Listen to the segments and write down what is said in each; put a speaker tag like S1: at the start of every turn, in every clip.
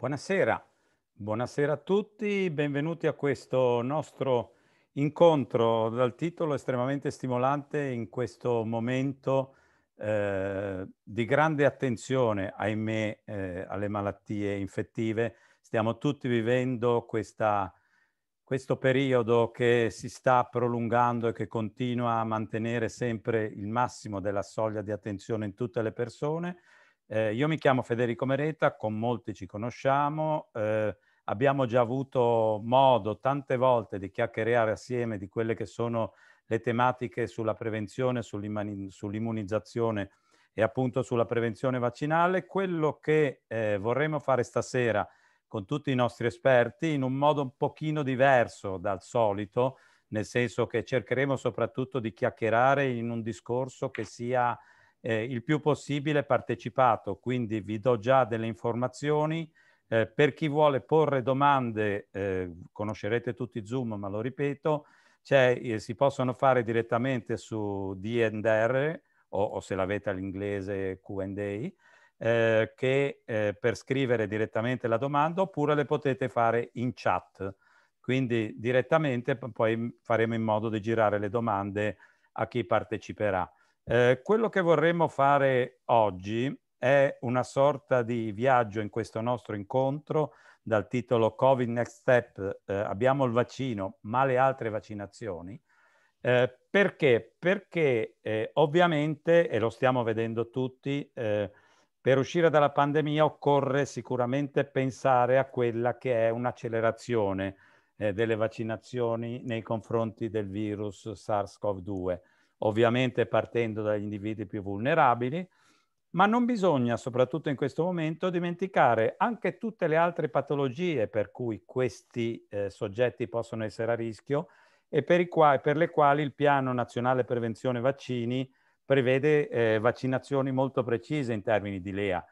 S1: Buonasera, buonasera a tutti, benvenuti a questo nostro incontro dal titolo estremamente stimolante in questo momento eh, di grande attenzione, ahimè, eh, alle malattie infettive. Stiamo tutti vivendo questa, questo periodo che si sta prolungando e che continua a mantenere sempre il massimo della soglia di attenzione in tutte le persone eh, io mi chiamo Federico Mereta, con molti ci conosciamo, eh, abbiamo già avuto modo tante volte di chiacchierare assieme di quelle che sono le tematiche sulla prevenzione, sull'immunizzazione e appunto sulla prevenzione vaccinale. Quello che eh, vorremmo fare stasera con tutti i nostri esperti in un modo un pochino diverso dal solito, nel senso che cercheremo soprattutto di chiacchierare in un discorso che sia eh, il più possibile partecipato, quindi vi do già delle informazioni. Eh, per chi vuole porre domande, eh, conoscerete tutti Zoom, ma lo ripeto, eh, si possono fare direttamente su D&R o, o se l'avete all'inglese Q&A, eh, che eh, per scrivere direttamente la domanda oppure le potete fare in chat. Quindi direttamente poi faremo in modo di girare le domande a chi parteciperà. Eh, quello che vorremmo fare oggi è una sorta di viaggio in questo nostro incontro dal titolo Covid Next Step, eh, abbiamo il vaccino, ma le altre vaccinazioni. Eh, perché? Perché eh, ovviamente, e lo stiamo vedendo tutti, eh, per uscire dalla pandemia occorre sicuramente pensare a quella che è un'accelerazione eh, delle vaccinazioni nei confronti del virus SARS-CoV-2 ovviamente partendo dagli individui più vulnerabili, ma non bisogna, soprattutto in questo momento, dimenticare anche tutte le altre patologie per cui questi eh, soggetti possono essere a rischio e per, quali, per, le quali il Piano Nazionale Prevenzione Vaccini prevede eh, vaccinazioni molto precise in termini di LEA.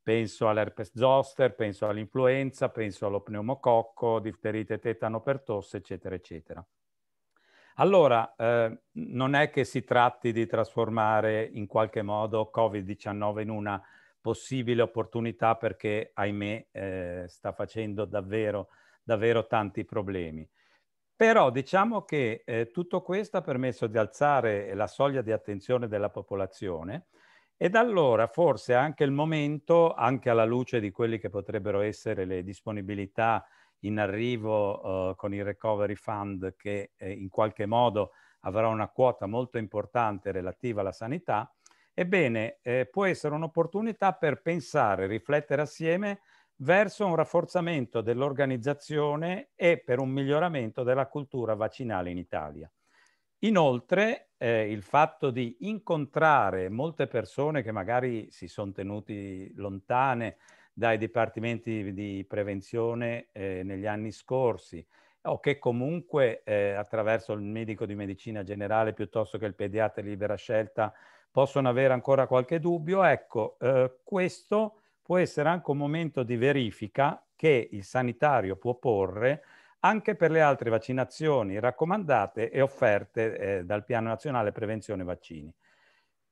S1: Penso all'herpes zoster, penso all'influenza, penso allo pneumococco, difterite tetano per tosse, eccetera, eccetera. Allora, eh, non è che si tratti di trasformare in qualche modo Covid-19 in una possibile opportunità perché, ahimè, eh, sta facendo davvero, davvero tanti problemi. Però diciamo che eh, tutto questo ha permesso di alzare la soglia di attenzione della popolazione ed allora forse anche il momento, anche alla luce di quelle che potrebbero essere le disponibilità in arrivo eh, con il Recovery Fund che eh, in qualche modo avrà una quota molto importante relativa alla sanità, ebbene eh, può essere un'opportunità per pensare, riflettere assieme verso un rafforzamento dell'organizzazione e per un miglioramento della cultura vaccinale in Italia. Inoltre eh, il fatto di incontrare molte persone che magari si sono tenuti lontane dai dipartimenti di prevenzione eh, negli anni scorsi o che comunque eh, attraverso il medico di medicina generale piuttosto che il pediatra di libera scelta possono avere ancora qualche dubbio, ecco, eh, questo può essere anche un momento di verifica che il sanitario può porre anche per le altre vaccinazioni raccomandate e offerte eh, dal Piano Nazionale Prevenzione Vaccini.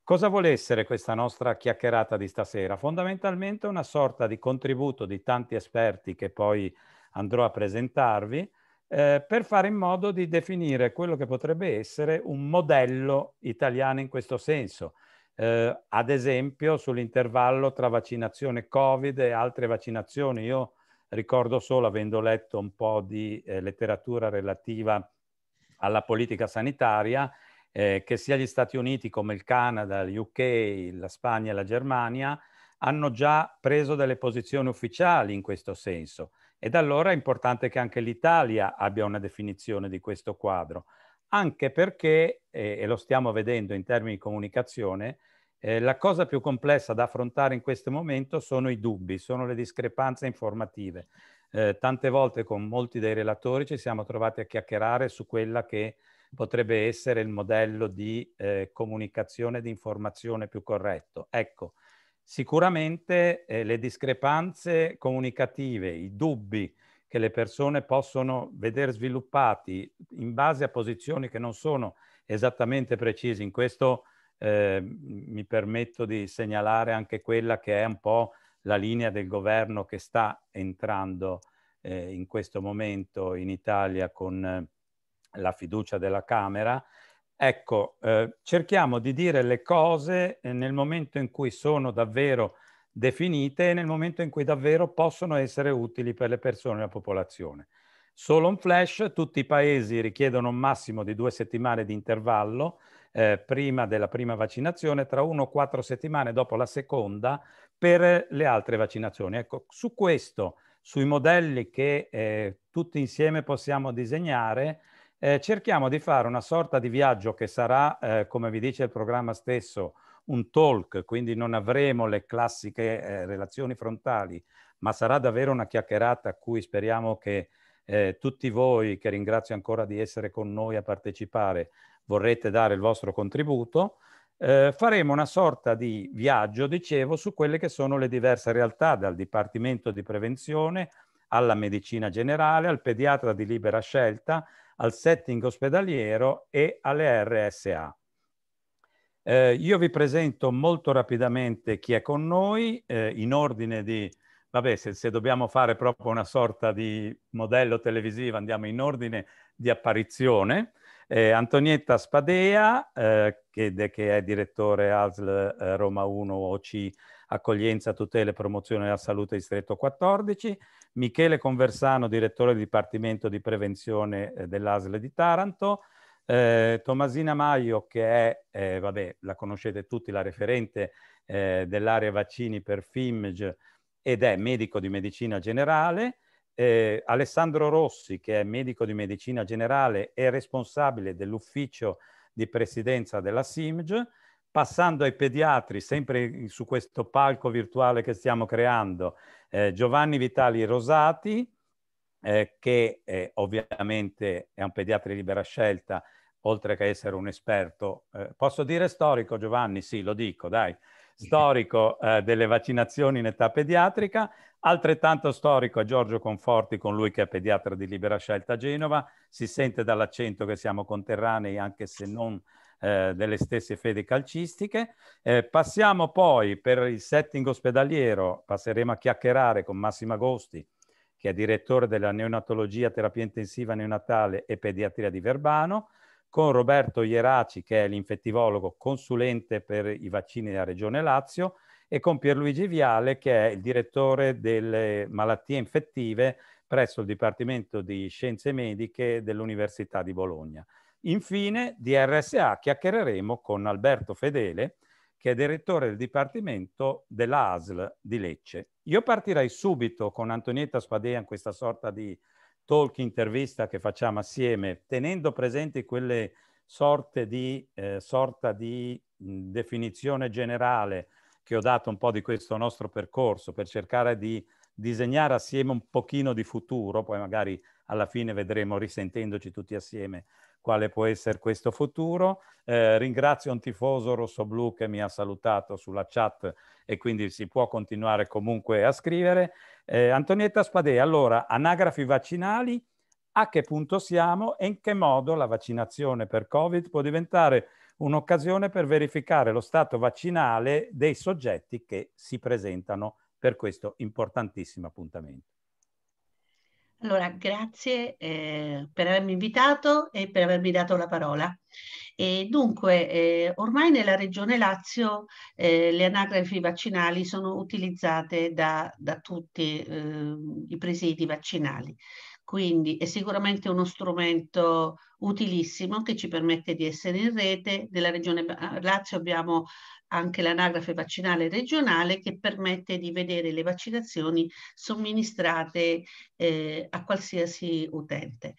S1: Cosa vuole essere questa nostra chiacchierata di stasera? Fondamentalmente una sorta di contributo di tanti esperti che poi andrò a presentarvi eh, per fare in modo di definire quello che potrebbe essere un modello italiano in questo senso. Eh, ad esempio sull'intervallo tra vaccinazione Covid e altre vaccinazioni. Io ricordo solo, avendo letto un po' di eh, letteratura relativa alla politica sanitaria, eh, che sia gli Stati Uniti come il Canada, l'UK, la Spagna e la Germania hanno già preso delle posizioni ufficiali in questo senso Ed allora è importante che anche l'Italia abbia una definizione di questo quadro, anche perché, eh, e lo stiamo vedendo in termini di comunicazione, eh, la cosa più complessa da affrontare in questo momento sono i dubbi, sono le discrepanze informative. Eh, tante volte con molti dei relatori ci siamo trovati a chiacchierare su quella che potrebbe essere il modello di eh, comunicazione di informazione più corretto. Ecco, sicuramente eh, le discrepanze comunicative, i dubbi che le persone possono vedere sviluppati in base a posizioni che non sono esattamente precise, in questo eh, mi permetto di segnalare anche quella che è un po' la linea del governo che sta entrando eh, in questo momento in Italia con la fiducia della Camera. Ecco, eh, cerchiamo di dire le cose eh, nel momento in cui sono davvero definite e nel momento in cui davvero possono essere utili per le persone e la popolazione. Solo un flash, tutti i paesi richiedono un massimo di due settimane di intervallo eh, prima della prima vaccinazione, tra uno o quattro settimane dopo la seconda per le altre vaccinazioni. Ecco, su questo, sui modelli che eh, tutti insieme possiamo disegnare, eh, cerchiamo di fare una sorta di viaggio che sarà, eh, come vi dice il programma stesso, un talk, quindi non avremo le classiche eh, relazioni frontali, ma sarà davvero una chiacchierata a cui speriamo che eh, tutti voi, che ringrazio ancora di essere con noi a partecipare, vorrete dare il vostro contributo. Eh, faremo una sorta di viaggio, dicevo, su quelle che sono le diverse realtà, dal Dipartimento di Prevenzione alla medicina generale, al pediatra di libera scelta, al setting ospedaliero e alle RSA. Eh, io vi presento molto rapidamente chi è con noi eh, in ordine di, vabbè se, se, dobbiamo fare proprio una sorta di modello televisivo andiamo in ordine di apparizione. Eh, Antonietta Spadea eh, che, de, che, è direttore ASL eh, Roma 1 OC accoglienza, tutele, e promozione della salute distretto 14, Michele Conversano, direttore del Dipartimento di Prevenzione eh, dell'ASL di Taranto, eh, Tomasina Maio che è, eh, vabbè, la conoscete tutti, la referente eh, dell'area vaccini per FIMG ed è medico di medicina generale, eh, Alessandro Rossi, che è medico di medicina generale e responsabile dell'ufficio di presidenza della SIMG, passando ai pediatri, sempre su questo palco virtuale che stiamo creando, eh, Giovanni Vitali Rosati, eh, che eh, ovviamente è un pediatra di libera scelta, oltre che essere un esperto. Eh, posso dire storico, Giovanni? Sì, lo dico, dai storico eh, delle vaccinazioni in età pediatrica, altrettanto storico è Giorgio Conforti con lui che è pediatra di Libera Scelta a Genova, si sente dall'accento che siamo conterranei anche se non eh, delle stesse fedi calcistiche. Eh, passiamo poi per il setting ospedaliero, passeremo a chiacchierare con Massimo Agosti, che è direttore della neonatologia terapia intensiva neonatale e pediatria di Verbano, con Roberto Ieraci, che è l'infettivologo consulente per i vaccini della Regione Lazio, e con Pierluigi Viale, che è il direttore delle malattie infettive presso il Dipartimento di Scienze Mediche dell'Università di Bologna. Infine, di RSA chiacchiereremo con Alberto Fedele, che è direttore del Dipartimento dell'ASL di Lecce. Io partirei subito con Antonietta Spadea in questa sorta di talk intervista che facciamo assieme, tenendo presenti quelle sorte di, eh, sorta di mh, definizione generale che ho dato un po' di questo nostro percorso per cercare di disegnare assieme un pochino di futuro, poi magari alla fine vedremo risentendoci tutti assieme quale può essere questo futuro. Eh, ringrazio un tifoso rossoblu che mi ha salutato sulla chat e quindi si può continuare comunque a scrivere. Eh, Antonietta Spadea, allora, anagrafi vaccinali, a che punto siamo e in che modo la vaccinazione per Covid può diventare un'occasione per verificare lo stato vaccinale dei soggetti che si presentano per questo importantissimo appuntamento.
S2: Allora, grazie eh, per avermi invitato e per avermi dato la parola. E dunque, eh, ormai nella regione Lazio eh, le anagrafi vaccinali sono utilizzate da, da tutti eh, i presidi vaccinali. Quindi è sicuramente uno strumento utilissimo che ci permette di essere in rete. Nella regione eh, Lazio abbiamo anche l'anagrafe vaccinale regionale che permette di vedere le vaccinazioni somministrate eh, a qualsiasi utente.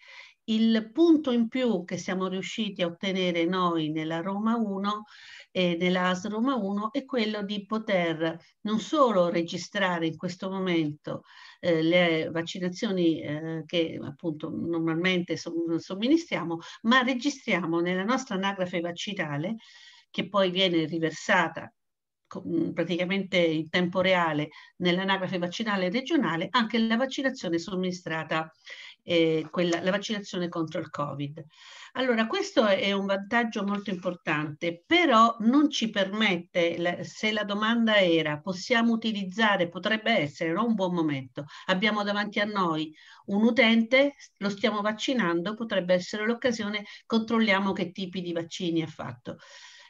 S2: Il punto in più che siamo riusciti a ottenere noi nella Roma 1 e eh, nella AS Roma 1 è quello di poter non solo registrare in questo momento eh, le vaccinazioni eh, che appunto normalmente somministriamo, ma registriamo nella nostra anagrafe vaccinale che poi viene riversata mm, praticamente in tempo reale nell'anagrafe vaccinale regionale anche la vaccinazione somministrata, eh, quella, la vaccinazione contro il Covid. Allora questo è un vantaggio molto importante, però non ci permette, se la domanda era possiamo utilizzare, potrebbe essere no? un buon momento, abbiamo davanti a noi un utente, lo stiamo vaccinando, potrebbe essere l'occasione, controlliamo che tipi di vaccini ha fatto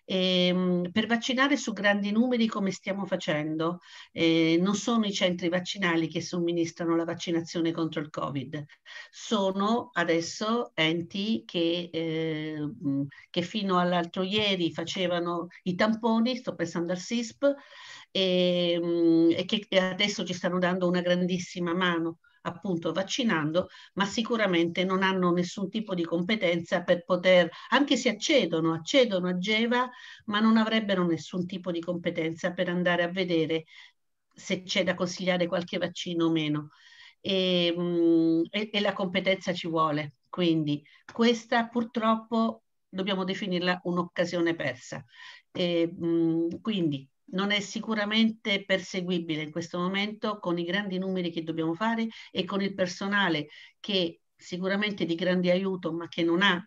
S2: ehm, per vaccinare su grandi numeri come stiamo facendo. Eh, non sono i centri vaccinali che somministrano la vaccinazione contro il Covid, sono adesso enti che, eh, che fino all'altro ieri facevano i tamponi, sto pensando al SISP, e, ehm, e che adesso ci stanno dando una grandissima mano appunto vaccinando, ma sicuramente non hanno nessun tipo di competenza per poter, anche se accedono, accedono a Geva, ma non avrebbero nessun tipo di competenza per andare a vedere se c'è da consigliare qualche vaccino o meno. E, mm, e, e la competenza ci vuole. Quindi questa purtroppo dobbiamo definirla un'occasione persa. E, mm, quindi non è sicuramente perseguibile in questo momento con i grandi numeri che dobbiamo fare e con il personale che sicuramente di grande aiuto ma che non ha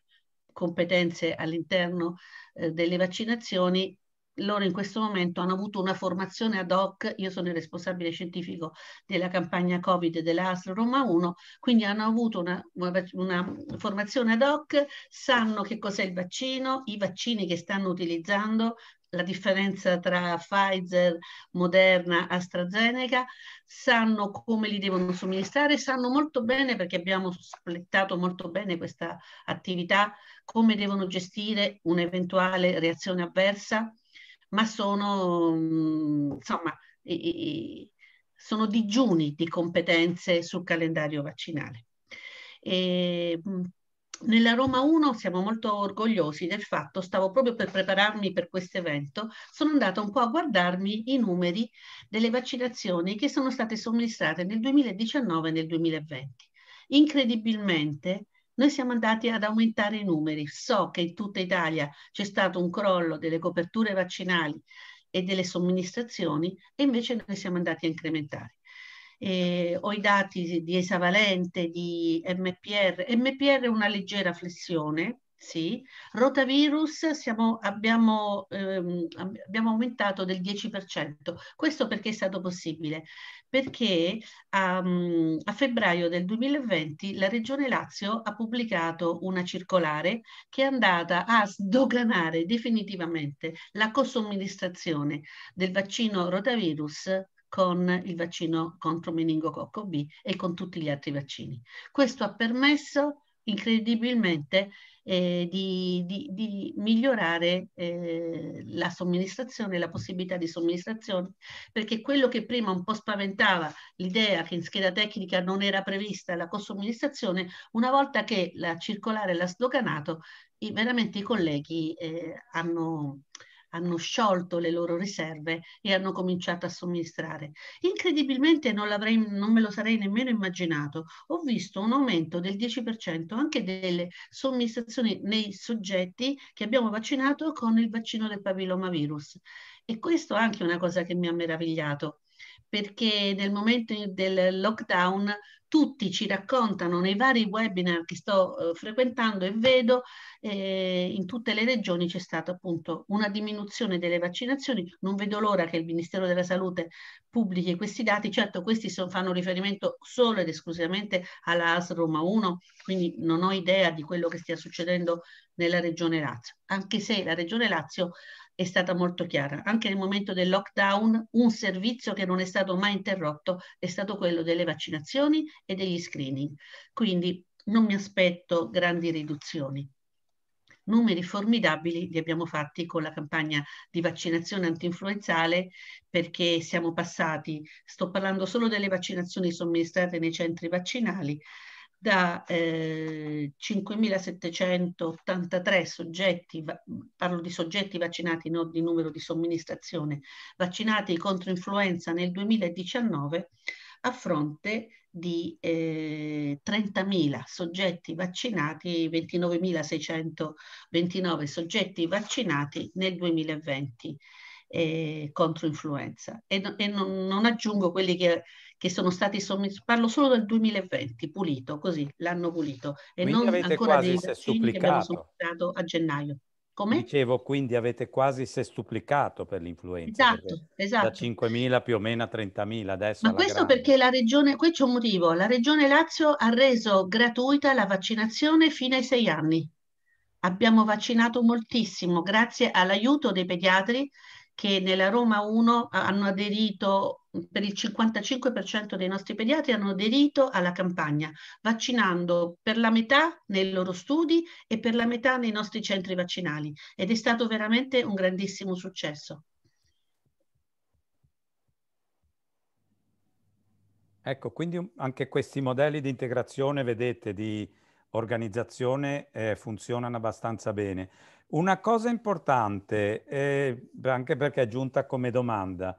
S2: competenze all'interno eh, delle vaccinazioni, loro in questo momento hanno avuto una formazione ad hoc, io sono il responsabile scientifico della campagna Covid della dell'ASL Roma 1, quindi hanno avuto una, una, una, formazione ad hoc, sanno che cos'è il vaccino, i vaccini che stanno utilizzando, la differenza tra Pfizer, Moderna, AstraZeneca, sanno come li devono somministrare, sanno molto bene, perché abbiamo splettato molto bene questa attività, come devono gestire un'eventuale reazione avversa, ma sono, mm, insomma, sono digiuni di competenze sul calendario vaccinale. E mm, nella Roma 1 siamo molto orgogliosi del fatto, stavo proprio per prepararmi per questo evento, sono andata un po' a guardarmi i numeri delle vaccinazioni che sono state somministrate nel 2019 e nel 2020. Incredibilmente noi siamo andati ad aumentare i numeri. So che in tutta Italia c'è stato un crollo delle coperture vaccinali e delle somministrazioni e invece noi siamo andati a incrementare eh, ho i dati di esavalente, di MPR, MPR è una leggera flessione, sì. Rotavirus siamo, abbiamo, ehm, abbiamo, aumentato del 10%. Questo perché è stato possibile? Perché um, a febbraio del 2020 la Regione Lazio ha pubblicato una circolare che è andata a sdoganare definitivamente la cosomministrazione del vaccino rotavirus con il vaccino contro meningococco B e con tutti gli altri vaccini. Questo ha permesso incredibilmente eh, di, di, di, migliorare eh, la somministrazione, la possibilità di somministrazione, perché quello che prima un po' spaventava l'idea che in scheda tecnica non era prevista la cosomministrazione, una volta che la circolare l'ha sdoganato, i, veramente i colleghi eh, hanno hanno sciolto le loro riserve e hanno cominciato a somministrare. Incredibilmente non, non me lo sarei nemmeno immaginato. Ho visto un aumento del 10% anche delle somministrazioni nei soggetti che abbiamo vaccinato con il vaccino del papillomavirus. E questo è anche una cosa che mi ha meravigliato perché nel momento del lockdown tutti ci raccontano nei vari webinar che sto eh, frequentando e vedo eh, in tutte le regioni c'è stata appunto una diminuzione delle vaccinazioni. Non vedo l'ora che il Ministero della Salute pubblichi questi dati. Certo, questi son, fanno riferimento solo ed esclusivamente alla AS Roma 1, quindi non ho idea di quello che stia succedendo nella regione Lazio, anche se la regione Lazio è stata molto chiara. Anche nel momento del lockdown, un servizio che non è stato mai interrotto è stato quello delle vaccinazioni e degli screening. Quindi non mi aspetto grandi riduzioni. Numeri formidabili li abbiamo fatti con la campagna di vaccinazione antinfluenzale perché siamo passati, sto parlando solo delle vaccinazioni somministrate nei centri vaccinali, da eh, 5.783 soggetti, parlo di soggetti vaccinati, non di numero di somministrazione, vaccinati contro influenza nel 2019 a fronte di eh, 30.000 soggetti vaccinati, 29.629 soggetti vaccinati nel 2020 eh, contro influenza. E, e non, non aggiungo quelli che che sono stati somministrati, parlo solo del 2020, pulito, così l'hanno pulito, e quindi non ancora dei vaccini che abbiamo somministrato a gennaio. Come?
S1: Dicevo, quindi avete quasi sestuplicato per l'influenza. Esatto, esatto. Da 5.000 più o meno a 30.000 adesso. Ma questo grande.
S2: perché la regione, qui c'è un motivo, la regione Lazio ha reso gratuita la vaccinazione fino ai 6 anni. Abbiamo vaccinato moltissimo grazie all'aiuto dei pediatri che nella Roma 1 hanno aderito per il 55% dei nostri pediatri hanno aderito alla campagna, vaccinando per la metà nei loro studi e per la metà nei nostri centri vaccinali ed è stato veramente un grandissimo successo.
S1: Ecco, quindi anche questi modelli di integrazione, vedete, di organizzazione eh, funzionano abbastanza bene. Una cosa importante, eh, anche perché è giunta come domanda,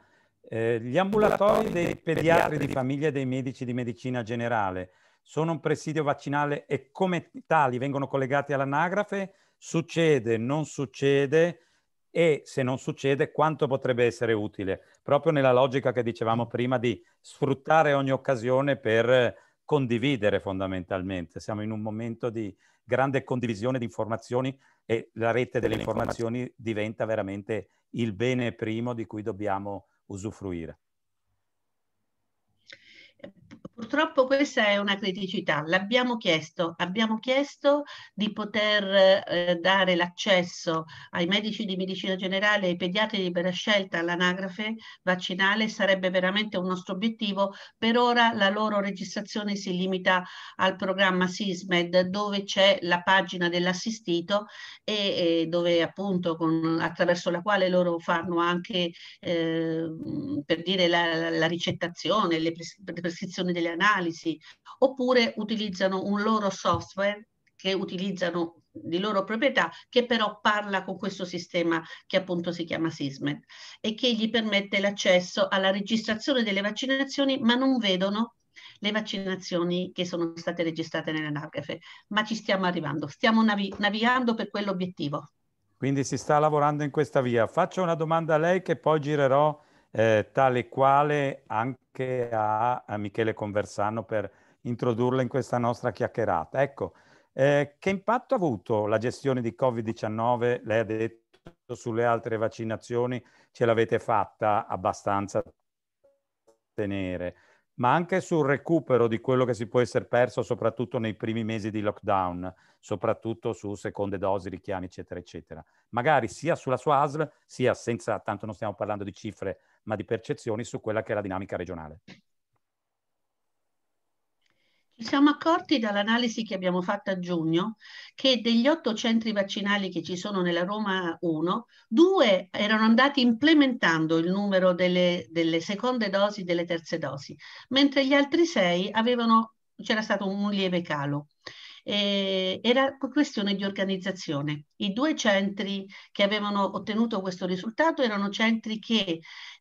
S1: eh, gli ambulatori dei pediatri di famiglia e dei medici di medicina generale sono un presidio vaccinale e come tali vengono collegati all'anagrafe? Succede, non succede e se non succede quanto potrebbe essere utile? Proprio nella logica che dicevamo prima di sfruttare ogni occasione per condividere fondamentalmente. Siamo in un momento di grande condivisione di informazioni e la rete delle informazioni diventa veramente il bene primo di cui dobbiamo usufruir?
S2: É, Purtroppo questa è una criticità, l'abbiamo chiesto, abbiamo chiesto di poter eh, dare l'accesso ai medici di medicina generale e ai pediatri di libera scelta all'anagrafe vaccinale, sarebbe veramente un nostro obiettivo, per ora la loro registrazione si limita al programma SISMED dove c'è la pagina dell'assistito e, e, dove appunto con, attraverso la quale loro fanno anche eh, per dire la, la ricettazione, le, prescrizioni delle delle analisi, oppure utilizzano un loro software che utilizzano di loro proprietà, che però parla con questo sistema che appunto si chiama SISMED e che gli permette l'accesso alla registrazione delle vaccinazioni, ma non vedono le vaccinazioni che sono state registrate nell'anagrafe. Ma ci stiamo arrivando, stiamo navi navigando per quell'obiettivo.
S1: Quindi si sta lavorando in questa via. Faccio una domanda a lei che poi girerò eh, tale quale anche a, a, Michele Conversano per introdurla in questa nostra chiacchierata. Ecco, eh, che impatto ha avuto la gestione di Covid-19? Lei ha detto sulle altre vaccinazioni ce l'avete fatta abbastanza tenere, ma anche sul recupero di quello che si può essere perso soprattutto nei primi mesi di lockdown, soprattutto su seconde dosi, richiami, eccetera, eccetera. Magari sia sulla sua ASL, sia senza, tanto non stiamo parlando di cifre ma di percezioni su quella che è la dinamica regionale.
S2: Ci siamo accorti dall'analisi che abbiamo fatto a giugno che degli otto centri vaccinali che ci sono nella Roma 1, due erano andati implementando il numero delle, delle seconde dosi, e delle terze dosi, mentre gli altri sei avevano, c'era stato un lieve calo. era questione di organizzazione. I due centri che avevano ottenuto questo risultato erano centri che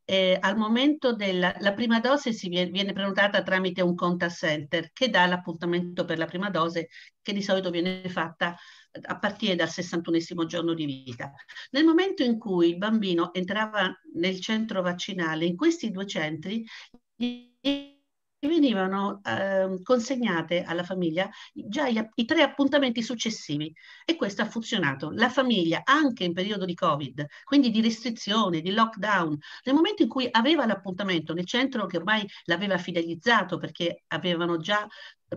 S2: eh, al momento della prima dose si viene, viene, prenotata tramite un contact center che dà l'appuntamento per la prima dose che di solito viene fatta a partire dal 61 giorno di vita. Nel momento in cui il bambino entrava nel centro vaccinale, in questi due centri venivano eh, consegnate alla famiglia già gli, i tre appuntamenti successivi e questo ha funzionato. La famiglia, anche in periodo di Covid, quindi di restrizione, di lockdown, nel momento in cui aveva l'appuntamento nel centro che ormai l'aveva fidelizzato perché avevano già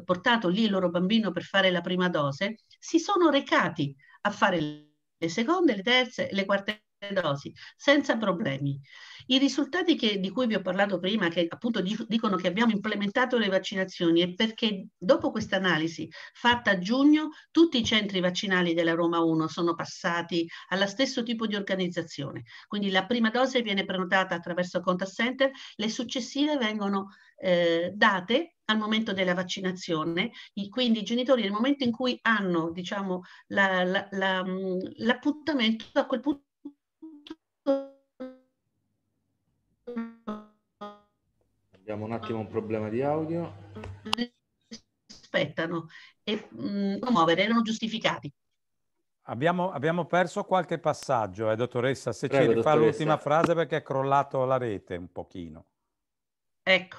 S2: portato lì il loro bambino per fare la prima dose, si sono recati a fare le seconde, le terze, le quarte dosi senza problemi. I risultati che, di cui vi ho parlato prima, che appunto dicono che abbiamo implementato le vaccinazioni, è perché dopo questa analisi fatta a giugno tutti i centri vaccinali della Roma 1 sono passati allo stesso tipo di organizzazione. Quindi la prima dose viene prenotata attraverso Contact Center, le successive vengono eh, date al momento della vaccinazione, quindi i genitori nel momento in cui hanno diciamo, l'appuntamento, la, la, la, mm, a quel punto
S3: Abbiamo un attimo un problema di audio.
S2: Aspettano e mm, promuovere, erano giustificati.
S1: Abbiamo, abbiamo, perso qualche passaggio, eh, dottoressa, se Prego, ci rifà l'ultima frase perché è crollato la rete un pochino. Ecco.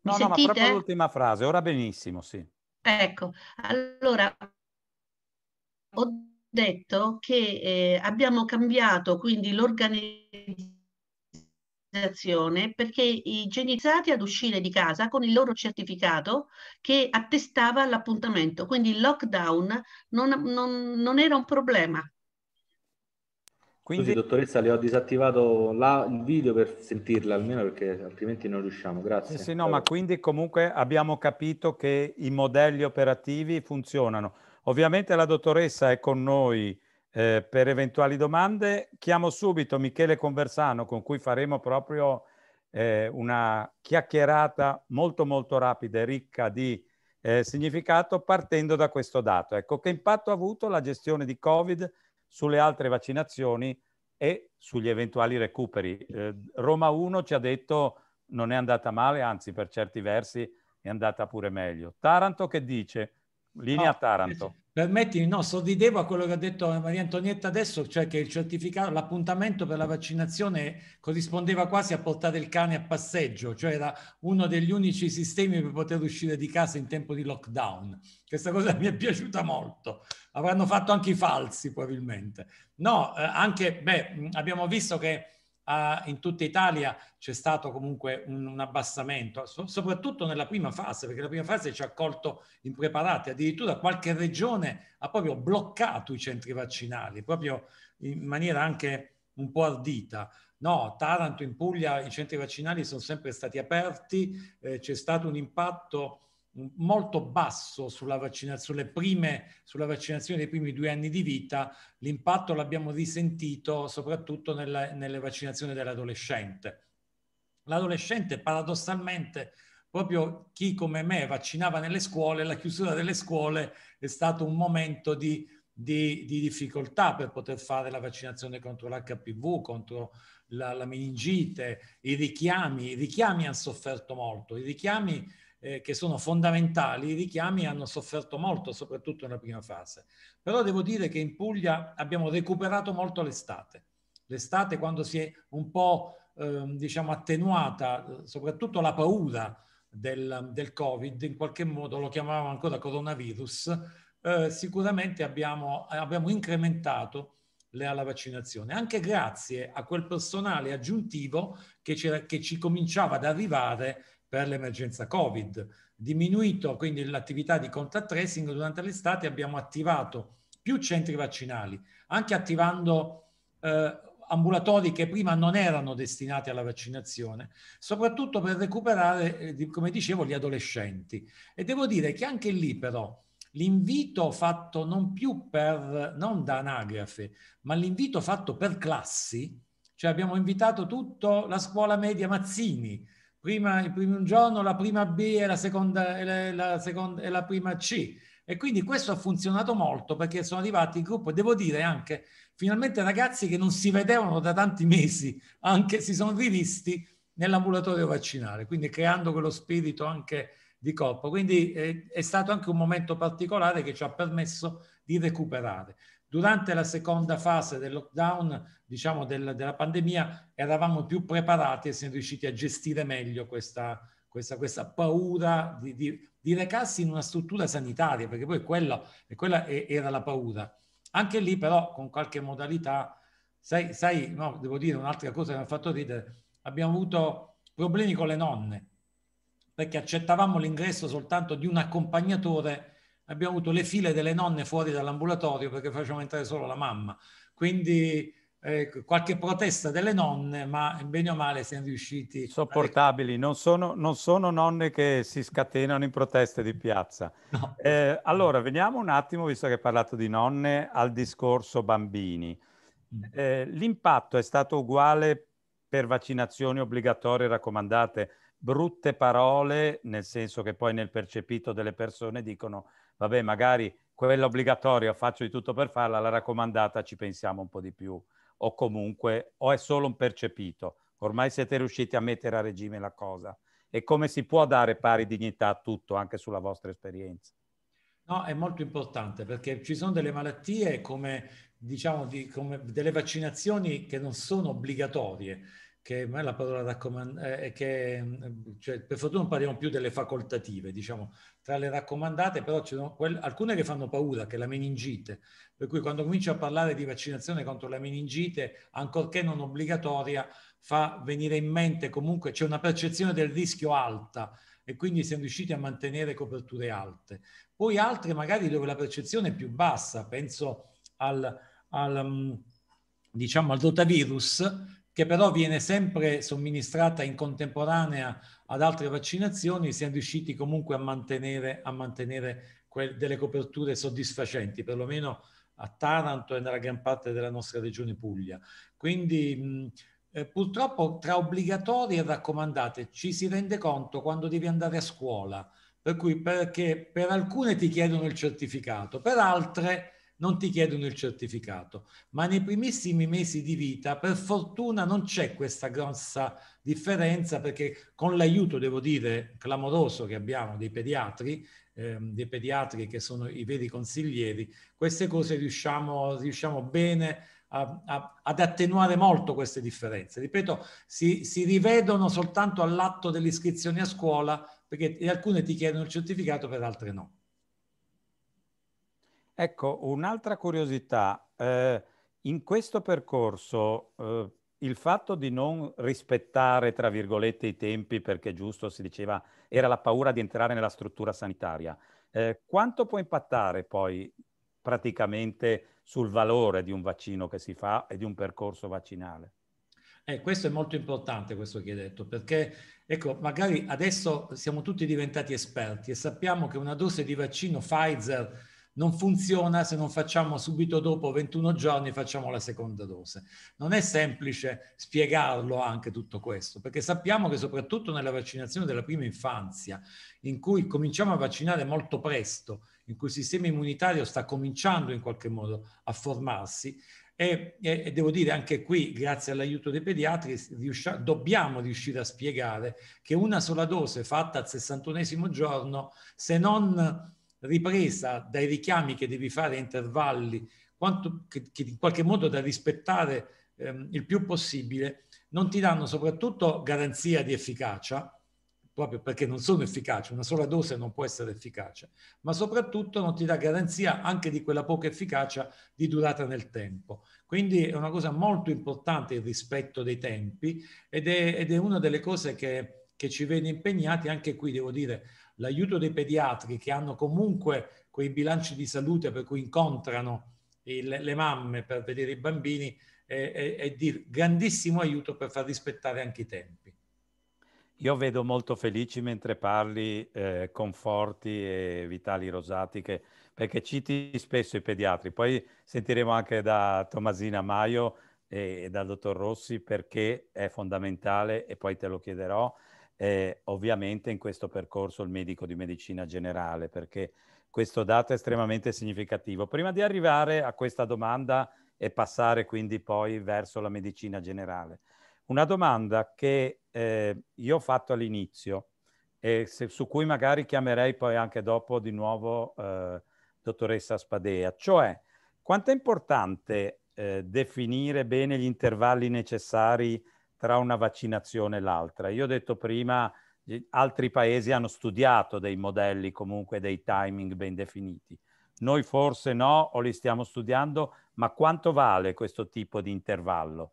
S2: Mi no, sentite? no, ma proprio
S1: l'ultima frase, ora benissimo, sì.
S2: Ecco, allora ho detto che eh, abbiamo cambiato quindi l'organizzazione perché i genitori ad uscire di casa con il loro certificato che attestava l'appuntamento, quindi il lockdown non, non, non era un problema.
S4: Quindi, Scusi, dottoressa, le ho disattivato la, il video per sentirla almeno perché altrimenti non riusciamo. Grazie. Sì, no, ma
S1: quindi comunque abbiamo capito che i modelli operativi funzionano. Ovviamente la dottoressa è con noi eh, per eventuali domande. Chiamo subito Michele Conversano con cui faremo proprio eh, una chiacchierata molto molto rapida e ricca di eh, significato partendo da questo dato. Ecco, che impatto ha avuto la gestione di Covid sulle altre vaccinazioni e sugli eventuali recuperi? Eh, Roma 1 ci ha detto non è andata male, anzi per certi versi è andata pure meglio.
S4: Taranto che dice
S1: Linea no, ah, Taranto.
S4: Permettimi, eh, no, sorridevo a quello che ha detto Maria Antonietta adesso, cioè che il certificato, l'appuntamento per la vaccinazione corrispondeva quasi a portare il cane a passeggio, cioè era uno degli unici sistemi per poter uscire di casa in tempo di lockdown. Questa cosa mi è piaciuta molto. Avranno fatto anche i falsi, probabilmente. No, eh, anche, beh, abbiamo visto che uh, in tutta Italia c'è stato comunque un, un abbassamento, so, soprattutto nella prima fase, perché la prima fase ci ha colto impreparati, addirittura qualche regione ha proprio bloccato i centri vaccinali, proprio in maniera anche un po' ardita. No, Taranto in Puglia i centri vaccinali sono sempre stati aperti, eh, c'è stato un impatto molto basso sulla vaccinazione, prime, sulla vaccinazione dei primi due anni di vita, l'impatto l'abbiamo risentito soprattutto nella, nelle vaccinazioni dell'adolescente. L'adolescente paradossalmente, proprio chi come me vaccinava nelle scuole, la chiusura delle scuole è stato un momento di, di, di difficoltà per poter fare la vaccinazione contro l'HPV, contro la, la meningite, i richiami, i richiami hanno sofferto molto, i richiami eh, che sono fondamentali, i richiami hanno sofferto molto, soprattutto nella prima fase. Però devo dire che in Puglia abbiamo recuperato molto l'estate. L'estate quando si è un po' eh, diciamo attenuata, eh, soprattutto la paura del, del, Covid, in qualche modo lo chiamavamo ancora coronavirus, eh, sicuramente abbiamo, abbiamo incrementato le, alla vaccinazione, anche grazie a quel personale aggiuntivo che, che ci cominciava ad arrivare per l'emergenza Covid. Diminuito quindi l'attività di contact tracing durante l'estate abbiamo attivato più centri vaccinali, anche attivando eh, ambulatori che prima non erano destinati alla vaccinazione, soprattutto per recuperare, eh, come dicevo, gli adolescenti. E devo dire che anche lì però l'invito fatto non più per, non da anagrafe, ma l'invito fatto per classi, cioè abbiamo invitato tutta la scuola media Mazzini, prima, il primo giorno la prima B e la, seconda, e la, la, la prima C. E quindi questo ha funzionato molto perché sono arrivati in gruppo, devo dire anche, finalmente ragazzi che non si vedevano da tanti mesi, anche si sono rivisti nell'ambulatorio vaccinale, quindi creando quello spirito anche di corpo. Quindi è, eh, è stato anche un momento particolare che ci ha permesso di recuperare. Durante la seconda fase del lockdown, diciamo del, della pandemia, eravamo più preparati e siamo riusciti a gestire meglio questa, questa, questa paura di, di, di, recarsi in una struttura sanitaria, perché poi quella, quella era la paura. Anche lì però con qualche modalità, sai, sai no, devo dire un'altra cosa che mi ha fatto ridere, abbiamo avuto problemi con le nonne, perché accettavamo l'ingresso soltanto di un accompagnatore abbiamo avuto le file delle nonne fuori dall'ambulatorio perché facevamo entrare solo la mamma. Quindi eh, qualche protesta delle nonne, ma bene o male siamo riusciti...
S1: Sopportabili, a... non, sono, non sono, nonne che si scatenano in proteste di piazza. No. Eh, allora, veniamo un attimo, visto che hai parlato di nonne, al discorso bambini. Mm. Eh, l'impatto è stato uguale per vaccinazioni obbligatorie raccomandate. Brutte parole, nel senso che poi nel percepito delle persone dicono vabbè, magari quella obbligatoria faccio di tutto per farla, la raccomandata ci pensiamo un po' di più, o comunque, o è solo un percepito. Ormai siete riusciti a mettere a regime la cosa. E come si può dare pari dignità a tutto, anche sulla vostra
S4: esperienza? No, è molto importante perché ci sono delle malattie come, diciamo, di, come delle vaccinazioni che non sono obbligatorie che ma la parola raccomandata eh, è mm, cioè, per fortuna non parliamo più delle facoltative, diciamo, tra le raccomandate però ci sono quelle, alcune che fanno paura, che è la meningite, per cui quando comincio a parlare di vaccinazione contro la meningite, ancorché non obbligatoria, fa venire in mente comunque c'è una percezione del rischio alta e quindi siamo riusciti a mantenere coperture alte. Poi altre magari dove la percezione è più bassa, penso al, al mm, diciamo al rotavirus che però viene sempre somministrata in contemporanea ad altre vaccinazioni, siamo riusciti comunque a mantenere, a mantenere delle coperture soddisfacenti, perlomeno a Taranto e nella gran parte della nostra regione Puglia. Quindi mh, eh, purtroppo tra obbligatorie e raccomandate ci si rende conto quando devi andare a scuola, per cui perché per alcune ti chiedono il certificato, per altre non ti chiedono il certificato, ma nei primissimi mesi di vita per fortuna non c'è questa grossa differenza perché con l'aiuto, devo dire, clamoroso che abbiamo dei pediatri, ehm, dei pediatri che sono i veri consiglieri, queste cose riusciamo, riusciamo bene a, a, ad attenuare molto queste differenze. Ripeto, si, si rivedono soltanto all'atto dell'iscrizione a scuola perché alcune ti chiedono il certificato per altre no.
S1: Ecco, un'altra curiosità. Eh, in questo percorso, eh, il fatto di non rispettare, tra virgolette, i tempi, perché giusto si diceva, era la paura di entrare nella struttura sanitaria, eh, quanto può impattare poi praticamente sul valore di un vaccino che si fa e di un percorso vaccinale?
S4: Eh, questo è molto importante, questo che hai detto, perché ecco, magari adesso siamo tutti diventati esperti e sappiamo che una dose di vaccino Pfizer non funziona se non facciamo subito dopo 21 giorni facciamo la seconda dose. Non è semplice spiegarlo anche tutto questo, perché sappiamo che soprattutto nella vaccinazione della prima infanzia, in cui cominciamo a vaccinare molto presto, in cui il sistema immunitario sta cominciando in qualche modo a formarsi, e, e, e, devo dire anche qui, grazie all'aiuto dei pediatri, riuscia, dobbiamo riuscire a spiegare che una sola dose fatta al 61 giorno, se non ripresa dai richiami che devi fare a intervalli, quanto, che, che in qualche modo da rispettare ehm, il più possibile, non ti danno soprattutto garanzia di efficacia, proprio perché non sono efficaci, una sola dose non può essere efficace, ma soprattutto non ti dà garanzia anche di quella poca efficacia di durata nel tempo. Quindi è una cosa molto importante il rispetto dei tempi ed è, ed è una delle cose che, che ci vede impegnati anche qui, devo dire, l'aiuto dei pediatri che hanno comunque quei bilanci di salute per cui incontrano il, le mamme per vedere i bambini è, è, è di grandissimo aiuto per far rispettare anche i tempi.
S1: Io vedo molto felici mentre parli eh, Conforti e Vitali Rosati, che, perché citi spesso i pediatri. Poi sentiremo anche da Tomasina Maio e, e dal dottor Rossi perché è fondamentale, e poi te lo chiederò, eh, ovviamente in questo percorso il medico di medicina generale, perché questo dato è estremamente significativo. Prima di arrivare a questa domanda e passare quindi poi verso la medicina generale, una domanda che eh, io ho fatto all'inizio e se, su cui magari chiamerei poi anche dopo di nuovo eh, dottoressa Spadea, cioè quanto è importante eh, definire bene gli intervalli necessari tra una vaccinazione e l'altra. Io ho detto prima, altri paesi hanno studiato dei modelli comunque, dei timing ben definiti. Noi forse no, o li stiamo studiando, ma quanto vale questo tipo di intervallo?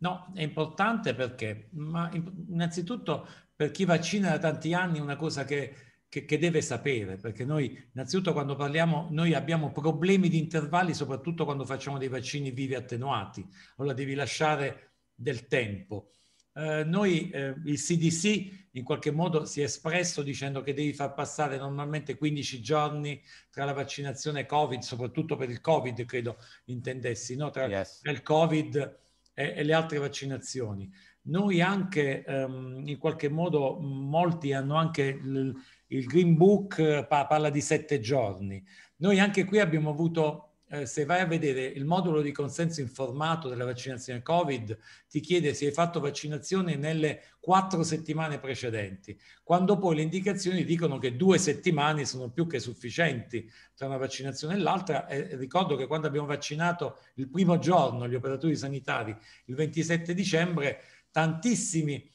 S4: No, è importante perché, ma innanzitutto per chi vaccina da tanti anni una cosa che, che, che, deve sapere, perché noi innanzitutto quando parliamo, noi abbiamo problemi di intervalli soprattutto quando facciamo dei vaccini vivi attenuati, allora devi lasciare del tempo. Eh, noi, eh, il CDC in qualche modo si è espresso dicendo che devi far passare normalmente 15 giorni tra la vaccinazione Covid, soprattutto per il Covid, credo intendessi, no? tra, yes. il Covid e, e, le altre vaccinazioni. Noi anche, ehm, in qualche modo, molti hanno anche il, il Green Book, eh, pa- parla di sette giorni. Noi anche qui abbiamo avuto eh, se vai a vedere il modulo di consenso informato della vaccinazione Covid, ti chiede se hai fatto vaccinazione nelle quattro settimane precedenti, quando poi le indicazioni dicono che due settimane sono più che sufficienti tra una vaccinazione e l'altra. E ricordo che quando abbiamo vaccinato il primo giorno gli operatori sanitari, il 27 dicembre, tantissimi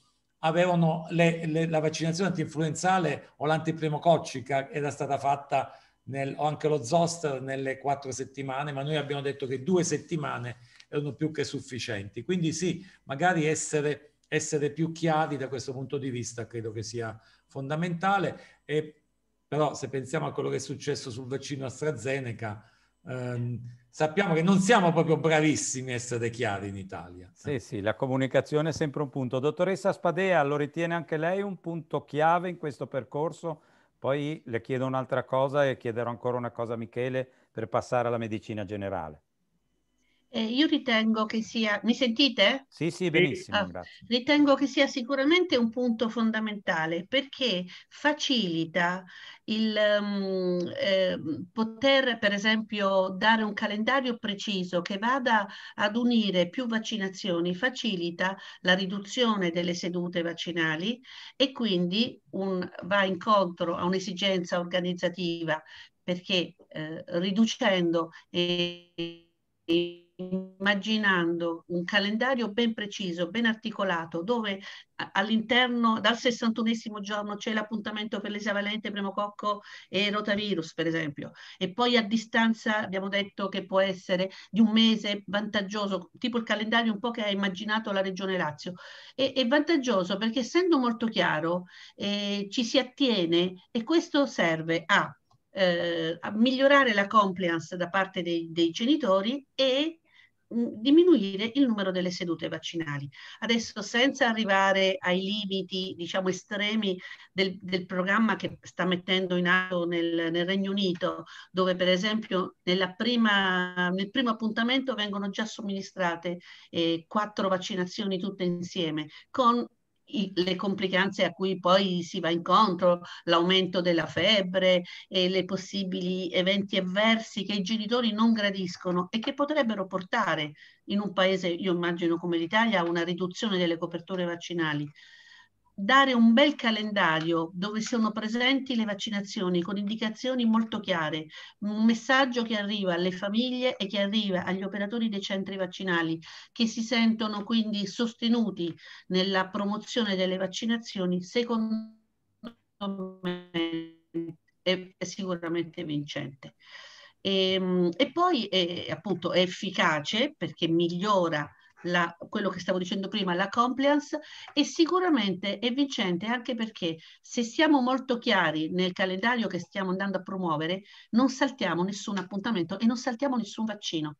S4: avevano le, le, la vaccinazione antinfluenzale o l'antipnemococcica era stata fatta nel, o anche lo zoster nelle quattro settimane, ma noi abbiamo detto che due settimane erano più che sufficienti. Quindi sì, magari essere, essere più chiari da questo punto di vista credo che sia fondamentale, e, però se pensiamo a quello che è successo sul vaccino AstraZeneca, ehm, sappiamo che non siamo proprio bravissimi a essere chiari in Italia.
S1: Sì, sì, la comunicazione è sempre un punto. Dottoressa Spadea, lo ritiene anche lei un punto chiave in questo percorso? Poi le chiedo un'altra cosa e chiederò ancora una cosa a Michele per passare alla medicina generale.
S2: Eh, io ritengo che sia, mi sentite?
S1: Sì, sì, benissimo. Ah,
S2: ritengo che sia sicuramente un punto fondamentale perché facilita il um, eh, poter, per esempio, dare un calendario preciso che vada ad unire più vaccinazioni, facilita la riduzione delle sedute vaccinali e quindi un, va incontro a un'esigenza organizzativa perché eh, riducendo... E, immaginando un calendario ben preciso, ben articolato, dove all'interno dal 61 giorno c'è l'appuntamento per l'esavalente pneumococco e rotavirus, per esempio, e poi a distanza abbiamo detto che può essere di un mese vantaggioso, tipo il calendario un po' che ha immaginato la Regione Lazio. E, è vantaggioso perché essendo molto chiaro eh, ci si attiene e questo serve a eh, a migliorare la compliance da parte dei, dei genitori e Mm, diminuire il numero delle sedute vaccinali. Adesso senza arrivare ai limiti diciamo estremi del, del programma che sta mettendo in atto nel, nel Regno Unito, dove per esempio prima, nel primo appuntamento vengono già somministrate eh, quattro vaccinazioni tutte insieme, con i, le complicanze a cui poi si va incontro, l'aumento della febbre e le possibili eventi avversi che i genitori non gradiscono e che potrebbero portare in un paese, io immagino come l'Italia, a una riduzione delle coperture vaccinali dare un bel calendario dove sono presenti le vaccinazioni con indicazioni molto chiare, un messaggio che arriva alle famiglie e che arriva agli operatori dei centri vaccinali che si sentono quindi sostenuti nella promozione delle vaccinazioni, secondo me è sicuramente vincente. E, ehm, e poi è, eh, appunto è efficace perché migliora la, quello che stavo dicendo prima, la compliance, e sicuramente è vincente anche perché se siamo molto chiari nel calendario che stiamo andando a promuovere, non saltiamo nessun appuntamento e non saltiamo nessun vaccino.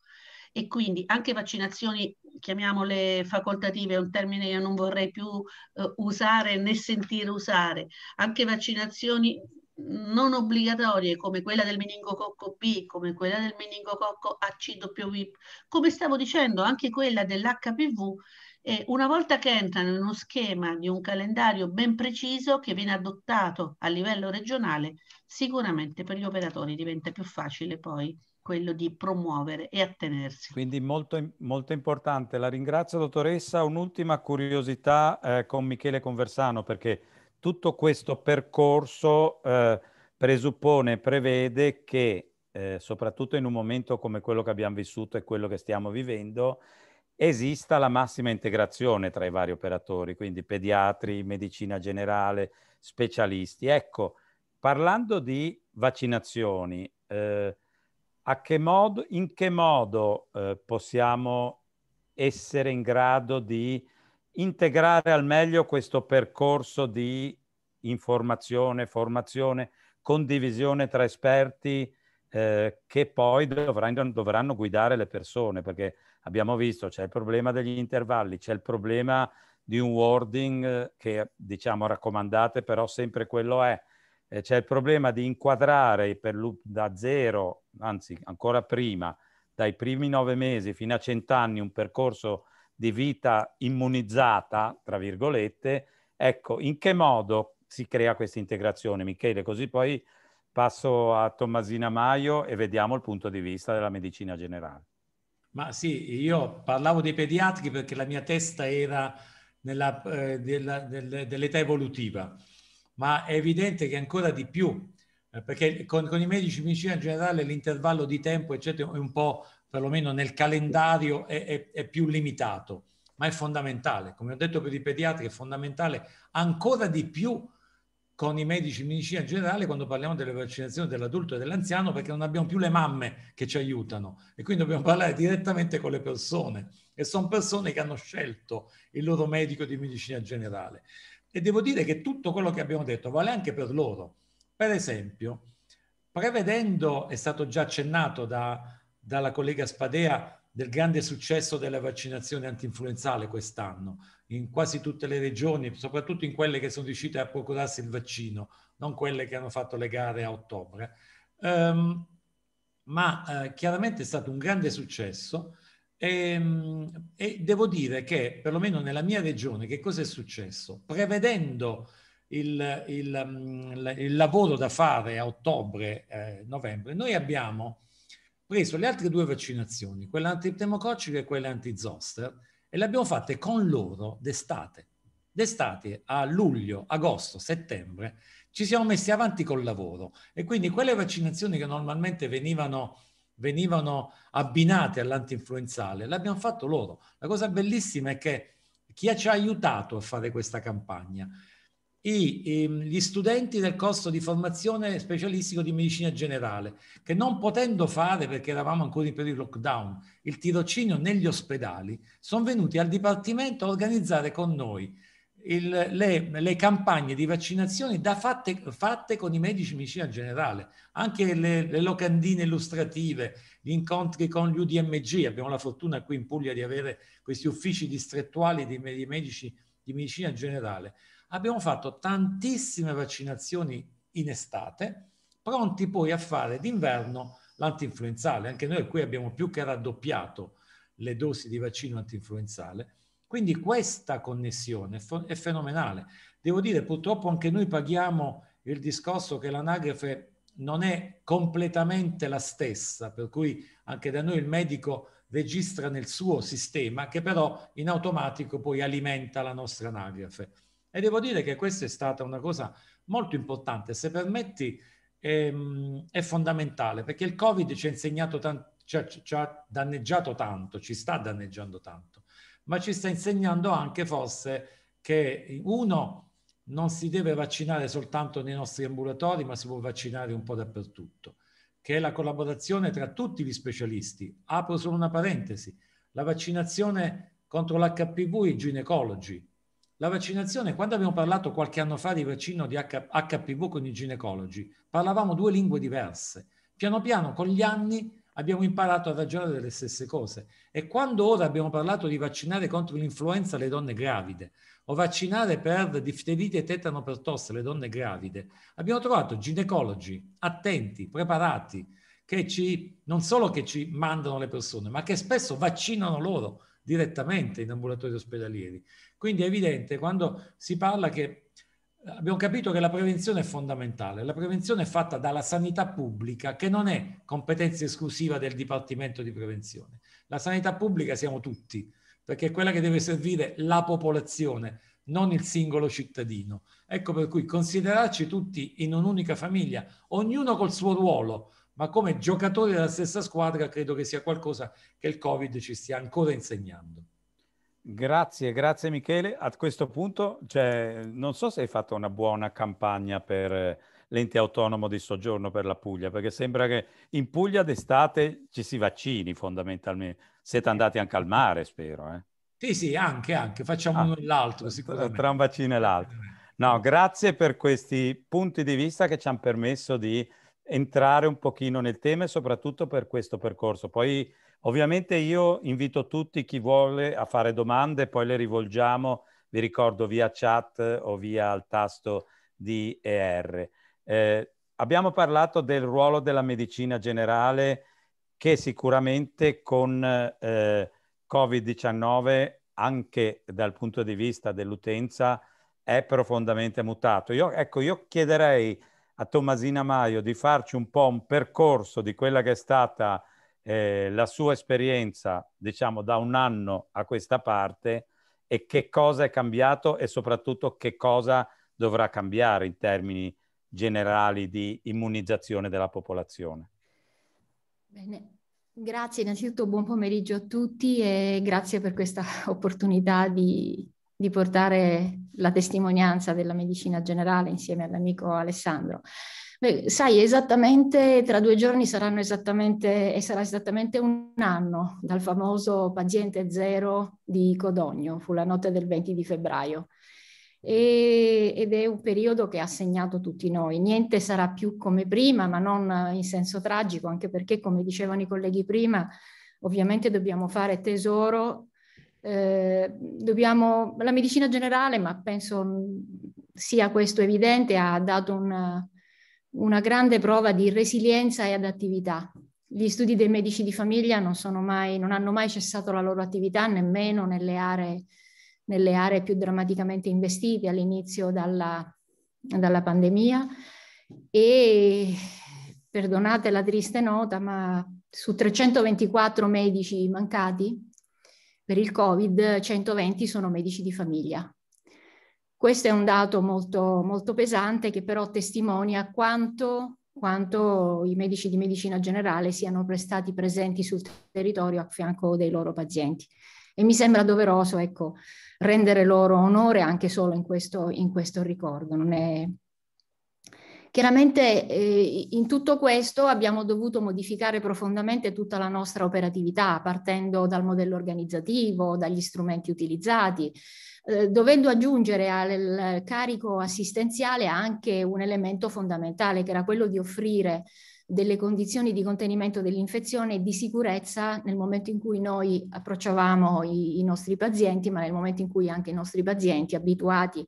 S2: E quindi anche vaccinazioni, chiamiamole facoltative, è un termine che io non vorrei più eh, usare né sentire usare, anche vaccinazioni non obbligatorie come quella del meningococco B, come quella del meningococco ACW, come stavo dicendo anche quella dell'HPV, eh, una volta che entrano in uno schema di un calendario ben preciso che viene adottato a livello regionale, sicuramente per gli operatori diventa più facile poi quello di promuovere e attenersi. Quindi
S1: molto, molto importante. La ringrazio dottoressa. Un'ultima curiosità eh, con Michele Conversano perché tutto questo percorso eh, presuppone, prevede che, eh, soprattutto in un momento come quello che abbiamo vissuto e quello che stiamo vivendo, esista la massima integrazione tra i vari operatori, quindi pediatri, medicina generale, specialisti. Ecco, parlando di vaccinazioni, eh, che modo, in che modo eh, possiamo essere in grado di integrare al meglio questo percorso di informazione, formazione, condivisione tra esperti eh, che poi dovranno, dovranno, guidare le persone, perché abbiamo visto c'è il problema degli intervalli, c'è il problema di un wording eh, che diciamo raccomandate, però sempre quello è. Eh, c'è il problema di inquadrare per, da zero, anzi ancora prima, dai primi nove mesi fino a cent'anni un percorso di vita immunizzata, tra virgolette, ecco, in che modo si crea questa integrazione, Michele? Così poi passo a Tommasina Maio e vediamo il punto di vista della medicina generale.
S4: Ma sì, io parlavo dei pediatri perché la mia testa era nella, eh, della, del, dell'età evolutiva, ma è evidente che ancora di più, eh, perché con, con, i medici di medicina generale l'intervallo di tempo eccetera, è un po' perlomeno nel calendario, è, è, è più limitato, ma è fondamentale. Come ho detto per i pediatri è fondamentale ancora di più con i medici di medicina generale quando parliamo delle vaccinazioni dell'adulto e dell'anziano perché non abbiamo più le mamme che ci aiutano e quindi dobbiamo parlare direttamente con le persone e sono persone che hanno scelto il loro medico di medicina generale e devo dire che tutto quello che abbiamo detto vale anche per loro per esempio prevedendo è stato già accennato da dalla collega Spadea del grande successo della vaccinazione antinfluenzale quest'anno in quasi tutte le regioni, soprattutto in quelle che sono riuscite a procurarsi il vaccino, non quelle che hanno fatto le gare a ottobre. Um, ma eh, chiaramente è stato un grande successo e, ehm, e, devo dire che, perlomeno nella mia regione, che cosa è successo? Prevedendo il, il, mm, il lavoro da fare a ottobre-novembre, eh, noi abbiamo preso le altre due vaccinazioni, quella antipneumococcica e quella anti-zoster, e le abbiamo fatte con loro d'estate. D'estate a luglio, agosto, settembre ci siamo messi avanti col lavoro e quindi quelle vaccinazioni che normalmente venivano, venivano abbinate all'antinfluenzale abbiamo fatto loro. La cosa bellissima è che chi ci ha aiutato a fare questa campagna i, ehm, gli studenti del corso di formazione specialistico di medicina generale, che non potendo fare, perché eravamo ancora in periodo di lockdown, il tirocinio negli ospedali, sono venuti al Dipartimento a organizzare con noi il, le, le, campagne di vaccinazione da fatte, fatte, con i medici di medicina generale, anche le, le locandine illustrative, gli incontri con gli UDMG, abbiamo la fortuna qui in Puglia di avere questi uffici distrettuali dei medici di medicina generale abbiamo fatto tantissime vaccinazioni in estate, pronti poi a fare d'inverno l'antinfluenzale. Anche noi qui abbiamo più che raddoppiato le dosi di vaccino antinfluenzale. Quindi questa connessione è fenomenale. Devo dire, purtroppo anche noi paghiamo il discorso che l'anagrafe non è completamente la stessa, per cui anche da noi il medico registra nel suo sistema, che però in automatico poi alimenta la nostra anagrafe. E devo dire che questa è stata una cosa molto importante, se permetti, è, ehm, è fondamentale, perché il Covid ci ha insegnato tanto, ci ha, ci ha danneggiato tanto, ci sta danneggiando tanto, ma ci sta insegnando anche forse che uno non si deve vaccinare soltanto nei nostri ambulatori, ma si può vaccinare un po' dappertutto, che è la collaborazione tra tutti gli specialisti. Apro solo una parentesi, la vaccinazione contro l'HPV i ginecologi, la vaccinazione, quando abbiamo parlato qualche anno fa di vaccino di H- HPV con i ginecologi, parlavamo due lingue diverse. Piano piano, con gli anni, abbiamo imparato a ragionare delle stesse cose. E quando ora abbiamo parlato di vaccinare contro l'influenza le donne gravide o vaccinare per difterite e tetano per tosse le donne gravide, abbiamo trovato ginecologi attenti, preparati, che ci, non solo che ci mandano le persone, ma che spesso vaccinano loro direttamente in ambulatori ospedalieri. Quindi è evidente quando si parla che eh, abbiamo capito che la prevenzione è fondamentale. La prevenzione è fatta dalla sanità pubblica, che non è competenza esclusiva del Dipartimento di Prevenzione. La sanità pubblica siamo tutti, perché è quella che deve servire la popolazione, non il singolo cittadino. Ecco per cui considerarci tutti in un'unica famiglia, ognuno col suo ruolo, ma come giocatori della stessa squadra credo che sia qualcosa che il Covid ci stia ancora insegnando.
S1: Grazie, grazie Michele. A questo punto, cioè, non so se hai fatto una buona campagna per eh, l'ente autonomo di soggiorno per la Puglia, perché sembra che in Puglia d'estate ci si vaccini fondamentalmente. Siete andati anche al mare, spero. Eh?
S4: Sì, sì, anche, anche. Facciamo ah, uno e l'altro, sicuramente. Tra un vaccino e
S1: l'altro. No, grazie per questi punti di vista che ci hanno permesso di entrare un pochino nel tema e soprattutto per questo percorso. Poi Ovviamente io invito tutti chi vuole a fare domande, poi le rivolgiamo, vi ricordo, via chat o via al tasto di ER. Eh, abbiamo parlato del ruolo della medicina generale che sicuramente con eh, Covid-19 anche dal punto di vista dell'utenza è profondamente mutato. Io, ecco, io chiederei a Tommasina Maio di farci un po' un percorso di quella che è stata eh, la sua esperienza, diciamo, da un anno a questa parte e che cosa è cambiato e soprattutto che cosa dovrà cambiare in termini generali di immunizzazione della popolazione.
S5: Bene. Grazie, innanzitutto buon pomeriggio a tutti e grazie per questa opportunità di, di portare la testimonianza della medicina generale insieme all'amico Alessandro. Beh, sai esattamente, tra due giorni saranno esattamente, e sarà esattamente un anno dal famoso paziente zero di Codogno, fu la notte del 20 di febbraio. E, ed è un periodo che ha segnato tutti noi. Niente sarà più come prima, ma non in senso tragico, anche perché, come dicevano i colleghi prima, ovviamente dobbiamo fare tesoro. Eh, dobbiamo, la medicina generale, ma penso mm, sia questo evidente, ha dato un, una grande prova di resilienza e adattività. Gli studi dei medici di famiglia non, mai, non hanno mai cessato la loro attività, nemmeno nelle aree, nelle aree più drammaticamente investite all'inizio dalla, dalla pandemia. E perdonate la triste nota, ma su 324 medici mancati per il Covid, 120 sono medici di famiglia. Questo è un dato molto, molto pesante che però testimonia quanto, quanto i medici di medicina generale siano prestati presenti sul territorio a fianco dei loro pazienti. E mi sembra doveroso ecco, rendere loro onore anche solo in questo, in questo ricordo. Non è, Chiaramente eh, in tutto questo abbiamo dovuto modificare profondamente tutta la nostra operatività, partendo dal modello organizzativo, dagli strumenti utilizzati, eh, dovendo aggiungere al carico assistenziale anche un elemento fondamentale che era quello di offrire delle condizioni di contenimento dell'infezione e di sicurezza nel momento in cui noi approcciavamo i, i nostri pazienti, ma nel momento in cui anche i nostri pazienti abituati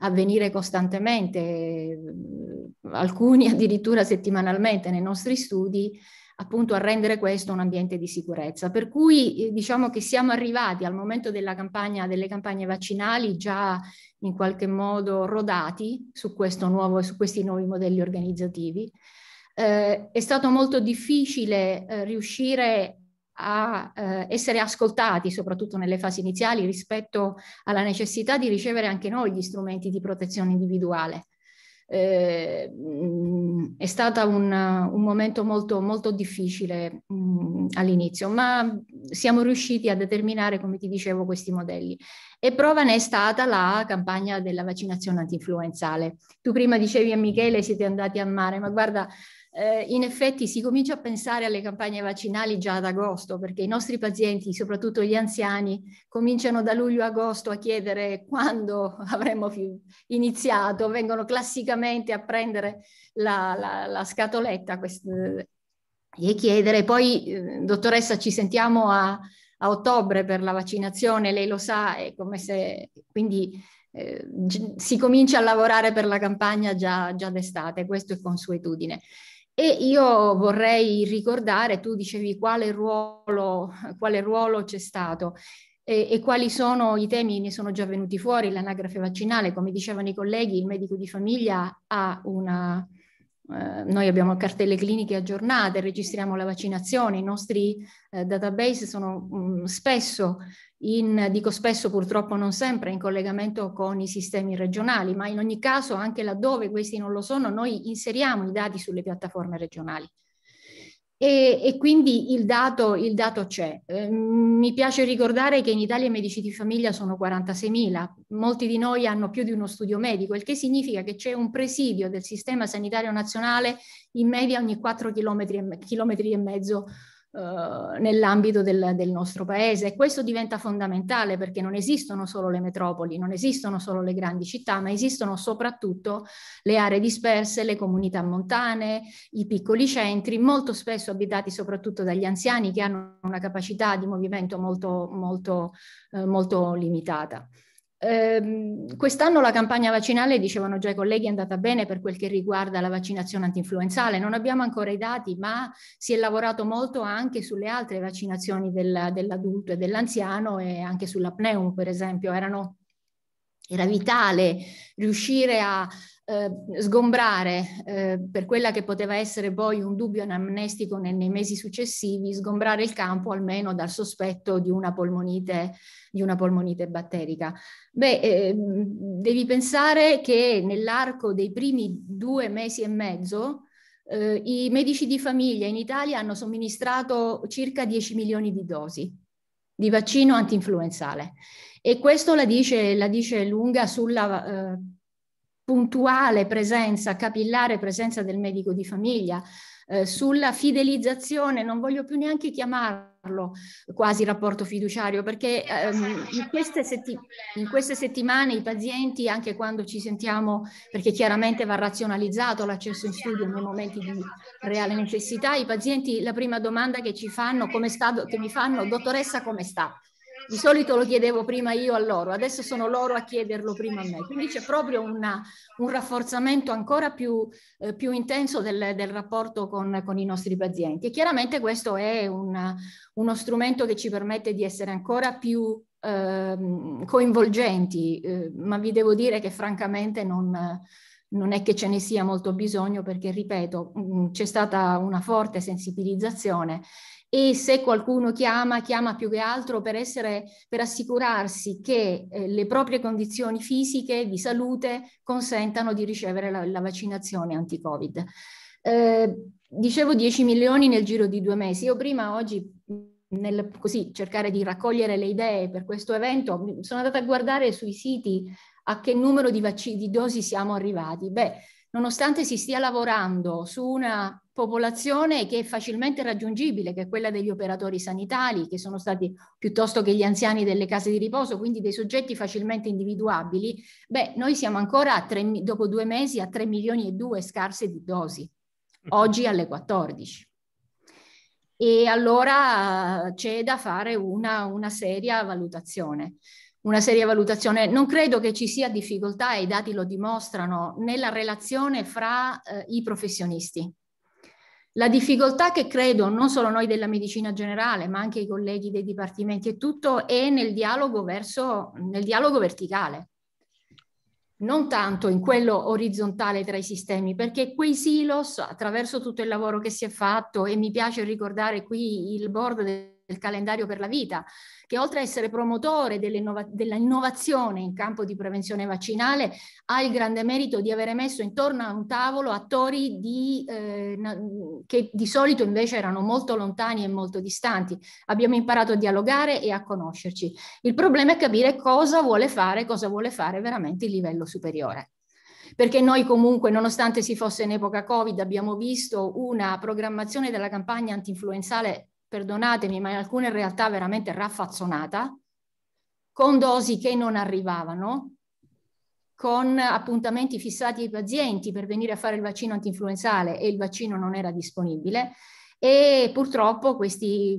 S5: avvenire costantemente, eh, alcuni addirittura settimanalmente nei nostri studi, appunto a rendere questo un ambiente di sicurezza. Per cui eh, diciamo che siamo arrivati al momento della campagna, delle campagne vaccinali già in qualche modo rodati su, questo nuovo, su questi nuovi modelli organizzativi. Eh, è stato molto difficile eh, riuscire a eh, essere ascoltati, soprattutto nelle fasi iniziali, rispetto alla necessità di ricevere anche noi gli strumenti di protezione individuale. Eh, mm, è stato un, un, momento molto, molto difficile mm, all'inizio, ma siamo riusciti a determinare, come ti dicevo, questi modelli. E prova ne è stata la campagna della vaccinazione antinfluenzale. Tu prima dicevi a Michele siete andati a mare, ma guarda, eh, in effetti si comincia a pensare alle campagne vaccinali già ad agosto, perché i nostri pazienti, soprattutto gli anziani, cominciano da luglio a agosto a chiedere quando avremmo iniziato, vengono classicamente a prendere la, la, la scatoletta eh, e chiedere. Poi, eh, dottoressa, ci sentiamo a, a ottobre per la vaccinazione, lei lo sa, è come se... Quindi, eh, si comincia a lavorare per la campagna già, già d'estate, questo è consuetudine. E io vorrei ricordare, tu dicevi quale ruolo, quale ruolo c'è stato e, e, quali sono i temi, che ne sono già venuti fuori, l'anagrafe vaccinale, come dicevano i colleghi, il medico di famiglia ha una, eh, noi abbiamo cartelle cliniche aggiornate, registriamo la vaccinazione, i nostri eh, database sono mh, mm, spesso, in, dico spesso purtroppo non sempre, in collegamento con i sistemi regionali, ma in ogni caso anche laddove questi non lo sono, noi inseriamo i dati sulle piattaforme regionali. E, e, quindi il dato, il dato c'è. Eh, mi piace ricordare che in Italia i medici di famiglia sono 46.000, molti di noi hanno più di uno studio medico, il che significa che c'è un presidio del sistema sanitario nazionale in media ogni 4 km, km e mezzo eh, nell'ambito del, del, nostro paese e questo diventa fondamentale perché non esistono solo le metropoli, non esistono solo le grandi città, ma esistono soprattutto le aree disperse, le comunità montane, i piccoli centri, molto spesso abitati soprattutto dagli anziani che hanno una capacità di movimento molto, molto, eh, molto limitata. Ehm, quest'anno la campagna vaccinale, dicevano già i colleghi, è andata bene per quel che riguarda la vaccinazione antinfluenzale. Non abbiamo ancora i dati, ma si è lavorato molto anche sulle altre vaccinazioni del, dell'adulto e dell'anziano e anche sulla pneumo, per esempio. Erano era vitale riuscire a, eh, sgombrare eh, per quella che poteva essere poi un dubbio anamnestico nei, nei, mesi successivi, sgombrare il campo almeno dal sospetto di una polmonite, di una polmonite batterica. Beh, eh, devi pensare che nell'arco dei primi due mesi e mezzo eh, i medici di famiglia in Italia hanno somministrato circa 10 milioni di dosi di vaccino antinfluenzale e questo la dice, la dice lunga sulla eh, puntuale presenza, capillare presenza del medico di famiglia, eh, sulla fidelizzazione, non voglio più neanche chiamarlo quasi rapporto fiduciario, perché ehm, in, queste setti- in, queste settimane i pazienti, anche quando ci sentiamo, perché chiaramente va razionalizzato l'accesso in studio nei momenti di esatto, reale necessità, i pazienti la prima domanda che ci fanno, come sta, che mi fanno, dottoressa come sta? Di solito lo chiedevo prima io a loro, adesso sono loro a chiederlo prima a me. Quindi c'è proprio una, un rafforzamento ancora più, eh, più intenso del, del rapporto con, con, i nostri pazienti. E chiaramente questo è una, uno strumento che ci permette di essere ancora più eh, coinvolgenti, eh, ma vi devo dire che francamente non non è che ce ne sia molto bisogno perché, ripeto, mm, c'è stata una forte sensibilizzazione e se qualcuno chiama, chiama più che altro per, essere, per assicurarsi che eh, le proprie condizioni fisiche di salute consentano di ricevere la, la vaccinazione anti-Covid. Eh, dicevo 10 milioni nel giro di due mesi. Io prima oggi nel così, cercare di raccogliere le idee per questo evento, sono andata a guardare sui siti a che numero di, vac- di dosi siamo arrivati. Beh, nonostante si stia lavorando su una popolazione che è facilmente raggiungibile, che è quella degli operatori sanitari, che sono stati piuttosto che gli anziani delle case di riposo, quindi dei soggetti facilmente individuabili, beh, noi siamo ancora, a tre, dopo due mesi, a 3 milioni e 2 scarse di dosi, oggi alle 14. E allora eh, c'è da fare una, una seria valutazione una seria valutazione. Non credo che ci sia difficoltà, e i dati lo dimostrano, nella relazione fra eh, i professionisti. La difficoltà che credo non solo noi della medicina generale, ma anche i colleghi dei dipartimenti e tutto, è nel dialogo, verso, nel dialogo verticale, non tanto in quello orizzontale tra i sistemi, perché quei silos, attraverso tutto il lavoro che si è fatto, e mi piace ricordare qui il board del del calendario per la vita, che oltre a essere promotore dell'innovazione in campo di prevenzione vaccinale, ha il grande merito di avere messo intorno a un tavolo attori di, eh, che di solito invece erano molto lontani e molto distanti. Abbiamo imparato a dialogare e a conoscerci. Il problema è capire cosa vuole fare, cosa vuole fare veramente il livello superiore perché noi comunque, nonostante si fosse in epoca Covid, abbiamo visto una programmazione della campagna antinfluenzale perdonatemi, ma in alcune realtà veramente raffazzonata, con dosi che non arrivavano, con appuntamenti fissati ai pazienti per venire a fare il vaccino antinfluenzale e il vaccino non era disponibile e purtroppo questi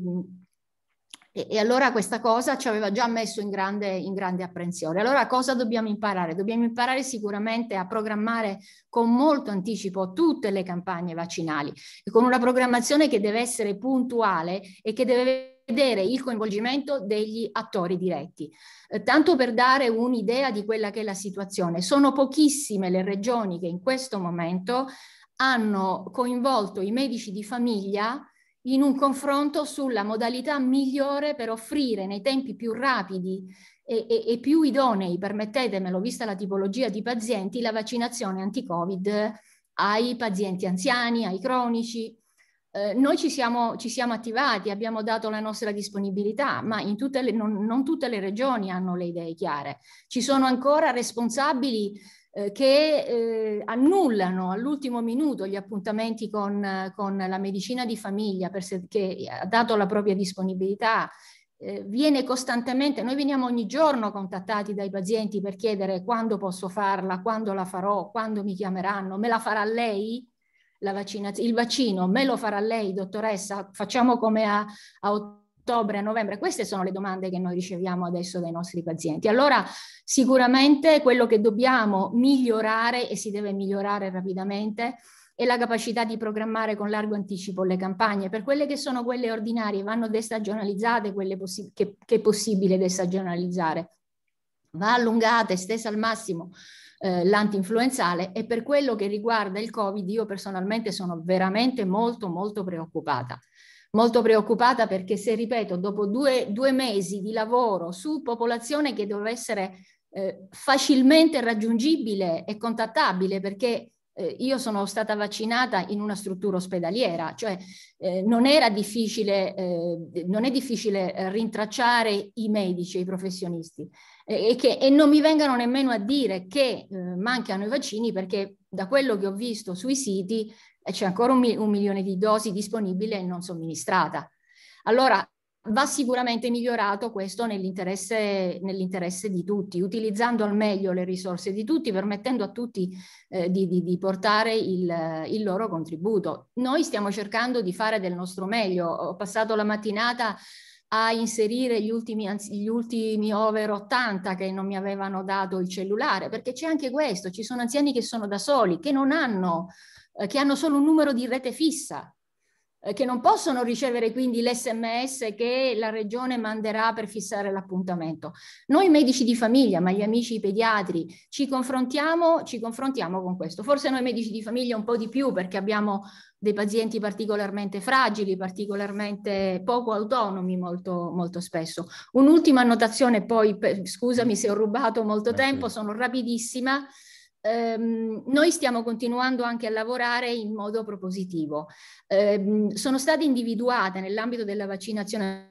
S5: e, e, allora questa cosa ci aveva già messo in grande, in grande apprensione. Allora cosa dobbiamo imparare? Dobbiamo imparare sicuramente a programmare con molto anticipo tutte le campagne vaccinali con una programmazione che deve essere puntuale e che deve vedere il coinvolgimento degli attori diretti. Eh, tanto per dare un'idea di quella che è la situazione, sono pochissime le regioni che in questo momento hanno coinvolto i medici di famiglia in un confronto sulla modalità migliore per offrire nei tempi più rapidi e, e, e più idonei, permettetemelo, vista la tipologia di pazienti, la vaccinazione anti-Covid ai pazienti anziani, ai cronici. Eh, noi ci siamo, ci siamo, attivati, abbiamo dato la nostra disponibilità, ma tutte le, non, non, tutte le regioni hanno le idee chiare. Ci sono ancora responsabili eh, che eh, annullano all'ultimo minuto gli appuntamenti con, con la medicina di famiglia se, che eh, ha dato la propria disponibilità. Eh, viene costantemente, noi veniamo ogni giorno contattati dai pazienti per chiedere quando posso farla, quando la farò, quando mi chiameranno, me la farà lei? La il vaccino, me lo farà lei, dottoressa? Facciamo come a, a ottobre, novembre? Queste sono le domande che noi riceviamo adesso dai nostri pazienti. Allora sicuramente quello che dobbiamo migliorare e si deve migliorare rapidamente è la capacità di programmare con largo anticipo le campagne. Per quelle che sono quelle ordinarie vanno destagionalizzate quelle possi- che, che è possibile destagionalizzare. Va allungata, estesa al massimo eh, l'antinfluenzale e per quello che riguarda il Covid io personalmente sono veramente molto molto preoccupata molto preoccupata perché se, ripeto, dopo due, due mesi di lavoro su popolazione che doveva essere eh, facilmente raggiungibile e contattabile perché eh, io sono stata vaccinata in una struttura ospedaliera, cioè eh, non, era difficile, eh, non è difficile rintracciare i medici, i professionisti e, che, e non mi vengano nemmeno a dire che eh, mancano i vaccini perché da quello che ho visto sui siti c'è ancora un, mi un milione di dosi disponibile e non somministrata. Allora va sicuramente migliorato questo nell'interesse, nell di tutti, utilizzando al meglio le risorse di tutti, permettendo a tutti eh, di, di, di, portare il, il, loro contributo. Noi stiamo cercando di fare del nostro meglio. Ho passato la mattinata a inserire gli ultimi, anzi, gli ultimi over 80 che non mi avevano dato il cellulare, perché c'è anche questo, ci sono anziani che sono da soli, che non hanno eh, che hanno solo un numero di rete fissa, eh, che non possono ricevere quindi l'SMS che la regione manderà per fissare l'appuntamento. Noi medici di famiglia, ma gli amici pediatri, ci confrontiamo, ci confrontiamo con questo. Forse noi medici di famiglia un po' di più perché abbiamo dei pazienti particolarmente fragili, particolarmente poco autonomi molto, molto spesso. Un'ultima annotazione, poi scusami se ho rubato molto tempo, sono rapidissima ehm, noi stiamo continuando anche a lavorare in modo propositivo. Ehm, sono state individuate nell'ambito della vaccinazione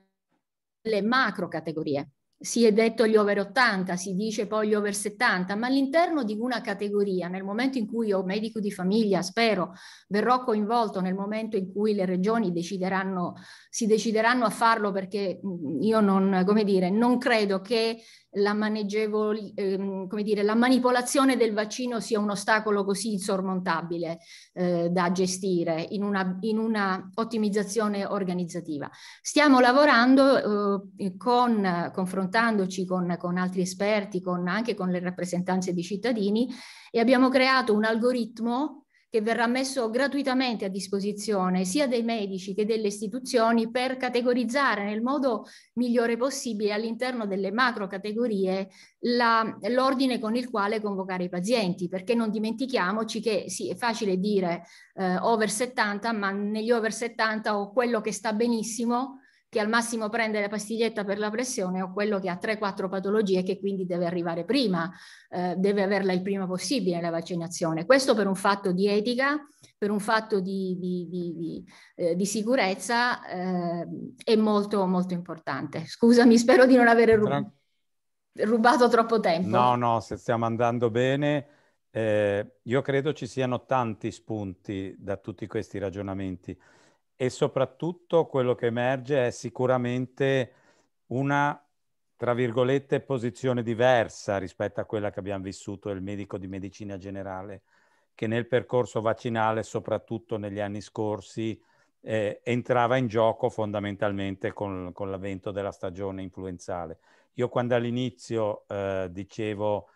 S5: le macro categorie si è detto gli over 80, si dice poi gli over 70, ma all'interno di una categoria, nel momento in cui io medico di famiglia, spero, verrò coinvolto nel momento in cui le regioni decideranno, si decideranno a farlo perché mm, io non, come dire, non credo che la, ehm, dire, la manipolazione del vaccino sia un ostacolo così insormontabile eh, da gestire in una, in una, ottimizzazione organizzativa. Stiamo lavorando eh, con, confrontandoci con, con altri esperti, con, anche con le rappresentanze di cittadini e abbiamo creato un algoritmo che verrà messo gratuitamente a disposizione sia dei medici che delle istituzioni per categorizzare nel modo migliore possibile all'interno delle macro categorie l'ordine con il quale convocare i pazienti, perché non dimentichiamoci che sì, è facile dire eh, over 70, ma negli over 70 o quello che sta benissimo che al massimo prende la pastiglietta per la pressione o quello che ha 3-4 patologie che quindi deve arrivare prima, eh, deve averla il prima possibile la vaccinazione. Questo per un fatto di etica, per un fatto di, di, di, eh, di sicurezza eh, è molto molto importante. Scusami, spero di non avere rub- rubato troppo tempo. No,
S1: no, se stiamo andando bene. Eh, io credo ci siano tanti spunti da tutti questi ragionamenti e soprattutto quello che emerge è sicuramente una, tra virgolette, posizione diversa rispetto a quella che abbiamo vissuto il medico di medicina generale, che nel percorso vaccinale, soprattutto negli anni scorsi, eh, entrava in gioco fondamentalmente con, con, l'avvento della stagione influenzale. Io quando all'inizio eh, dicevo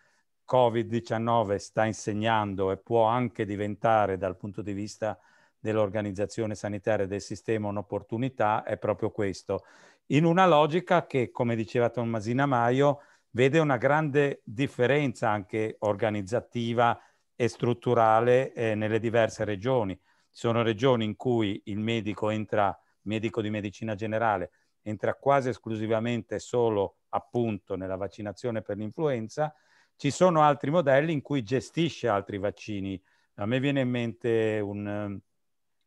S1: Covid-19 sta insegnando e può anche diventare dal punto di vista dell'organizzazione sanitaria del sistema un'opportunità è proprio questo. In una logica che, come diceva Tommasina Maio, vede una grande differenza anche organizzativa e strutturale eh, nelle diverse regioni. Ci sono regioni in cui il medico entra, medico di medicina generale, entra quasi esclusivamente solo appunto nella vaccinazione per l'influenza. Ci sono altri modelli in cui gestisce altri vaccini. A me viene in mente un,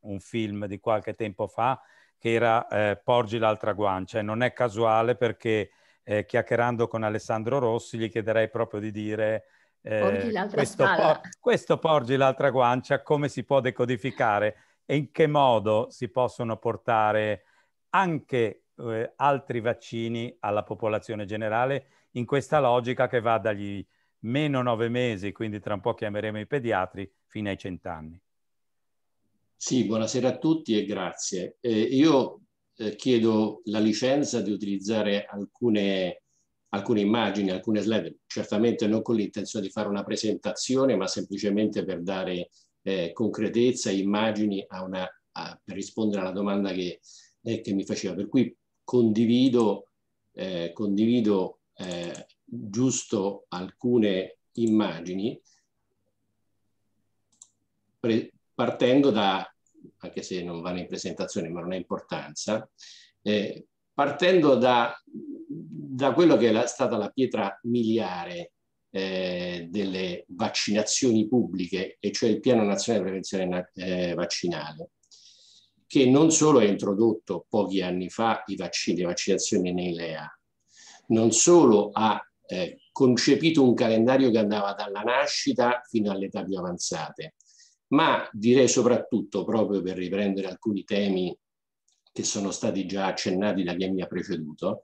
S1: un film di qualche tempo fa che era eh, Porgi l'altra guancia e non è casuale perché eh, chiacchierando con Alessandro Rossi gli chiederei proprio di dire eh, questo, por- questo Porgi l'altra guancia come si può decodificare e in che modo si possono portare anche eh, altri vaccini alla popolazione generale in questa logica che va dagli meno nove mesi, quindi tra un po' chiameremo i pediatri,
S6: fino ai cent'anni. Sì, buonasera a tutti e grazie. Eh, io eh, chiedo la licenza di utilizzare alcune, alcune immagini, alcune slide, certamente non con l'intenzione di fare una presentazione, ma semplicemente per dare eh, concretezza, immagini a una, a, per rispondere alla domanda che, eh, che, mi faceva. Per cui condivido, eh, condivido eh, giusto alcune immagini. Pre partendo da, anche se non vanno in presentazione ma non ha importanza, eh, partendo da, da, quello che è la, stata la pietra miliare eh, delle vaccinazioni pubbliche, e cioè il Piano Nazionale di Prevenzione eh, Vaccinale, che non solo ha introdotto pochi anni fa i vaccini, le vaccinazioni nei LEA, non solo ha eh, concepito un calendario che andava dalla nascita fino alle età più avanzate, ma direi soprattutto, proprio per riprendere alcuni temi che sono stati già accennati da chi mi ha preceduto,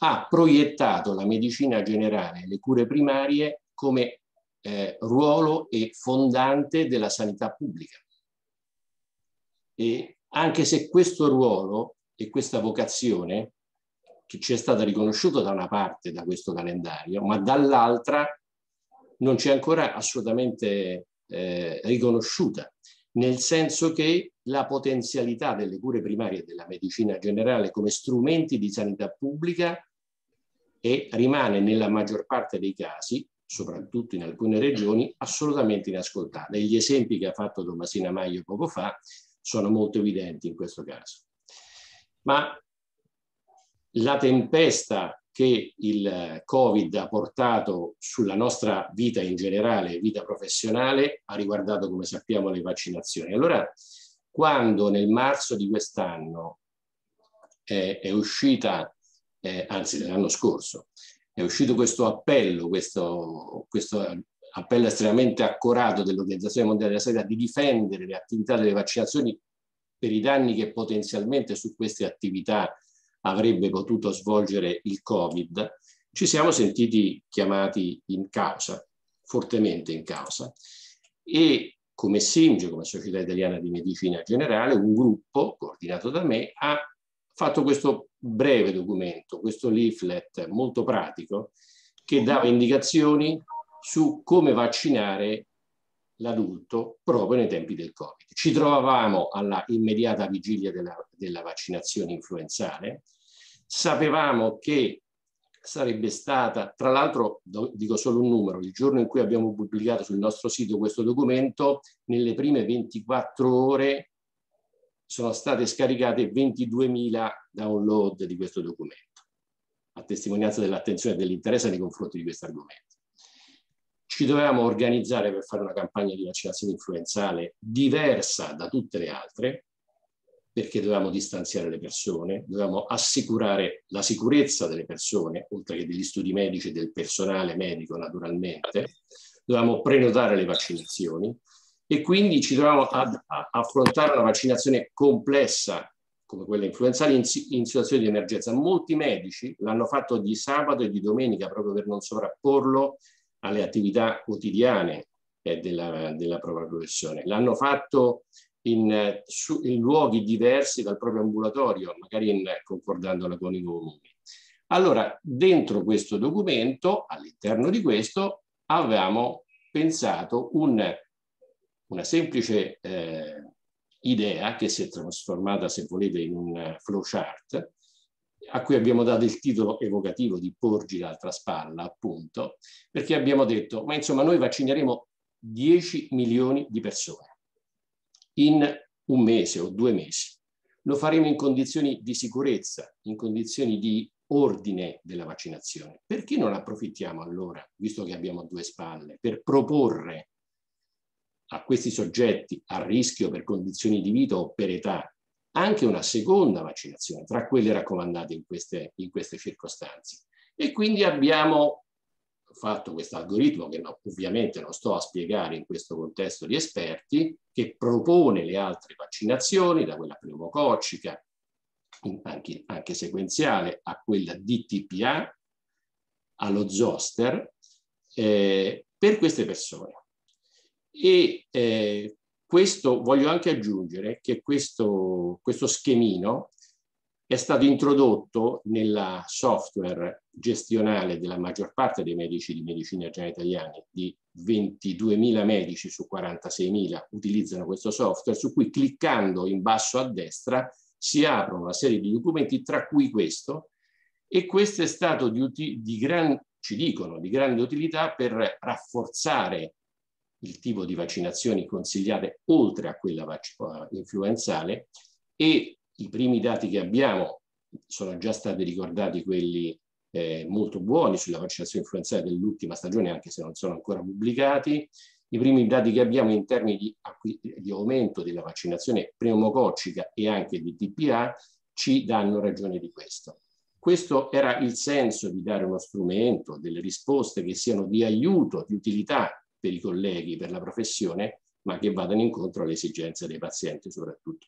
S6: ha proiettato la medicina generale e le cure primarie come eh, ruolo e fondante della sanità pubblica. E anche se questo ruolo e questa vocazione, che ci è stata riconosciuta da una parte da questo calendario, ma dall'altra non c'è ancora assolutamente eh, riconosciuta, nel senso che la potenzialità delle cure primarie e della medicina generale come strumenti di sanità pubblica e rimane nella maggior parte dei casi, soprattutto in alcune regioni, assolutamente inascoltata. gli esempi che ha fatto Tomasina Maio poco fa sono molto evidenti in questo caso. Ma la tempesta che il eh, Covid ha portato sulla nostra vita in generale, vita professionale, ha riguardato, come sappiamo, le vaccinazioni. Allora, quando nel marzo di quest'anno eh, è uscita, eh, anzi dell'anno scorso, è uscito questo appello, questo, questo appello estremamente accorato dell'Organizzazione Mondiale della Sanità di difendere le attività delle vaccinazioni per i danni che potenzialmente su queste attività avrebbe potuto svolgere il Covid, ci siamo sentiti chiamati in causa, fortemente in causa. E come SIMGE, come Società Italiana di Medicina Generale, un gruppo coordinato da me ha fatto questo breve documento, questo leaflet molto pratico, che dava indicazioni su come vaccinare l'adulto proprio nei tempi del Covid. Ci trovavamo alla immediata vigilia della, della vaccinazione influenzale, sapevamo che sarebbe stata, tra l'altro dico solo un numero, il giorno in cui abbiamo pubblicato sul nostro sito questo documento, nelle prime 24 ore sono state scaricate 22.000 download di questo documento, a testimonianza dell'attenzione e dell'interesse nei confronti di questo argomento ci dovevamo organizzare per fare una campagna di vaccinazione influenzale diversa da tutte le altre, perché dovevamo distanziare le persone, dovevamo assicurare la sicurezza delle persone, oltre che degli studi medici e del personale medico naturalmente, dovevamo prenotare le vaccinazioni e quindi ci trovavamo ad affrontare una vaccinazione complessa come quella influenzale in, in situazioni di emergenza. Molti medici l'hanno fatto di sabato e di domenica proprio per non sovrapporlo alle attività quotidiane della, della, propria professione. L'hanno fatto in, in, luoghi diversi dal proprio ambulatorio, magari in, concordandola con i comuni. Allora, dentro questo documento, all'interno di questo, avevamo pensato un, una semplice eh, idea che si è trasformata, se volete, in un eh, flowchart, a cui abbiamo dato il titolo evocativo di Porgi l'altra spalla, appunto, perché abbiamo detto, ma insomma noi vaccineremo 10 milioni di persone in un mese o due mesi. Lo faremo in condizioni di sicurezza, in condizioni di ordine della vaccinazione. Perché non approfittiamo allora, visto che abbiamo due spalle, per proporre a questi soggetti a rischio per condizioni di vita o per età anche una seconda vaccinazione tra quelle raccomandate in queste, in queste circostanze. E quindi abbiamo fatto questo algoritmo che no, ovviamente non sto a spiegare in questo contesto di esperti, che propone le altre vaccinazioni, da quella pneumococcica, anche, anche sequenziale, a quella DTPA, allo zoster, eh, per queste persone. E eh, questo voglio anche aggiungere che questo, questo schemino è stato introdotto nel software gestionale della maggior parte dei medici di medicina generale italiani, di 22.000 medici su 46.000 utilizzano questo software, su cui cliccando in basso a destra si aprono una serie di documenti, tra cui questo, e questo è stato di, di gran, ci dicono, di grande utilità per rafforzare il tipo di vaccinazioni consigliate oltre a quella eh, influenzale e i primi dati che abbiamo sono già stati ricordati quelli eh, molto buoni sulla vaccinazione influenzale dell'ultima stagione, anche se non sono ancora pubblicati. I primi dati che abbiamo in termini di, di aumento della vaccinazione pneumococcica e anche di TPA ci danno ragione di questo. Questo era il senso di dare uno strumento, delle risposte che siano di aiuto, di utilità per i colleghi, per la professione, ma che vadano incontro alle esigenze dei pazienti soprattutto.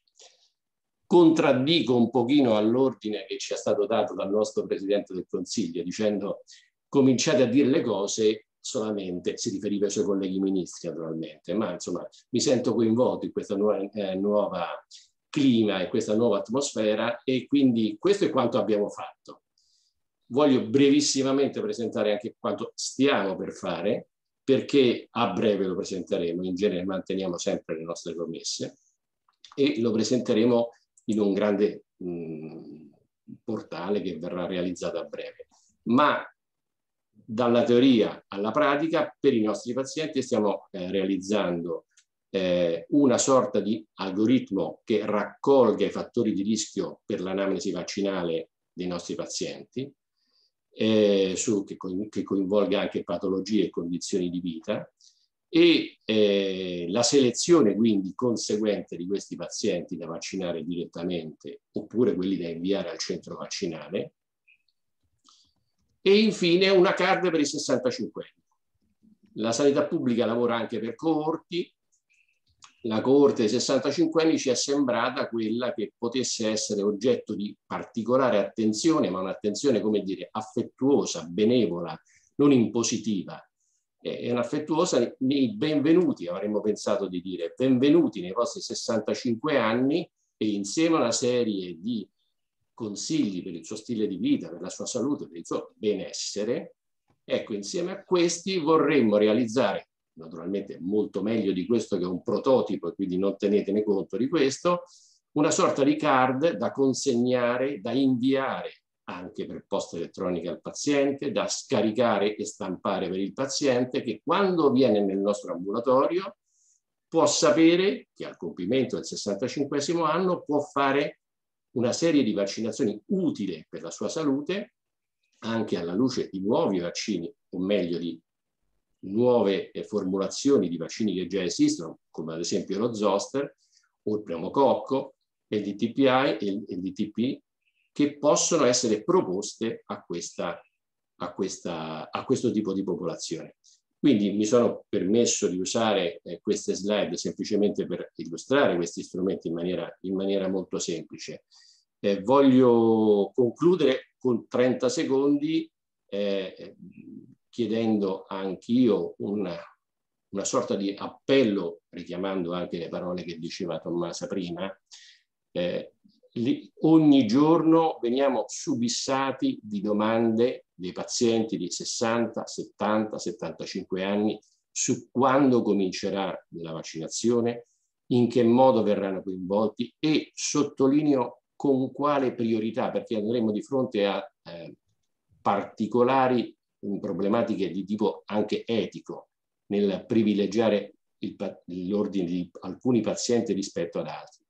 S6: Contraddico un pochino all'ordine che ci è stato dato dal nostro Presidente del Consiglio dicendo cominciate a dire le cose solamente, si riferiva ai suoi colleghi ministri naturalmente, ma insomma mi sento coinvolto in questa nuova, eh, nuova clima e questa nuova atmosfera e quindi questo è quanto abbiamo fatto. Voglio brevissimamente presentare anche quanto stiamo per fare perché a breve lo presenteremo, in genere manteniamo sempre le nostre promesse e lo presenteremo in un grande mh, mm, portale che verrà realizzato a breve. Ma dalla teoria alla pratica, per i nostri pazienti stiamo eh, realizzando eh, una sorta di algoritmo che raccolga i fattori di rischio per l'anamnesi vaccinale dei nostri pazienti eh, su, che, co che, coinvolga anche patologie e condizioni di vita e eh, la selezione quindi conseguente di questi pazienti da vaccinare direttamente oppure quelli da inviare al centro vaccinale e infine una card per i 65 anni. La sanità pubblica lavora anche per coorti la corte dei 65 anni ci è sembrata quella che potesse essere oggetto di particolare attenzione, ma un'attenzione, come dire, affettuosa, benevola, non impositiva. E un'affettuosa nei benvenuti, avremmo pensato di dire, benvenuti nei vostri 65 anni e insieme a una serie di consigli per il suo stile di vita, per la sua salute, per il suo benessere, ecco, insieme a questi vorremmo realizzare naturalmente molto meglio di questo che è un prototipo e quindi non tenetene conto di questo, una sorta di card da consegnare, da inviare anche per posta elettronica al paziente, da scaricare e stampare per il paziente che quando viene nel nostro ambulatorio può sapere che al compimento del 65 anno può fare una serie di vaccinazioni utile per la sua salute, anche alla luce di nuovi vaccini, o meglio di nuove eh, formulazioni di vaccini che già esistono, come ad esempio lo zoster o il pneumococco e il DTPI e il DTP, che possono essere proposte a, questa, a, questa, a questo tipo di popolazione. Quindi mi sono permesso di usare eh, queste slide semplicemente per illustrare questi strumenti in maniera, in maniera molto semplice. Eh, voglio concludere con 30 secondi eh, chiedendo anch'io una, una sorta di appello, richiamando anche le parole che diceva Tommaso prima, eh, li, ogni giorno veniamo subissati di domande dei pazienti di 60, 70, 75 anni su quando comincerà la vaccinazione, in che modo verranno coinvolti e sottolineo con quale priorità, perché andremo di fronte a eh, particolari problematiche di tipo anche etico nel privilegiare l'ordine di alcuni pazienti rispetto ad altri.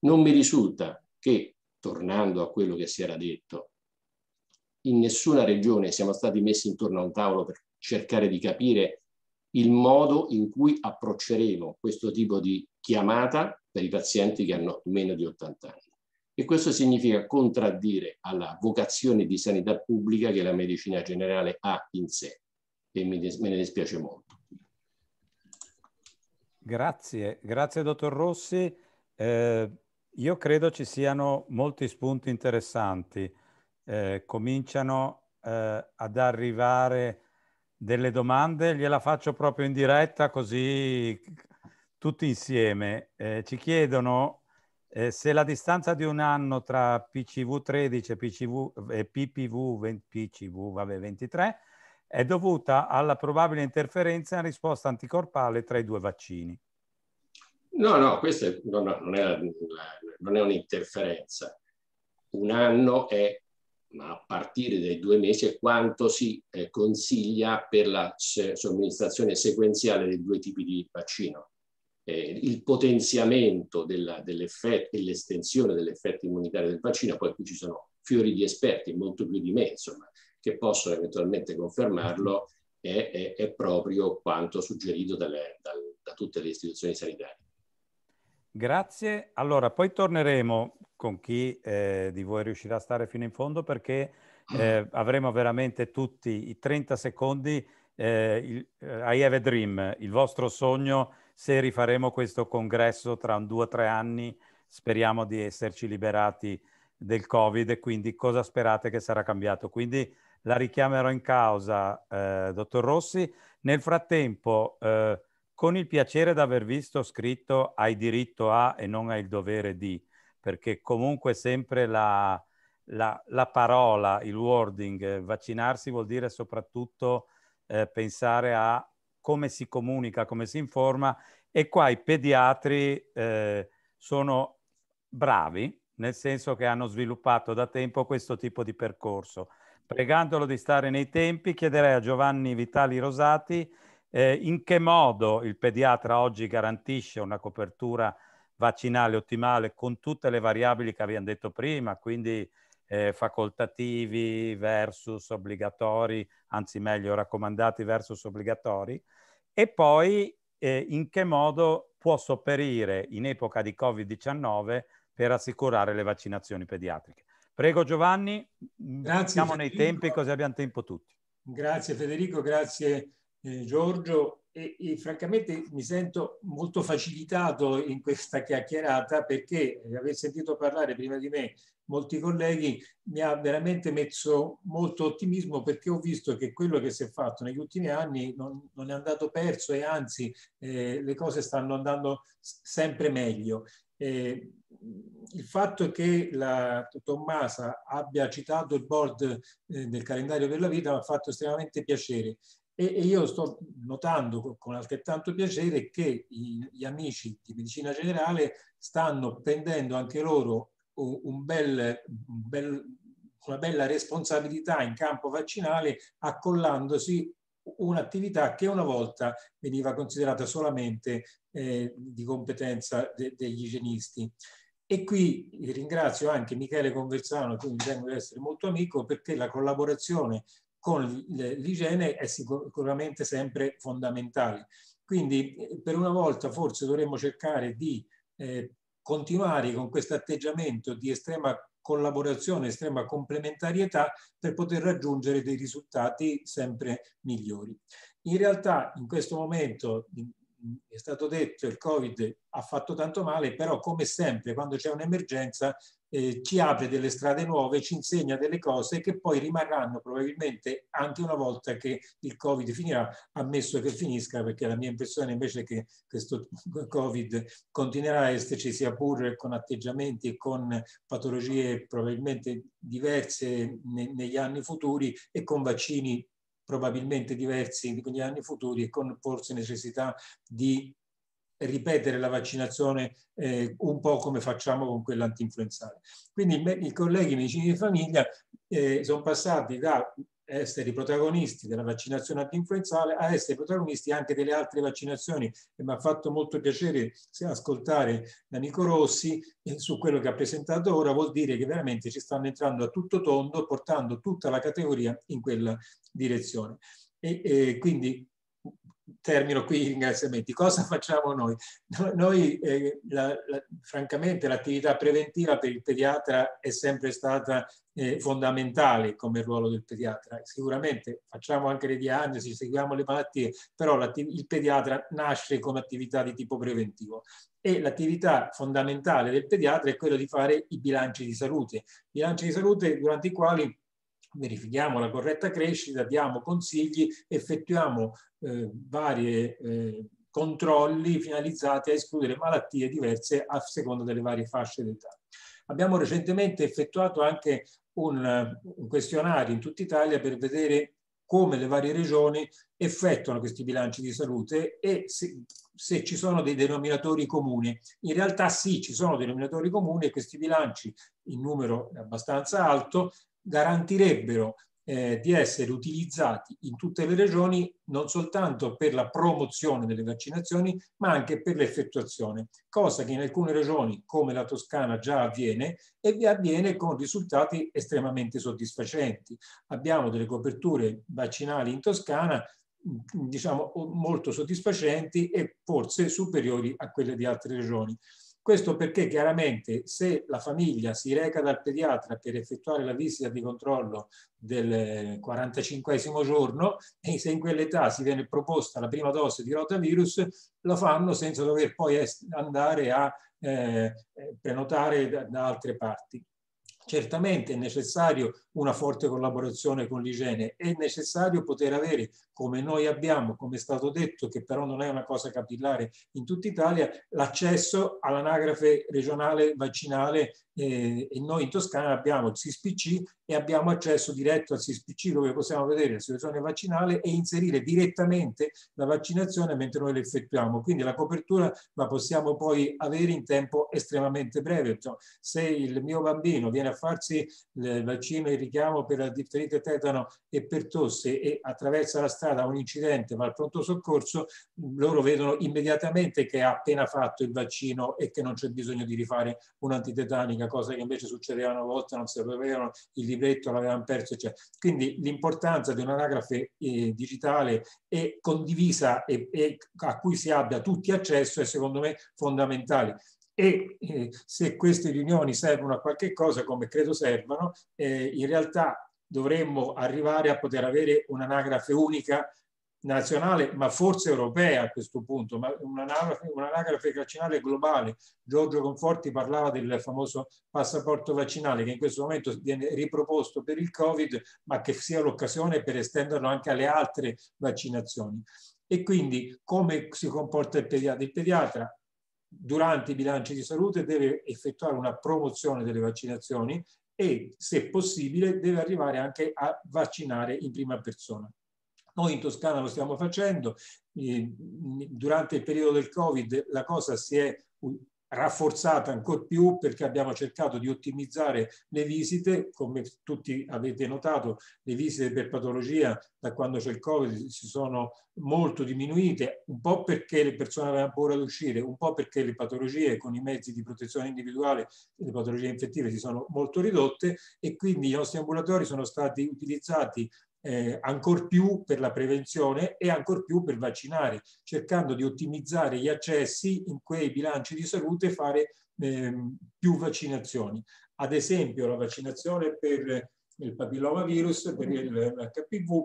S6: Non mi risulta che, tornando a quello che si era detto, in nessuna regione siamo stati messi intorno a un tavolo per cercare di capire il modo in cui approcceremo questo tipo di chiamata per i pazienti che hanno meno di 80 anni. E questo significa contraddire alla vocazione di sanità pubblica che la medicina generale ha in sé e mi, me ne dispiace molto.
S1: Grazie, grazie dottor Rossi. Eh, io credo ci siano molti spunti interessanti. Eh, cominciano eh, ad arrivare delle domande, gliela faccio proprio in diretta così tutti insieme. Eh, ci chiedono eh, se la distanza di un anno tra PCV 13 e, PCV, e eh, PPV, 20, PCV vabbè, 23 è dovuta alla probabile interferenza in risposta anticorpale tra i due
S6: vaccini. No, no, questa non, non, è, non è un'interferenza. Un anno è ma a partire dai due mesi è quanto si eh, consiglia per la somministrazione sequenziale dei due tipi di vaccino eh, il potenziamento dell'effetto e l'estensione dell'effetto immunitario del vaccino, poi qui ci sono fiori di esperti, molto più di me, insomma, che possono eventualmente confermarlo, è, è, è proprio quanto suggerito dalle, dal, da tutte le istituzioni sanitarie.
S1: Grazie. Allora, poi torneremo con chi eh, di voi riuscirà a stare fino in fondo perché eh, ah. avremo veramente tutti i 30 secondi eh, il, eh, I Have a Dream, il vostro sogno se rifaremo questo congresso tra un due o tre anni, speriamo di esserci liberati del Covid e quindi cosa sperate che sarà cambiato? Quindi la richiamerò in causa, eh, dottor Rossi. Nel frattempo, eh, con il piacere di aver visto scritto hai diritto a e non hai il dovere di, perché comunque sempre la, la, la parola, il wording, eh, vaccinarsi vuol dire soprattutto eh, pensare a come si comunica, come si informa e qua i pediatri eh, sono bravi, nel senso che hanno sviluppato da tempo questo tipo di percorso. Pregandolo di stare nei tempi, chiederei a Giovanni Vitali Rosati eh, in che modo il pediatra oggi garantisce una copertura vaccinale ottimale con tutte le variabili che abbiamo detto prima, quindi eh, facoltativi versus obbligatori, anzi meglio raccomandati versus obbligatori, e poi eh, in che modo può sopperire in epoca di Covid-19 per assicurare le vaccinazioni pediatriche. Prego Giovanni, grazie, siamo Federico. nei tempi così abbiamo tempo
S7: tutti. Grazie Federico, grazie eh, Giorgio e, e, francamente mi sento molto facilitato in questa chiacchierata perché eh, aver sentito parlare prima di me molti colleghi mi ha veramente messo molto ottimismo perché ho visto che quello che si è fatto negli ultimi anni non, non è andato perso e anzi eh, le cose stanno andando sempre meglio. Eh, il fatto che la Tommasa abbia citato il board eh, del calendario per la vita mi ha fatto estremamente piacere e, io sto notando con altrettanto piacere che gli amici di medicina generale stanno prendendo anche loro un bel, un bel, una bella responsabilità in campo vaccinale accollandosi un'attività che una volta veniva considerata solamente eh, di competenza de, degli igienisti. E qui ringrazio anche Michele Conversano, cui mi ritengo di essere molto amico, perché la collaborazione con l'igiene è sicuramente sempre fondamentale. Quindi eh, per una volta forse dovremmo cercare di eh, continuare con questo atteggiamento di estrema collaborazione, estrema complementarietà per poter raggiungere dei risultati sempre migliori. In realtà in questo momento è stato detto che il Covid ha fatto tanto male, però come sempre quando c'è un'emergenza eh, ci apre delle strade nuove, ci insegna delle cose che poi rimarranno probabilmente anche una volta che il Covid finirà, ammesso che finisca, perché la mia impressione invece è che questo Covid continuerà a esserci sia pur con atteggiamenti e con patologie probabilmente diverse ne, negli anni futuri e con vaccini probabilmente diversi negli anni futuri e con forse necessità di ripetere la vaccinazione eh, un po' come facciamo con quella antinfluenzale. Quindi i colleghi medicini di famiglia eh, sono passati da essere i protagonisti della vaccinazione antinfluenzale a essere protagonisti anche delle altre vaccinazioni e mi ha fatto molto piacere ascoltare D'Amico Rossi su quello che ha presentato ora vuol dire che veramente ci stanno entrando a tutto tondo portando tutta la categoria in quella direzione e, e eh, quindi termino qui i ringraziamenti, cosa facciamo noi? noi, eh, la, la, francamente, l'attività preventiva per il pediatra è sempre stata eh, fondamentale come ruolo del pediatra. Sicuramente facciamo anche le diagnosi, seguiamo le malattie, però il pediatra nasce come attività di tipo preventivo e l'attività fondamentale del pediatra è quella di fare i bilanci di salute, bilanci di salute durante i quali verifichiamo la corretta crescita, diamo consigli, effettuiamo eh, vari eh, controlli finalizzati a escludere malattie diverse a seconda delle varie fasce d'età. Abbiamo recentemente effettuato anche un, un questionario in tutta Italia per vedere come le varie regioni effettuano questi bilanci di salute e se, se, ci sono dei denominatori comuni. In realtà sì, ci sono denominatori comuni e questi bilanci in numero abbastanza alto garantirebbero eh, di essere utilizzati in tutte le regioni non soltanto per la promozione delle vaccinazioni ma anche per l'effettuazione, cosa che in alcune regioni come la Toscana già avviene e avviene con risultati estremamente soddisfacenti. Abbiamo delle coperture vaccinali in Toscana diciamo molto soddisfacenti e forse superiori a quelle di altre regioni. Questo perché chiaramente se la famiglia si reca dal pediatra per effettuare la visita di controllo del 45 giorno e se in quell'età si viene proposta la prima dose di rotavirus, lo fanno senza dover poi andare a eh, eh, prenotare da, da altre parti. Certamente è necessario una forte collaborazione con l'igiene. È necessario poter avere, come noi abbiamo, come è stato detto, che però non è una cosa capillare in tutta Italia, l'accesso all'anagrafe regionale vaccinale eh, e noi in Toscana abbiamo il SISPC e abbiamo accesso diretto al SISPC dove possiamo vedere la situazione vaccinale e inserire direttamente la vaccinazione mentre noi l'effettuiamo. Quindi la copertura la possiamo poi avere in tempo estremamente breve. Se il mio bambino viene a farsi il vaccino in richiamo per la difterite tetano e per tosse e attraversa la strada un incidente ma al pronto soccorso loro vedono immediatamente che ha appena fatto il vaccino e che non c'è bisogno di rifare un'antitetanica, cosa che invece succedeva una volta, non sapevano, il libretto l'avevano perso, eccetera. Quindi l'importanza di un'anagrafe eh, digitale e condivisa e, e a cui si abbia tutti accesso è secondo me fondamentale e eh, se queste riunioni servono a qualche cosa, come credo servano, eh, in realtà dovremmo arrivare a poter avere un'anagrafe unica nazionale, ma forse europea a questo punto, ma un'anagrafe, un'anagrafe vaccinale globale. Giorgio Conforti parlava del famoso passaporto vaccinale che in questo momento viene riproposto per il Covid, ma che sia l'occasione per estenderlo anche alle altre vaccinazioni. E quindi come si comporta il pediatra? Il pediatra durante i bilanci di salute deve effettuare una promozione delle vaccinazioni e, se possibile, deve arrivare anche a vaccinare in prima persona. Noi in Toscana lo stiamo facendo, eh, durante il periodo del Covid la cosa si è rafforzata ancor più perché abbiamo cercato di ottimizzare le visite, come tutti avete notato le visite per patologia da quando c'è il Covid si sono molto diminuite, un po' perché le persone avevano paura di uscire, un po' perché le patologie con i mezzi di protezione individuale, le patologie infettive si sono molto ridotte e quindi i nostri ambulatori sono stati utilizzati eh, ancor più per la prevenzione e ancor più per vaccinare, cercando di ottimizzare gli accessi in quei bilanci di salute e fare eh, più vaccinazioni. Ad esempio la vaccinazione per il papillomavirus, per l'HPV,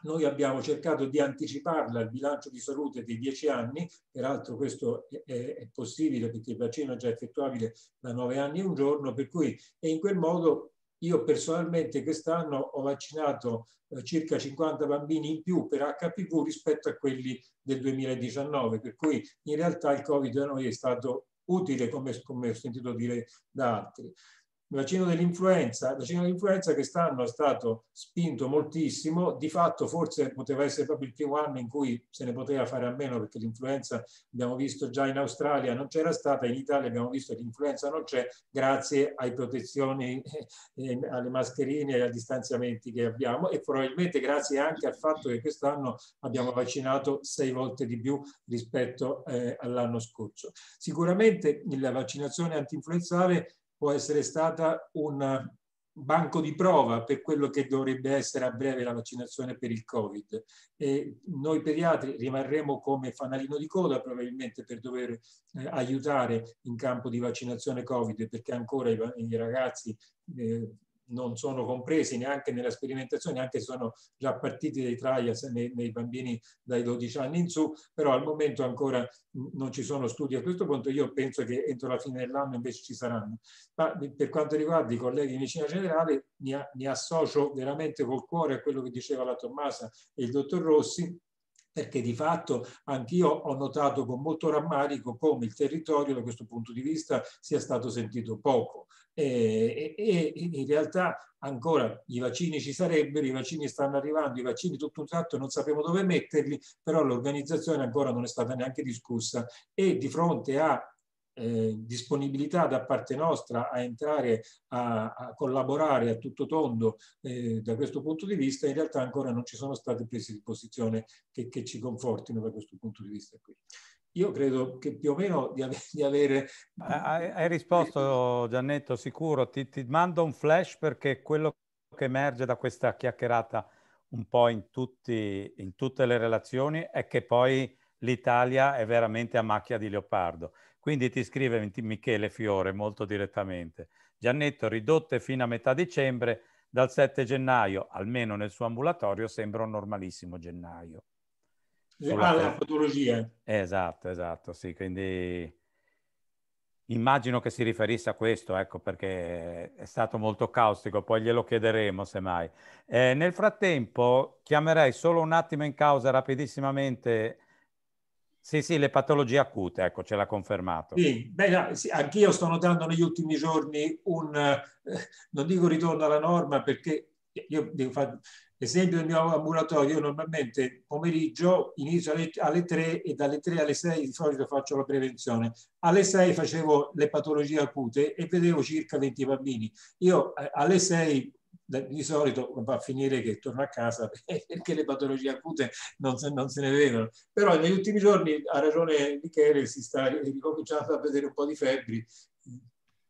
S7: noi abbiamo cercato di anticiparla al bilancio di salute dei 10 anni, peraltro questo è, è possibile perché il vaccino è già effettuabile da 9 anni e un giorno, per cui e in quel modo io personalmente quest'anno ho vaccinato eh, circa 50 bambini in più per HPV rispetto a quelli del 2019, per cui in realtà il Covid a noi è stato utile, come, come ho sentito dire da altri vaccino dell'influenza, il vaccino dell'influenza quest'anno è stato spinto moltissimo, di fatto forse poteva essere proprio il primo anno in cui se ne poteva fare a meno perché l'influenza abbiamo visto già in Australia non c'era stata, in Italia abbiamo visto che l'influenza non c'è grazie ai protezioni, eh, alle mascherine e ai distanziamenti che abbiamo e probabilmente grazie anche al fatto che quest'anno abbiamo vaccinato sei volte di più rispetto eh, all'anno scorso. Sicuramente la vaccinazione antinfluenzale può essere stata un banco di prova per quello che dovrebbe essere a breve la vaccinazione per il Covid. E noi pediatri rimarremo come fanalino di coda probabilmente per dover eh, aiutare in campo di vaccinazione Covid perché ancora i, i ragazzi eh, non sono compresi neanche nella sperimentazione, anche se sono già partiti dei trials nei, nei, bambini dai 12 anni in su, però al momento ancora non ci sono studi a questo punto, io penso che entro la fine dell'anno invece ci saranno. Ma eh, per quanto riguarda i colleghi di medicina generale, mi, mi associo veramente col cuore a quello che diceva la Tommasa e il dottor Rossi, perché di fatto anch'io ho notato con molto rammarico come il territorio da questo punto di vista sia stato sentito poco e, e, e in realtà ancora i vaccini ci sarebbero, i vaccini stanno arrivando, i vaccini tutto un tratto non sappiamo dove metterli, però l'organizzazione ancora non è stata neanche discussa e di fronte a eh, disponibilità da parte nostra a entrare a, a collaborare a tutto tondo eh, da questo punto di vista, in realtà ancora non ci sono state prese di posizione che, che ci confortino da questo punto di vista qui. Io credo che più o meno di, ave di avere...
S1: Hai, hai, risposto Giannetto, sicuro. Ti, ti mando un flash perché quello che emerge da questa chiacchierata un po' in, tutti, in tutte le relazioni è che poi l'Italia è veramente a macchia di leopardo. Quindi ti scrive Michele Fiore molto direttamente. Giannetto ridotte fino a metà dicembre, dal 7 gennaio, almeno nel suo ambulatorio, sembra un normalissimo gennaio.
S7: Eh, Sulla ah, la patologia.
S1: Esatto, esatto, sì, quindi immagino che si riferisse a questo, ecco, perché è stato molto caustico, poi glielo chiederemo semmai. Eh, nel frattempo chiamerei solo un attimo in causa rapidissimamente sì, sì, le patologie acute, ecco, ce l'ha confermato. Sì,
S7: beh, sì, anch'io sto notando negli ultimi giorni un, eh, non dico ritorno alla norma perché io devo fare esempio del mio ambulatorio, io normalmente pomeriggio inizio alle, alle 3 e dalle 3 alle 6 di solito faccio la prevenzione. Alle 6 facevo le patologie acute e vedevo circa 20 bambini. Io eh, alle 6 di solito va a finire che torno a casa perché le patologie acute non se, non se ne vedono. Però negli ultimi giorni, ha ragione Michele, si sta ricominciando a vedere un po' di febbri.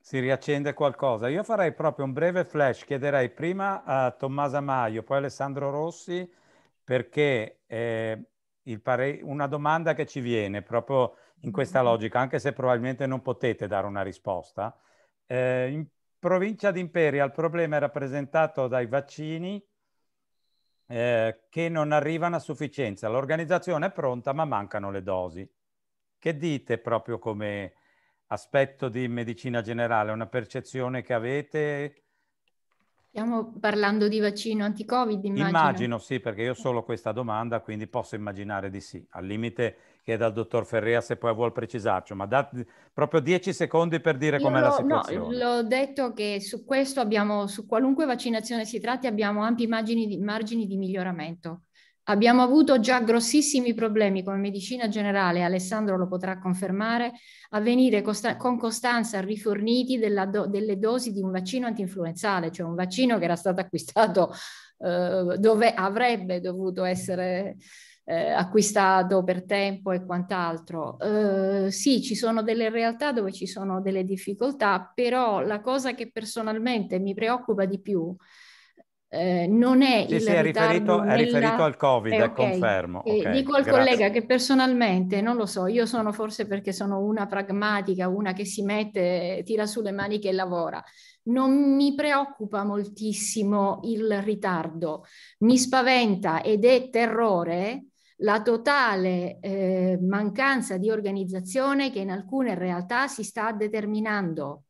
S1: Si riaccende qualcosa. Io farei proprio un breve flash, chiederei prima a Tommaso Maio, poi Alessandro Rossi, perché eh, pare... una domanda che ci viene proprio in questa mm-hmm. logica, anche se probabilmente non potete dare una risposta. Eh, Provincia d'Imperia, il problema è rappresentato dai vaccini eh, che non arrivano a sufficienza. L'organizzazione è pronta, ma mancano le dosi. Che dite proprio come aspetto di medicina generale? Una percezione che avete?
S5: Stiamo parlando di vaccino anti-Covid, immagino. Immagino,
S1: sì, perché io ho solo questa domanda, quindi posso immaginare di sì. Al limite chiedo al dottor Ferrea se poi vuol precisarci, ma date proprio 10 secondi per dire com'è la situazione. No,
S5: l'ho detto che su questo abbiamo, su qualunque vaccinazione si tratti, abbiamo ampi margini di, margini di miglioramento. Abbiamo avuto già grossissimi problemi come medicina generale, Alessandro lo potrà confermare, a venire costa- con costanza riforniti do- delle dosi di un vaccino antinfluenzale, cioè un vaccino che era stato acquistato eh, dove avrebbe dovuto essere eh, acquistato per tempo e quant'altro. Eh, sì, ci sono delle realtà dove ci sono delle difficoltà, però la cosa che personalmente mi preoccupa di più eh, non è sì, il sì, è riferito, nella... è riferito al Covid, eh, okay. confermo. Eh, okay. Eh, dico al Grazie. collega che personalmente, non lo so, io sono forse perché sono una pragmatica, una che si mette, tira su le maniche e lavora. Non mi preoccupa moltissimo il ritardo, mi spaventa ed è terrore la totale eh, mancanza di organizzazione che in alcune realtà si sta determinando.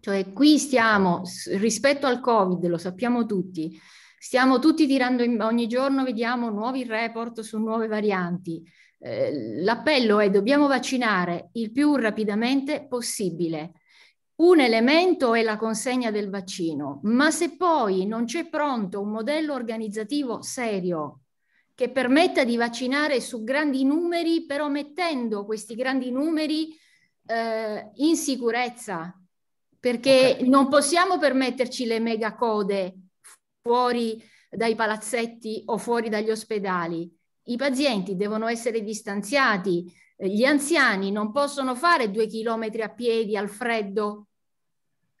S5: Cioè qui stiamo, rispetto al Covid, lo sappiamo tutti, stiamo tutti tirando, in, ogni giorno vediamo nuovi report su nuove varianti. Eh, l'appello è dobbiamo vaccinare il più rapidamente possibile. Un elemento è la consegna del vaccino, ma se poi non c'è pronto un modello organizzativo serio che permetta di vaccinare su grandi numeri, però mettendo questi grandi numeri eh, in sicurezza, perché okay. non possiamo permetterci le mega code fuori dai palazzetti o fuori dagli ospedali. I pazienti devono essere distanziati, eh, gli anziani non possono fare due chilometri a piedi al freddo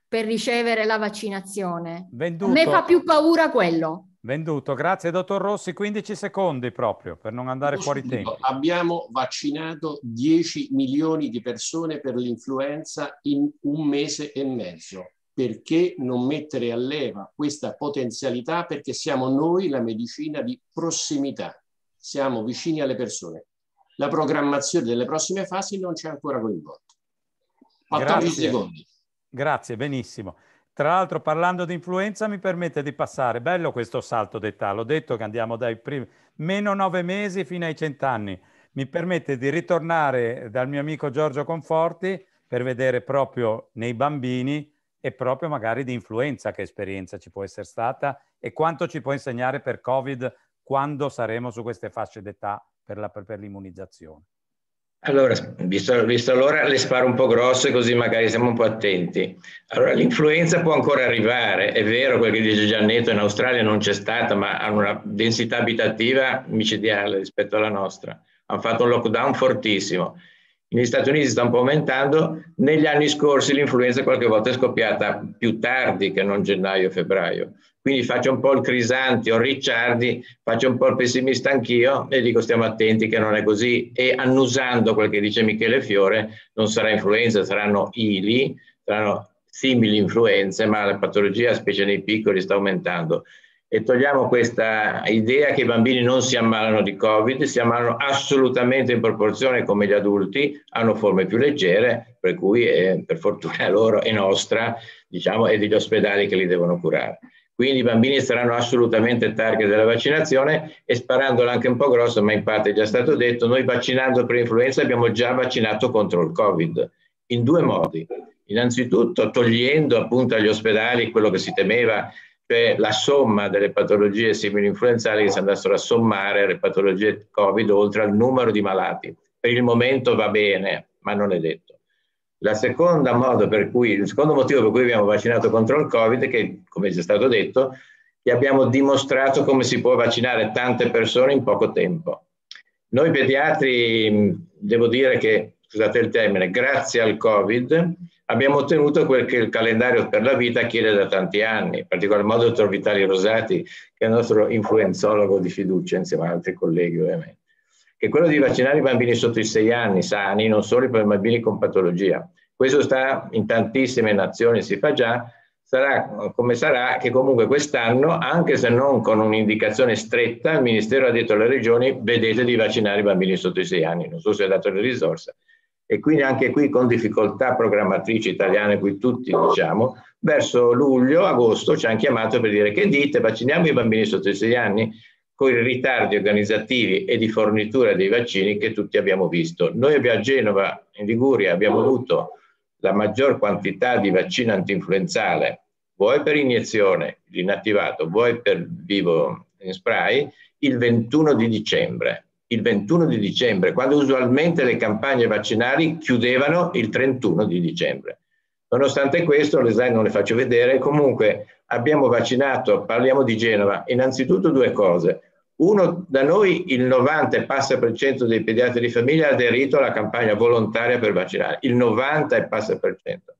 S5: per ricevere la vaccinazione.
S1: Venduto. A me fa più
S5: paura quello.
S1: Venduto, grazie dottor Rossi, 15 secondi proprio per non andare Lo fuori tempo.
S6: Abbiamo vaccinato 10 milioni di persone per l'influenza in un mese e mezzo. Perché non mettere a leva questa potenzialità? Perché siamo noi la medicina di prossimità, siamo vicini alle persone.
S1: La programmazione
S6: delle prossime fasi non c'è ancora coinvolta. 14 grazie. secondi.
S1: Grazie, benissimo. Tra l'altro parlando di influenza mi permette di passare, bello questo salto d'età, l'ho detto che andiamo dai primi, meno nove mesi fino ai cent'anni, mi permette di ritornare dal mio amico Giorgio Conforti per vedere proprio nei bambini e proprio magari di influenza che esperienza ci può essere stata e quanto ci può insegnare per Covid quando saremo su queste fasce d'età per, la, per l'immunizzazione.
S8: Allora, visto, visto, allora, le sparo un po' grosse così magari siamo un po' attenti. Allora, l'influenza può ancora arrivare, è vero quel che dice Giannetto, in Australia non c'è stata, ma hanno una densità abitativa micidiale rispetto alla nostra. Hanno fatto un lockdown fortissimo negli Stati Uniti sta un po' aumentando, negli anni scorsi l'influenza qualche volta è scoppiata più tardi che non gennaio e febbraio. Quindi faccio un po' il Crisanti o Ricciardi, faccio un po' il pessimista anch'io e dico stiamo attenti che non è così e annusando quel che dice Michele Fiore, non sarà influenza, saranno ili, saranno simili influenze, ma la patologia, specie nei piccoli, sta aumentando e togliamo questa idea che i bambini non si ammalano di Covid, si ammalano assolutamente in proporzione come gli adulti, hanno forme più leggere, per cui eh, per fortuna loro e nostra, diciamo, e degli ospedali che li devono curare. Quindi i bambini saranno assolutamente target della vaccinazione e sparandola anche un po' grosso, ma in parte è già stato detto, noi vaccinando per influenza abbiamo già vaccinato contro il Covid in due modi. Innanzitutto togliendo appunto agli ospedali quello che si temeva cioè la somma delle patologie simili influenzali che si andassero a sommare alle patologie Covid oltre al numero di malati. Per il momento va bene, ma non è detto. La seconda modo per cui, il secondo motivo per cui abbiamo vaccinato contro il Covid è che, come ci è stato detto, che abbiamo dimostrato come si può vaccinare tante persone in poco tempo. Noi pediatri, devo dire che, scusate il termine, grazie al Covid, abbiamo ottenuto quel che il calendario per la vita chiede da tanti anni, in particolar modo il dottor Vitali Rosati, che è il nostro influenzologo di fiducia, insieme ad altri colleghi ovviamente, che è quello di vaccinare i bambini sotto i sei anni, sani, non solo per i bambini con patologia. Questo sta in tantissime nazioni, si fa già, sarà come sarà che comunque quest'anno, anche se non con un'indicazione stretta, il Ministero ha detto alle regioni vedete di vaccinare i bambini sotto i sei anni, non so se ha dato le risorse, e quindi anche qui con difficoltà programmatrici italiane, qui tutti diciamo, verso luglio, agosto ci hanno chiamato per dire che dite, vacciniamo i bambini sotto i 6 anni con i ritardi organizzativi e di fornitura dei vaccini che tutti abbiamo visto. Noi a Genova, in Liguria, abbiamo avuto la maggior quantità di vaccino antinfluenzale, vuoi per iniezione, l'inattivato, vuoi per vivo in eh, spray, il 21 di dicembre il 21 di dicembre, quando usualmente le campagne vaccinali chiudevano il 31 di dicembre. Nonostante questo, le slide non le faccio vedere, comunque abbiamo vaccinato, parliamo di Genova, innanzitutto due cose. Uno, da noi il 90 e passa per cento dei pediatri di famiglia ha aderito alla campagna volontaria per vaccinare, il 90 e passa per cento.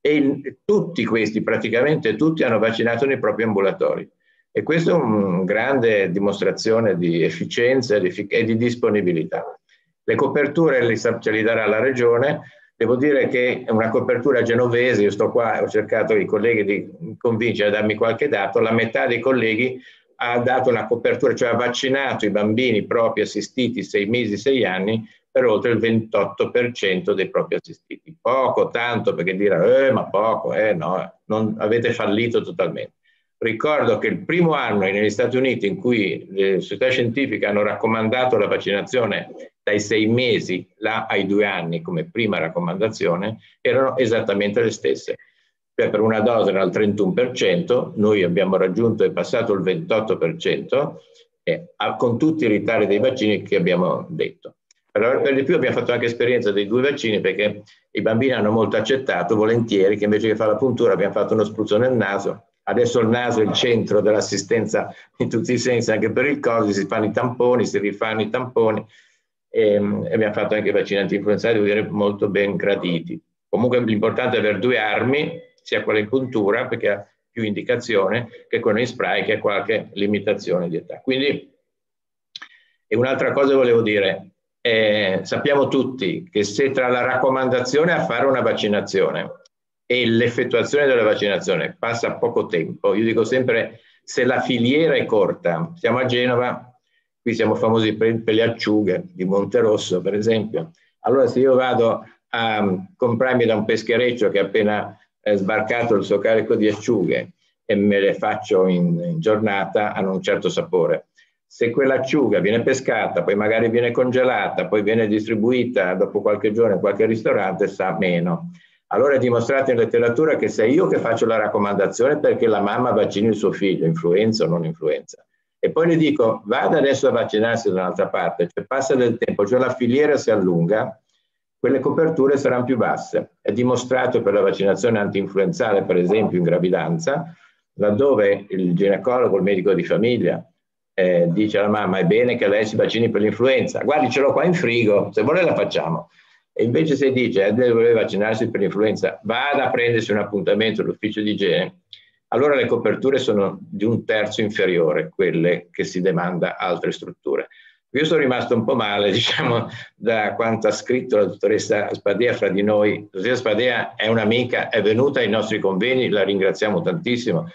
S8: E il, tutti questi, praticamente tutti, hanno vaccinato nei propri ambulatori. E questa è una grande dimostrazione di efficienza e di disponibilità. Le coperture le, ce le darà la Regione, devo dire che è una copertura genovese, io sto qua, ho cercato i colleghi di convincere a darmi qualche dato, la metà dei colleghi ha dato una copertura, cioè ha vaccinato i bambini propri assistiti sei mesi, sei anni per oltre il 28% dei propri assistiti. Poco, tanto, perché dire, eh, ma poco, eh, no, non, avete fallito totalmente. Ricordo che il primo anno negli Stati Uniti in cui le società scientifiche hanno raccomandato la vaccinazione dai sei mesi là ai due anni come prima raccomandazione erano esattamente le stesse. Cioè per una dose era al 31%, noi abbiamo raggiunto e passato il 28% eh, con tutti i ritardi dei vaccini che abbiamo detto. Allora, per di più abbiamo fatto anche esperienza dei due vaccini perché i bambini hanno molto accettato volentieri che invece che fare la puntura abbiamo fatto uno spruzzo nel naso adesso il naso è il centro dell'assistenza in tutti i sensi, anche per il Covid, si fanno i tamponi, si rifanno i tamponi e, ehm, e abbiamo fatto anche i vaccini antinfluenzali, devo dire, molto ben graditi. Comunque l'importante è avere due armi, sia quella in puntura, perché ha più indicazione, che quella in spray, che ha qualche limitazione di età. Quindi, e un'altra cosa volevo dire, eh, sappiamo tutti che se tra la raccomandazione a fare una vaccinazione e l'effettuazione della vaccinazione passa poco tempo, io dico sempre se la filiera è corta, siamo a Genova, qui siamo famosi per, per le acciughe di Monterosso per esempio, allora se io vado a mm, comprarmi da un peschereccio che ha appena eh, sbarcato il suo carico di acciughe e me le faccio in, in giornata hanno un certo sapore. Se quell'acciuga viene pescata, poi magari viene congelata, poi viene distribuita dopo qualche giorno in qualche ristorante, sa meno. Allora è dimostrato in letteratura che se io che faccio la raccomandazione perché la mamma vaccini il suo figlio, influenza o non influenza, e poi le dico vada adesso a vaccinarsi da un'altra parte, cioè passa del tempo, cioè la filiera si allunga, quelle coperture saranno più basse. È dimostrato per la vaccinazione anti-influenzale, per esempio in gravidanza, laddove il ginecologo, il medico di famiglia, eh, dice alla mamma è bene che lei si vaccini per l'influenza, guardi ce l'ho qua in frigo, se vuole la facciamo. E invece se dice eh, Adele vuole vaccinarsi per l'influenza, vada a prendersi un appuntamento all'ufficio di igiene, allora le coperture sono di un terzo inferiore quelle che si demanda a altre strutture. Io sono rimasto un po' male, diciamo, da quanto ha scritto la dottoressa Spadea fra di noi. La dottoressa Spadea è un'amica, è venuta ai nostri convegni, la ringraziamo tantissimo,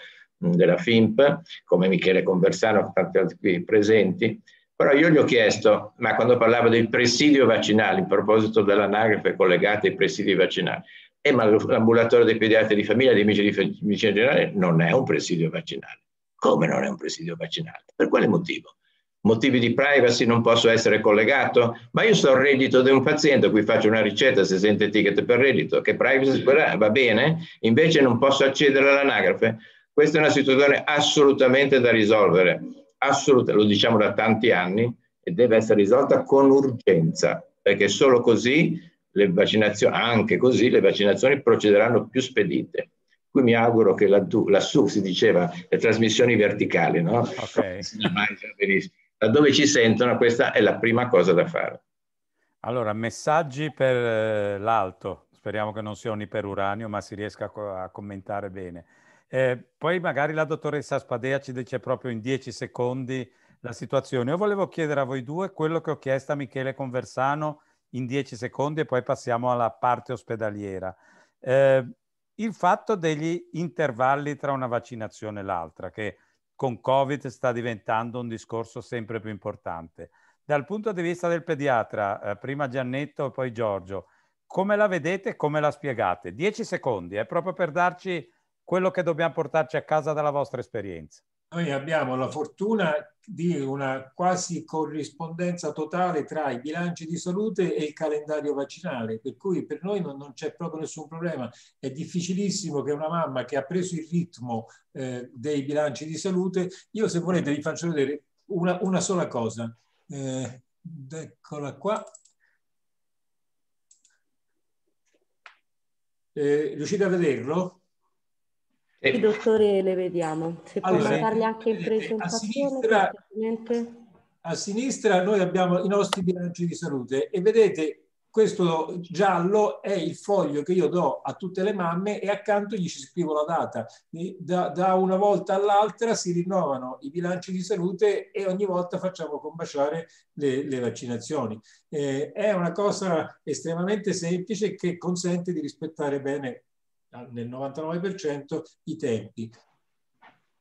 S8: mm, della FIMP, come Michele Conversano, tanti altri qui presenti. Però io gli ho chiesto, ma quando parlava del presidio vaccinale, in proposito dell'anagrafe collegata ai presidi vaccinali, eh, ma l'ambulatorio dei pediatri di famiglia, dei medici di medicina generale, non è un presidio vaccinale. Come non è un presidio vaccinale? Per quale motivo? Motivi di privacy non posso essere collegato? Ma io sto il reddito di un paziente, qui faccio una ricetta, se sente ticket per reddito, che privacy va bene, invece non posso accedere all'anagrafe. Questa è una situazione assolutamente da risolvere assoluta, lo diciamo da tanti anni, e deve essere risolta con urgenza, perché solo così le vaccinazioni, anche così le vaccinazioni procederanno più spedite. Qui mi auguro che laddù, lassù si diceva le trasmissioni verticali, no? Okay. Laddove ci sentono, questa è la prima cosa da fare.
S1: Allora, messaggi per eh, l'alto. Speriamo che non sia un iperuranio, ma si riesca a commentare bene. Eh, poi magari la dottoressa Spadea ci dice proprio in dieci secondi la situazione. Io volevo chiedere a voi due quello che ho chiesto a Michele Conversano in dieci secondi e poi passiamo alla parte ospedaliera. Eh, il fatto degli intervalli tra una vaccinazione e l'altra, che con Covid sta diventando un discorso sempre più importante. Dal punto di vista del pediatra, eh, prima Giannetto e poi Giorgio, come la vedete e come la spiegate? Dieci secondi, è eh, proprio per darci quello che dobbiamo portarci a casa dalla vostra esperienza.
S7: Noi abbiamo la fortuna di una quasi corrispondenza totale tra i bilanci di salute e il calendario vaccinale, per cui per noi non, non c'è proprio nessun problema. È difficilissimo che una mamma che ha preso il ritmo eh, dei bilanci di salute, io se volete vi faccio vedere una, una sola cosa. Eh, eccola qua. Eh, riuscite a vederlo? Eh. I
S2: dottori le vediamo, se allora, puoi mandarli eh, anche in eh, presentazione. A sinistra,
S7: a sinistra noi abbiamo i nostri bilanci di salute e vedete questo giallo è il foglio che io do a tutte le mamme e accanto gli ci scrivo la data. Da, da una volta all'altra si rinnovano i bilanci di salute e ogni volta facciamo combaciare le, le vaccinazioni. Eh, è una cosa estremamente semplice che consente di rispettare bene Ah, nel 99% i tempi.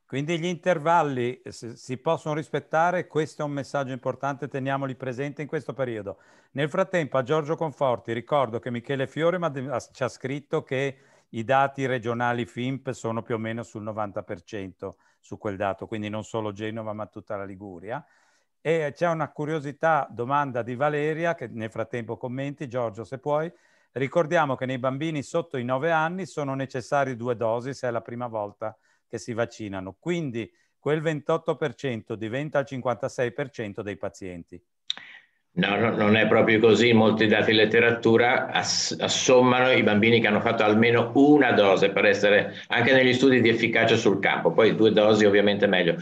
S1: Quindi gli intervalli eh, si possono rispettare, questo è un messaggio importante, teniamoli presenti in questo periodo. Nel frattempo a Giorgio Conforti ricordo che Michele Fiore ci ha scritto che i dati regionali FIMP sono più o meno sul 90% su quel dato, quindi non solo Genova ma tutta la Liguria. E c'è una curiosità, domanda di Valeria, che nel frattempo commenti, Giorgio se puoi, Ricordiamo che nei bambini sotto i 9 anni sono necessarie due dosi se è la prima volta che si vaccinano, quindi quel 28% diventa il 56% dei pazienti.
S8: No, no, non è proprio così. Molti dati di letteratura ass- assommano i bambini che hanno fatto almeno una dose per essere anche negli studi di efficacia sul campo. Poi due dosi ovviamente meglio.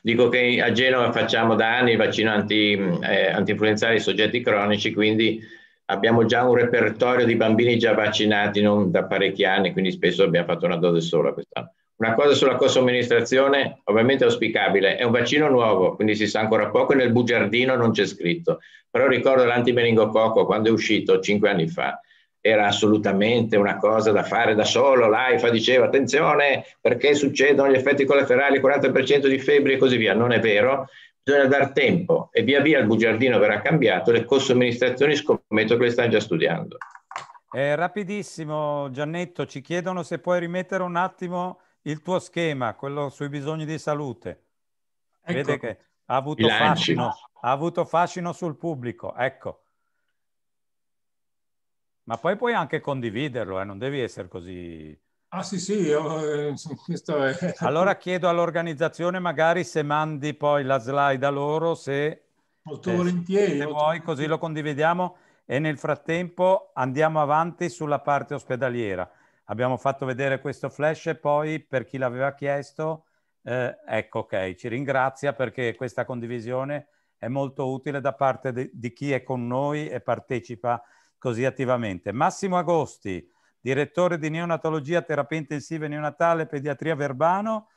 S8: Dico che a Genova facciamo da anni il vaccino anti, eh, anti-influenzale ai soggetti cronici, quindi abbiamo già un repertorio di bambini già vaccinati non da parecchi anni, quindi spesso abbiamo fatto una dose sola quest'anno. Una cosa sulla cosomministrazione, ovviamente auspicabile, è un vaccino nuovo, quindi si sa ancora poco e nel bugiardino non c'è scritto. Però ricordo l'antimeningococco quando è uscito cinque anni fa, era assolutamente una cosa da fare da solo. L'AIFA diceva attenzione perché succedono gli effetti collaterali, 40% di febbre e così via. Non è vero, bisogna dar tempo e via via il bugiardino verrà cambiato, le co-somministrazioni scommetto che le stanno già studiando.
S1: Eh, rapidissimo Giannetto, ci chiedono se puoi rimettere un attimo il tuo schema, quello sui bisogni di salute. Ecco. Vede che ha avuto, fascino, ha avuto fascino sul pubblico, ecco. Ma poi puoi anche condividerlo, eh? non devi essere così
S7: Ah sì sì, io, eh, questo è... Allora
S1: chiedo all'organizzazione magari se mandi poi la slide a loro, se, molto eh, volentieri, se vuoi, così lo condividiamo e nel frattempo andiamo avanti sulla parte ospedaliera. Abbiamo fatto vedere questo flash e poi per chi l'aveva chiesto, eh, ecco ok, ci ringrazia perché questa condivisione è molto utile da parte di, di chi è con noi e partecipa così attivamente. Massimo Agosti, direttore di neonatologia, terapia intensiva neonatale, pediatria Verbano,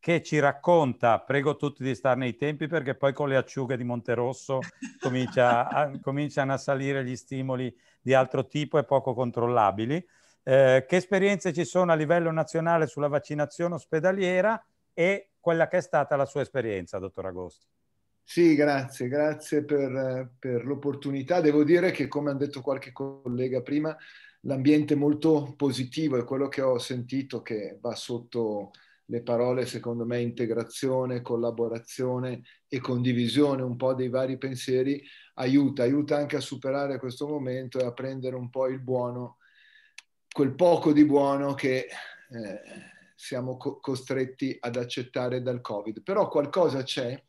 S1: che ci racconta, prego tutti di stare nei tempi perché poi con le acciughe di Monterosso comincia a, cominciano a salire gli stimoli di altro tipo e poco controllabili. Eh, che esperienze ci sono a livello nazionale sulla vaccinazione ospedaliera e quella che è stata la sua esperienza, dottor Agosti?
S9: Sì, grazie, grazie per, per l'opportunità. Devo dire che, come hanno detto qualche collega prima, l'ambiente molto positivo è quello che ho sentito che va sotto le parole, secondo me, integrazione, collaborazione e condivisione un po' dei vari pensieri, aiuta, aiuta anche a superare questo momento e a prendere un po' il buono, quel poco di buono che eh, siamo co- costretti ad accettare dal Covid. Però qualcosa c'è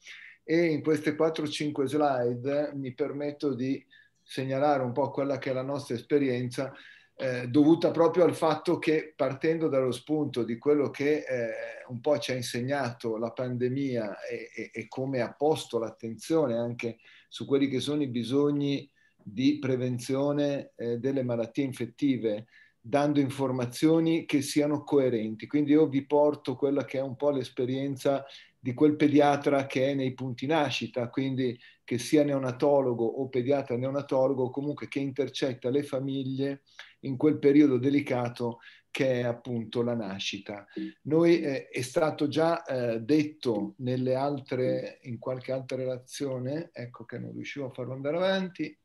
S9: e in queste 4-5 slide mi permetto di segnalare un po' quella che è la nostra esperienza eh, dovuta proprio al fatto che partendo dallo spunto di quello che eh, un po' ci ha insegnato la pandemia e, e, e, come ha posto l'attenzione anche su quelli che sono i bisogni di prevenzione eh, delle malattie infettive, dando informazioni che siano coerenti. Quindi io vi porto quella che è un po' l'esperienza di quel pediatra che è nei punti nascita, quindi che sia neonatologo o pediatra neonatologo, comunque che intercetta le famiglie in quel periodo delicato che è appunto la nascita. Noi eh, è stato già eh, detto nelle altre, in qualche altra relazione, ecco che non riuscivo a farlo andare avanti,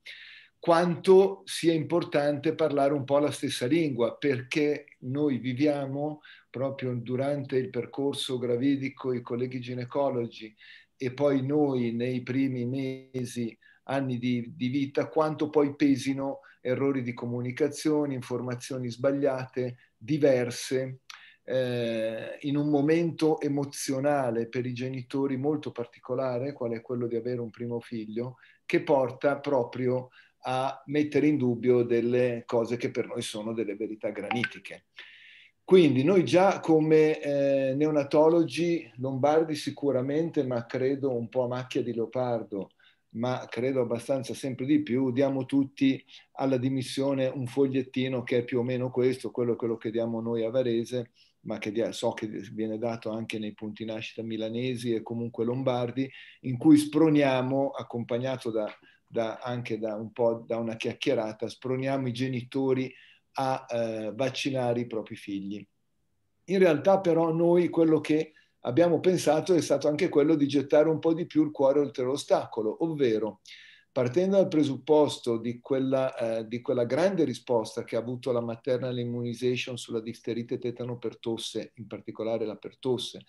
S9: quanto sia importante parlare un po' la stessa lingua, perché noi viviamo proprio durante il percorso gravidico, i colleghi ginecologi e poi noi nei primi mesi, anni di, di vita, quanto poi pesino errori di comunicazione, informazioni sbagliate, diverse, eh, in un momento emozionale per i genitori molto particolare, qual è quello di avere un primo figlio, che porta proprio a a mettere in dubbio delle cose che per noi sono delle verità granitiche. Quindi noi già come eh, neonatologi lombardi sicuramente, ma credo un po' a macchia di leopardo, ma credo abbastanza sempre di più, diamo tutti alla dimissione un fogliettino che è più o meno questo, quello, quello che diamo noi a Varese, ma che so che viene dato anche nei punti nascita milanesi e comunque lombardi, in cui sproniamo, accompagnato da da, anche da un po' da una chiacchierata, sproniamo i genitori a eh, vaccinare i propri figli. In realtà però noi quello che abbiamo pensato è stato anche quello di gettare un po' di più il cuore oltre l'ostacolo, ovvero partendo dal presupposto di quella, eh, di quella grande risposta che ha avuto la maternal immunization sulla difterite tetano per tosse, in particolare la pertosse,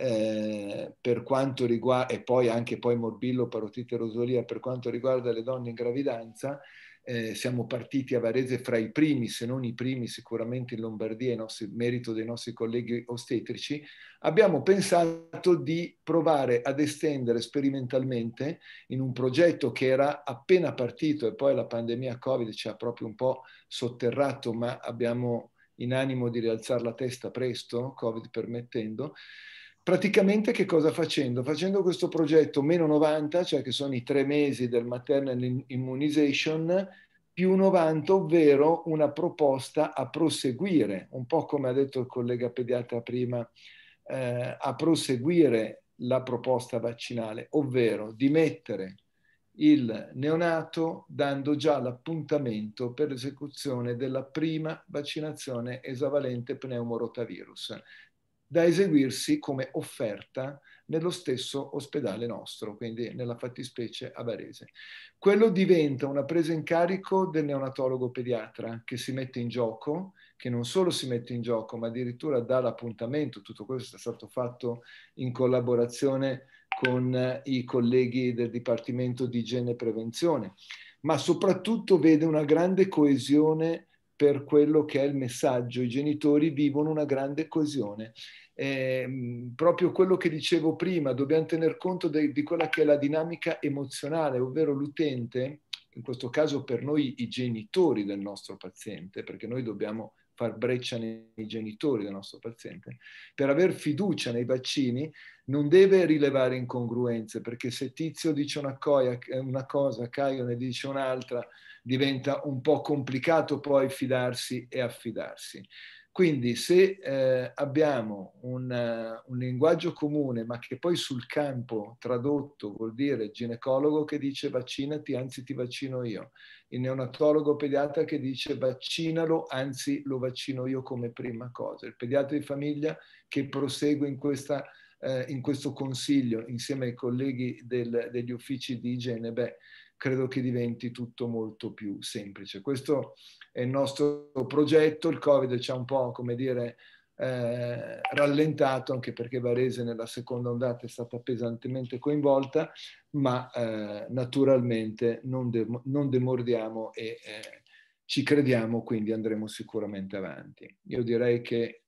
S9: eh, per quanto riguarda, e poi anche poi morbillo, parotite e rosolia, per quanto riguarda le donne in gravidanza, eh, siamo partiti a Varese fra i primi, se non i primi sicuramente in Lombardia, nostri, merito dei nostri colleghi ostetrici, abbiamo pensato di provare ad estendere sperimentalmente in un progetto che era appena partito e poi la pandemia Covid ci ha proprio un po' sotterrato, ma abbiamo in animo di rialzare la testa presto, Covid permettendo, praticamente che cosa facendo? Facendo questo progetto meno 90, cioè che sono i tre mesi del maternal immunization, più 90, ovvero una proposta a proseguire, un po' come ha detto il collega pediatra prima, eh, a proseguire la proposta vaccinale, ovvero di mettere il neonato dando già l'appuntamento per l'esecuzione della prima vaccinazione esavalente pneumorotavirus da eseguirsi come offerta nello stesso ospedale nostro, quindi nella fattispecie a Varese. Quello diventa una presa in carico del neonatologo pediatra che si mette in gioco, che non solo si mette in gioco, ma addirittura dà l'appuntamento. Tutto questo è stato fatto in collaborazione con eh, i colleghi del Dipartimento di Igiene e Prevenzione, ma soprattutto vede una grande coesione per quello che è il messaggio. I genitori vivono una grande coesione. Eh, proprio quello che dicevo prima, dobbiamo tener conto de, di quella che è la dinamica emozionale, ovvero l'utente, in questo caso per noi i genitori del nostro paziente, perché noi dobbiamo far breccia nei genitori del nostro paziente, per aver fiducia nei vaccini non deve rilevare incongruenze, perché se Tizio dice una, coia, una cosa, Caio ne dice un'altra, diventa un po' complicato poi fidarsi e affidarsi. Quindi se eh, abbiamo un, eh, un, linguaggio comune, ma che poi sul campo tradotto vuol dire ginecologo che dice vaccinati, anzi ti vaccino io, il neonatologo pediatra che dice vaccinalo, anzi lo vaccino io come prima cosa, il pediatra di famiglia che prosegue in, questa, eh, in questo consiglio insieme ai colleghi del, degli uffici di igiene, beh, credo che diventi tutto molto più semplice. Questo è il nostro progetto, il Covid ci ha un po', come dire, eh, rallentato anche perché Varese nella seconda ondata è stata pesantemente coinvolta, ma eh, naturalmente non, de- non, demordiamo e eh, ci crediamo, quindi andremo sicuramente avanti. Io direi che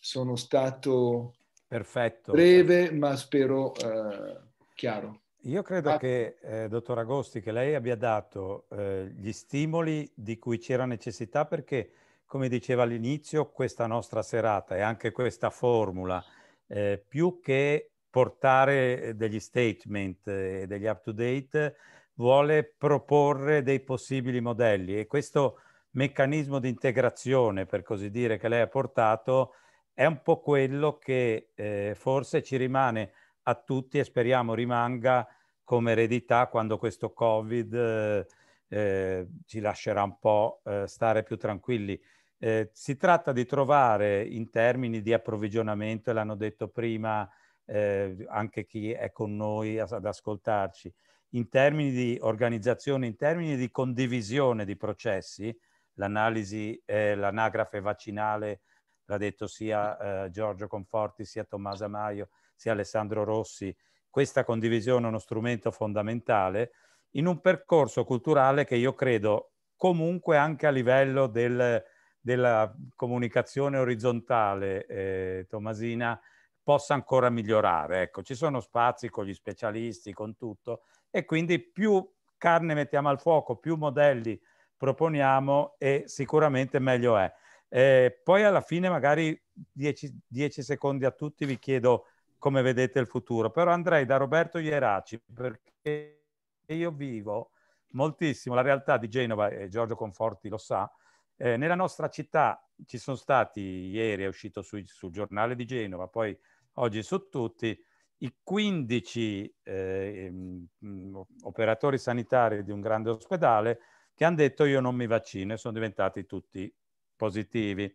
S9: sono stato
S1: Perfetto. breve,
S9: ma spero eh, chiaro. Io credo ah. che, eh,
S1: dottor Agosti, che lei abbia dato eh, gli stimoli di cui c'era necessità perché, come diceva all'inizio, questa nostra serata e anche questa formula, eh, più che portare degli statement e eh, degli up-to-date, vuole proporre dei possibili modelli e questo meccanismo di integrazione, per così dire, che lei ha portato è un po' quello che eh, forse ci rimane a tutti e speriamo rimanga come eredità quando questo Covid eh, eh ci lascerà un po' eh, stare più tranquilli. Eh, si tratta di trovare in termini di approvvigionamento, e l'hanno detto prima eh, anche chi è con noi ad ascoltarci, in termini di organizzazione, in termini di condivisione di processi, l'analisi, eh, l'anagrafe vaccinale, l'ha detto sia eh, Giorgio Conforti, sia Tommaso Maio, sia Alessandro Rossi, questa condivisione è uno strumento fondamentale in un percorso culturale che io credo comunque anche a livello del, della comunicazione orizzontale eh, tomasina possa ancora migliorare. Ecco, ci sono spazi con gli specialisti, con tutto, e quindi più carne mettiamo al fuoco, più modelli proponiamo e sicuramente meglio è. Eh, poi alla fine, magari 10 secondi a tutti, vi chiedo come vedete il futuro, però andrei da Roberto Ieraci perché io vivo moltissimo la realtà di Genova e Giorgio Conforti lo sa. Eh, nella nostra città ci sono stati, ieri è uscito su, sul giornale di Genova, poi oggi su tutti, i 15 eh, ehm, operatori sanitari di un grande ospedale che hanno detto io non mi vaccino e sono diventati tutti positivi.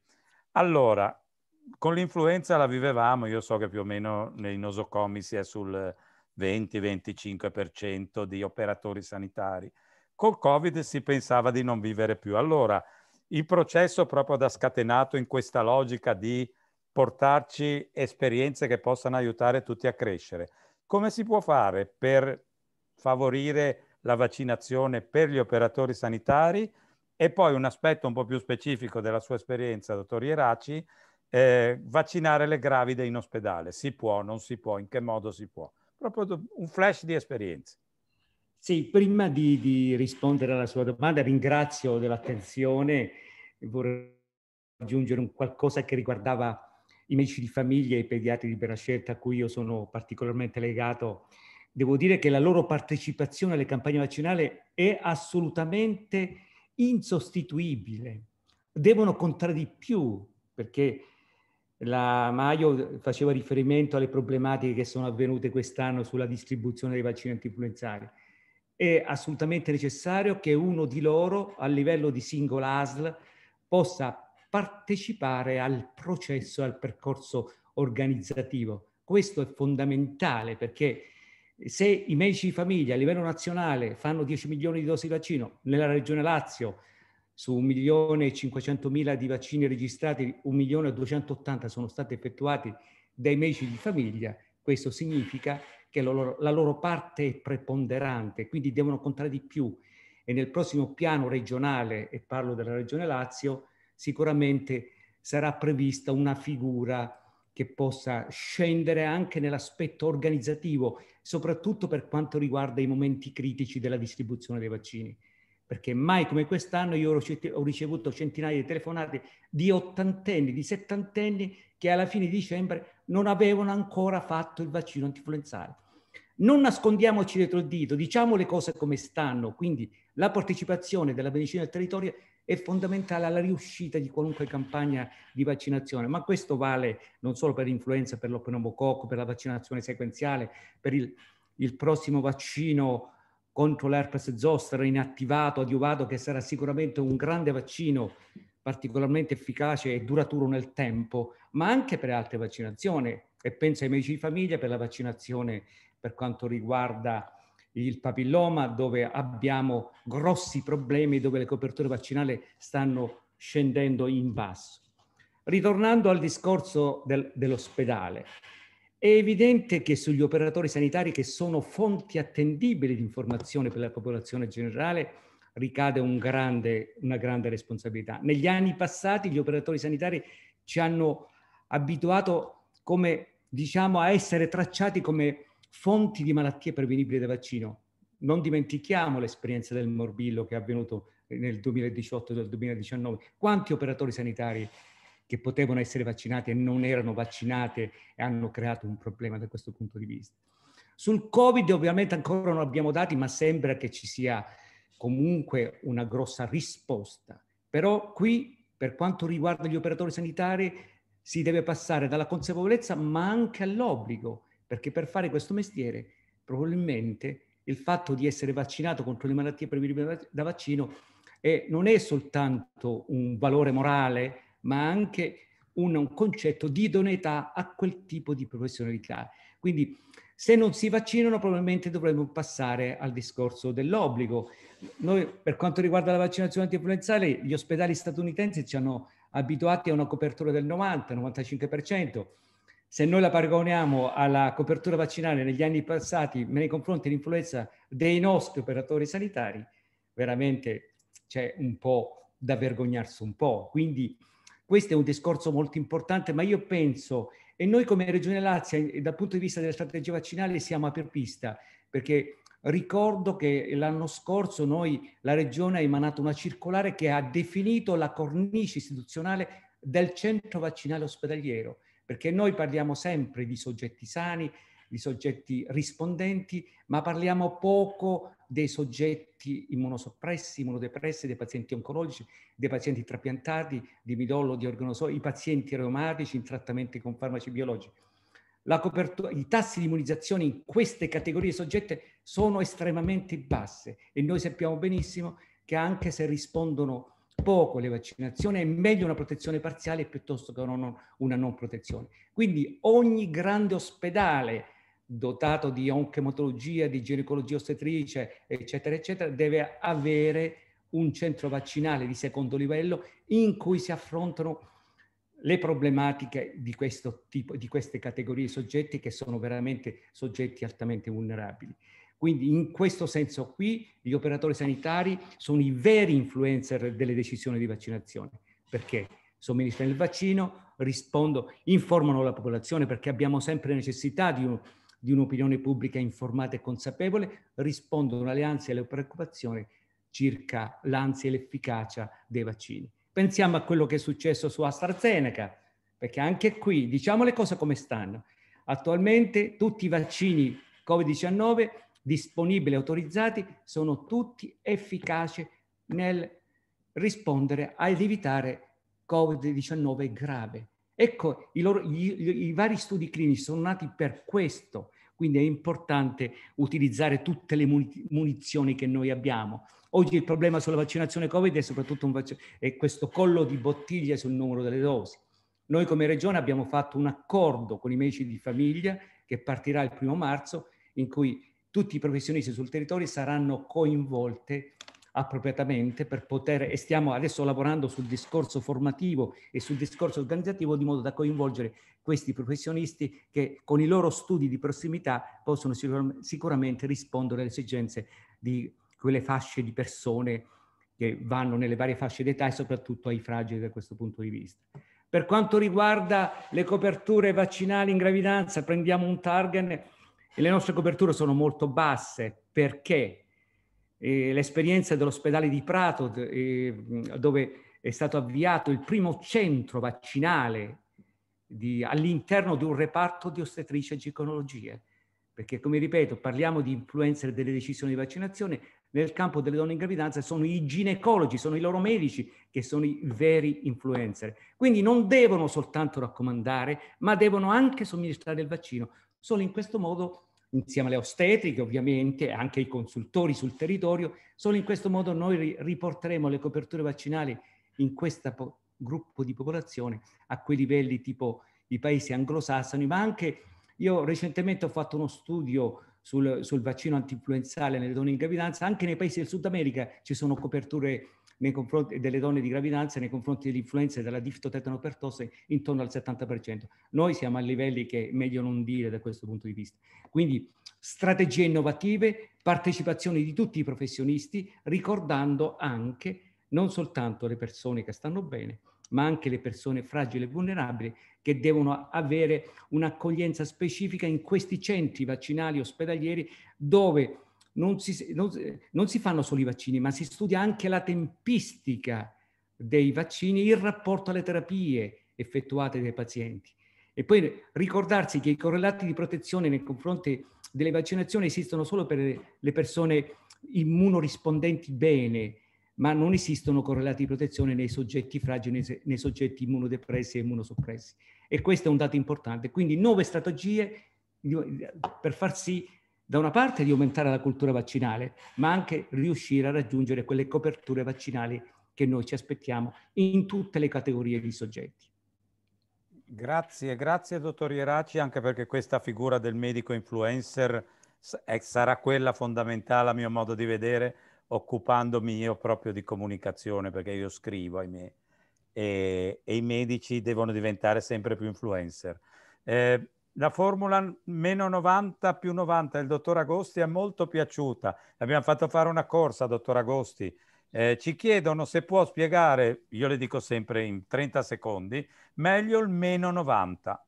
S1: Allora, con l'influenza la vivevamo, io so che più o meno nei nosocomi si è sul 20-25% di operatori sanitari. Col Covid si pensava di non vivere più. Allora, il processo proprio da scatenato in questa logica di portarci esperienze che possano aiutare tutti a crescere. Come si può fare per favorire la vaccinazione per gli operatori sanitari? E poi un aspetto un po' più specifico della sua esperienza, dottor Ieraci, eh, vaccinare le gravide in ospedale. Si può, non si può, in che modo si può? Proprio un flash di esperienze. Sì,
S10: prima di, di rispondere alla sua domanda ringrazio dell'attenzione. Vorrei aggiungere un qualcosa che riguardava i medici di famiglia e i pediatri di libera scelta a cui io sono particolarmente legato. Devo dire che la loro partecipazione alle campagne vaccinali è assolutamente insostituibile. Devono contare di più perché la Maio faceva riferimento alle problematiche che sono avvenute quest'anno sulla distribuzione dei vaccini antinfluenzali. È assolutamente necessario che uno di loro, a livello di singola ASL, possa partecipare al processo, al percorso organizzativo. Questo è fondamentale perché se i medici di famiglia a livello nazionale fanno 10 milioni di dosi di vaccino, nella regione Lazio su 1.500.000 di vaccini registrati, 1.280.000 sono stati effettuati dai medici di famiglia, questo significa che la loro, la loro parte è preponderante, quindi devono contare di più e nel prossimo piano regionale, e parlo della regione Lazio, sicuramente sarà prevista una figura che possa scendere anche nell'aspetto organizzativo, soprattutto per quanto riguarda i momenti critici della distribuzione dei vaccini perché mai come quest'anno io ho ricevuto centinaia di telefonate di ottantenni, di settantenni che alla fine di dicembre non avevano ancora fatto il vaccino antinfluenzale. Non nascondiamoci dietro il dito, diciamo le cose come stanno, quindi la partecipazione della medicina al territorio è fondamentale alla riuscita di qualunque campagna di vaccinazione, ma questo vale non solo per l'influenza, per lo per la vaccinazione sequenziale, per il, il prossimo vaccino contro l'herpes zoster inattivato, adiuvato, che sarà sicuramente un grande vaccino particolarmente efficace e duraturo nel tempo, ma anche per altre vaccinazioni. E penso ai medici di famiglia per la vaccinazione per quanto riguarda il papilloma, dove abbiamo grossi problemi, dove le coperture vaccinali stanno scendendo in basso. Ritornando al discorso del, dell'ospedale, è evidente che sugli operatori sanitari, che sono fonti attendibili di informazione per la popolazione generale, ricade un grande, una grande responsabilità. Negli anni passati gli operatori sanitari ci hanno abituato come, diciamo, a essere tracciati come fonti di malattie prevenibili da vaccino. Non dimentichiamo l'esperienza del morbillo che è avvenuto nel 2018 e nel 2019. Quanti operatori sanitari che potevano essere vaccinate e non erano vaccinate e hanno creato un problema da questo punto di vista. Sul Covid ovviamente ancora non abbiamo dati, ma sembra che ci sia comunque una grossa risposta. Però qui, per quanto riguarda gli operatori sanitari, si deve passare dalla consapevolezza ma anche all'obbligo, perché per fare questo mestiere probabilmente il fatto di essere vaccinato contro le malattie prevedibili da vaccino è, eh, non è soltanto un valore morale, ma anche un, un concetto di idoneità a quel tipo di professionalità. Quindi se non si vaccinano probabilmente dovremmo passare al discorso dell'obbligo. Noi per quanto riguarda la vaccinazione antinfluenzale, gli ospedali statunitensi ci hanno abituati a una copertura del 90-95%. Se noi la paragoniamo alla copertura vaccinale negli anni passati nei confronti dell'influenza dei nostri operatori sanitari, veramente c'è un po' da vergognarsi un po'. Quindi questo è un discorso molto importante, ma io penso, e noi come Regione Lazio, eh, dal punto di vista della strategia vaccinale, siamo a per pista, perché ricordo che l'anno scorso noi, la Regione ha emanato una circolare che ha definito la cornice istituzionale del centro vaccinale ospedaliero, perché noi parliamo sempre di soggetti sani, di soggetti rispondenti, ma parliamo poco dei soggetti immunosoppressi, immunodepressi, dei pazienti oncologici, dei pazienti trapiantati, di midollo, di organosoi, i pazienti reumatici in trattamenti con farmaci biologici. Copertura, I tassi di immunizzazione in queste categorie soggette sono estremamente basse e noi sappiamo benissimo che anche se rispondono poco le vaccinazioni è meglio una protezione parziale piuttosto che una non protezione. Quindi ogni grande ospedale dotato di onchematologia, di ginecologia ostetrice, eccetera, eccetera, deve avere un centro vaccinale di secondo livello in cui si affrontano le problematiche di questo tipo, di queste categorie di soggetti che sono veramente soggetti altamente vulnerabili. Quindi in questo senso qui gli operatori sanitari sono i veri influencer delle decisioni di vaccinazione, perché somministrano il vaccino, rispondono, informano la popolazione, perché abbiamo sempre necessità di un, di un'opinione pubblica informata e consapevole, rispondono alle ansie e alle preoccupazioni circa l'ansia e l'efficacia dei vaccini. Pensiamo a quello che è successo su AstraZeneca, perché anche qui diciamo le cose come stanno. Attualmente tutti i vaccini Covid-19 disponibili e autorizzati sono tutti efficaci nel rispondere ad evitare Covid-19 grave. Ecco, i, loro, i, i vari studi clinici sono nati per questo, quindi è importante utilizzare tutte le munizioni che noi abbiamo. Oggi il problema sulla vaccinazione Covid è soprattutto un vac- è questo collo di bottiglia sul numero delle dosi. Noi come Regione abbiamo fatto un accordo con i medici di famiglia che partirà il primo marzo in cui tutti i professionisti sul territorio saranno coinvolti appropriatamente per poter, e stiamo adesso lavorando sul discorso formativo e sul discorso organizzativo di modo da coinvolgere questi professionisti che con i loro studi di prossimità possono sicur sicuramente rispondere alle esigenze di quelle fasce di persone che vanno nelle varie fasce d'età e soprattutto ai fragili da questo punto di vista. Per quanto riguarda le coperture vaccinali in gravidanza, prendiamo un target e le nostre coperture sono molto basse perché eh, l'esperienza dell'ospedale di Prato, eh, dove è stato avviato il primo centro vaccinale di, all'interno di un reparto di ostetricia e ginecologia. Perché, come ripeto, parliamo di influencer delle decisioni di vaccinazione, nel campo delle donne in gravidanza sono i ginecologi, sono i loro medici che sono i veri influencer. Quindi non devono soltanto raccomandare, ma devono anche somministrare il vaccino. Solo in questo modo insieme alle ostetriche ovviamente, anche i consultori sul territorio. Solo in questo modo noi riporteremo le coperture vaccinali in questo po- gruppo di popolazione a quei livelli tipo i paesi anglosassoni, ma anche io recentemente ho fatto uno studio sul, sul vaccino anti-influenzale nelle donne in gravidanza, anche nei paesi del Sud America ci sono coperture nei confronti delle donne di gravidanza nei confronti dell'influenza e della diftotetanopertosse intorno al 70%. Noi siamo a livelli che è meglio non dire da questo punto di vista. Quindi strategie innovative, partecipazione di tutti i professionisti, ricordando anche non soltanto le persone che stanno bene, ma anche le persone fragili e vulnerabili che devono avere un'accoglienza specifica in questi centri vaccinali ospedalieri dove non si, non, non si fanno solo i vaccini, ma si studia anche la tempistica dei vaccini in rapporto alle terapie effettuate dai pazienti. E poi ricordarsi che i correlati di protezione nei confronti delle vaccinazioni esistono solo per le persone immunorispondenti bene, ma non esistono correlati di protezione nei soggetti fragili, nei soggetti immunodepressi e immunosoppressi. E questo è un dato importante. Quindi nuove strategie per far sì da una parte di aumentare la cultura vaccinale, ma anche riuscire a raggiungere quelle coperture vaccinali che noi ci aspettiamo in tutte le categorie di soggetti. Grazie, grazie dottor
S1: Ieraci, anche perché questa figura del medico influencer eh, sarà quella fondamentale a mio modo di vedere, occupandomi io proprio di comunicazione, perché io scrivo, ahimè, e, e i medici devono diventare sempre più influencer. Eh, la formula meno 90 più 90 del dottor Agosti è molto piaciuta. Abbiamo fatto fare una corsa, dottor Agosti. Eh, ci chiedono se può spiegare, io le dico sempre in 30 secondi, meglio il meno 90.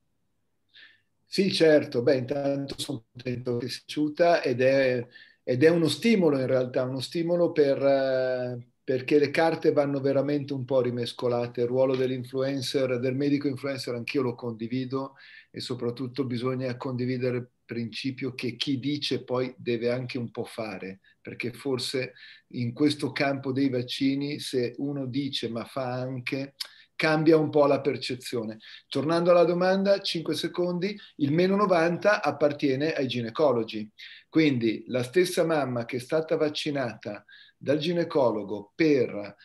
S9: Sì, certo. Beh, intanto sono contento che sia piaciuta ed è, ed è uno stimolo in realtà, uno stimolo per... Eh, perché le carte vanno veramente un po' rimescolate. Il ruolo dell'influencer, del medico influencer, anch'io lo condivido e soprattutto bisogna condividere il principio che chi dice poi deve anche un po' fare, perché forse in questo campo dei vaccini se uno dice ma fa anche cambia un po' la percezione. Tornando alla domanda, 5 secondi, il meno 90 appartiene ai ginecologi. Quindi la stessa mamma che è stata vaccinata dal ginecologo per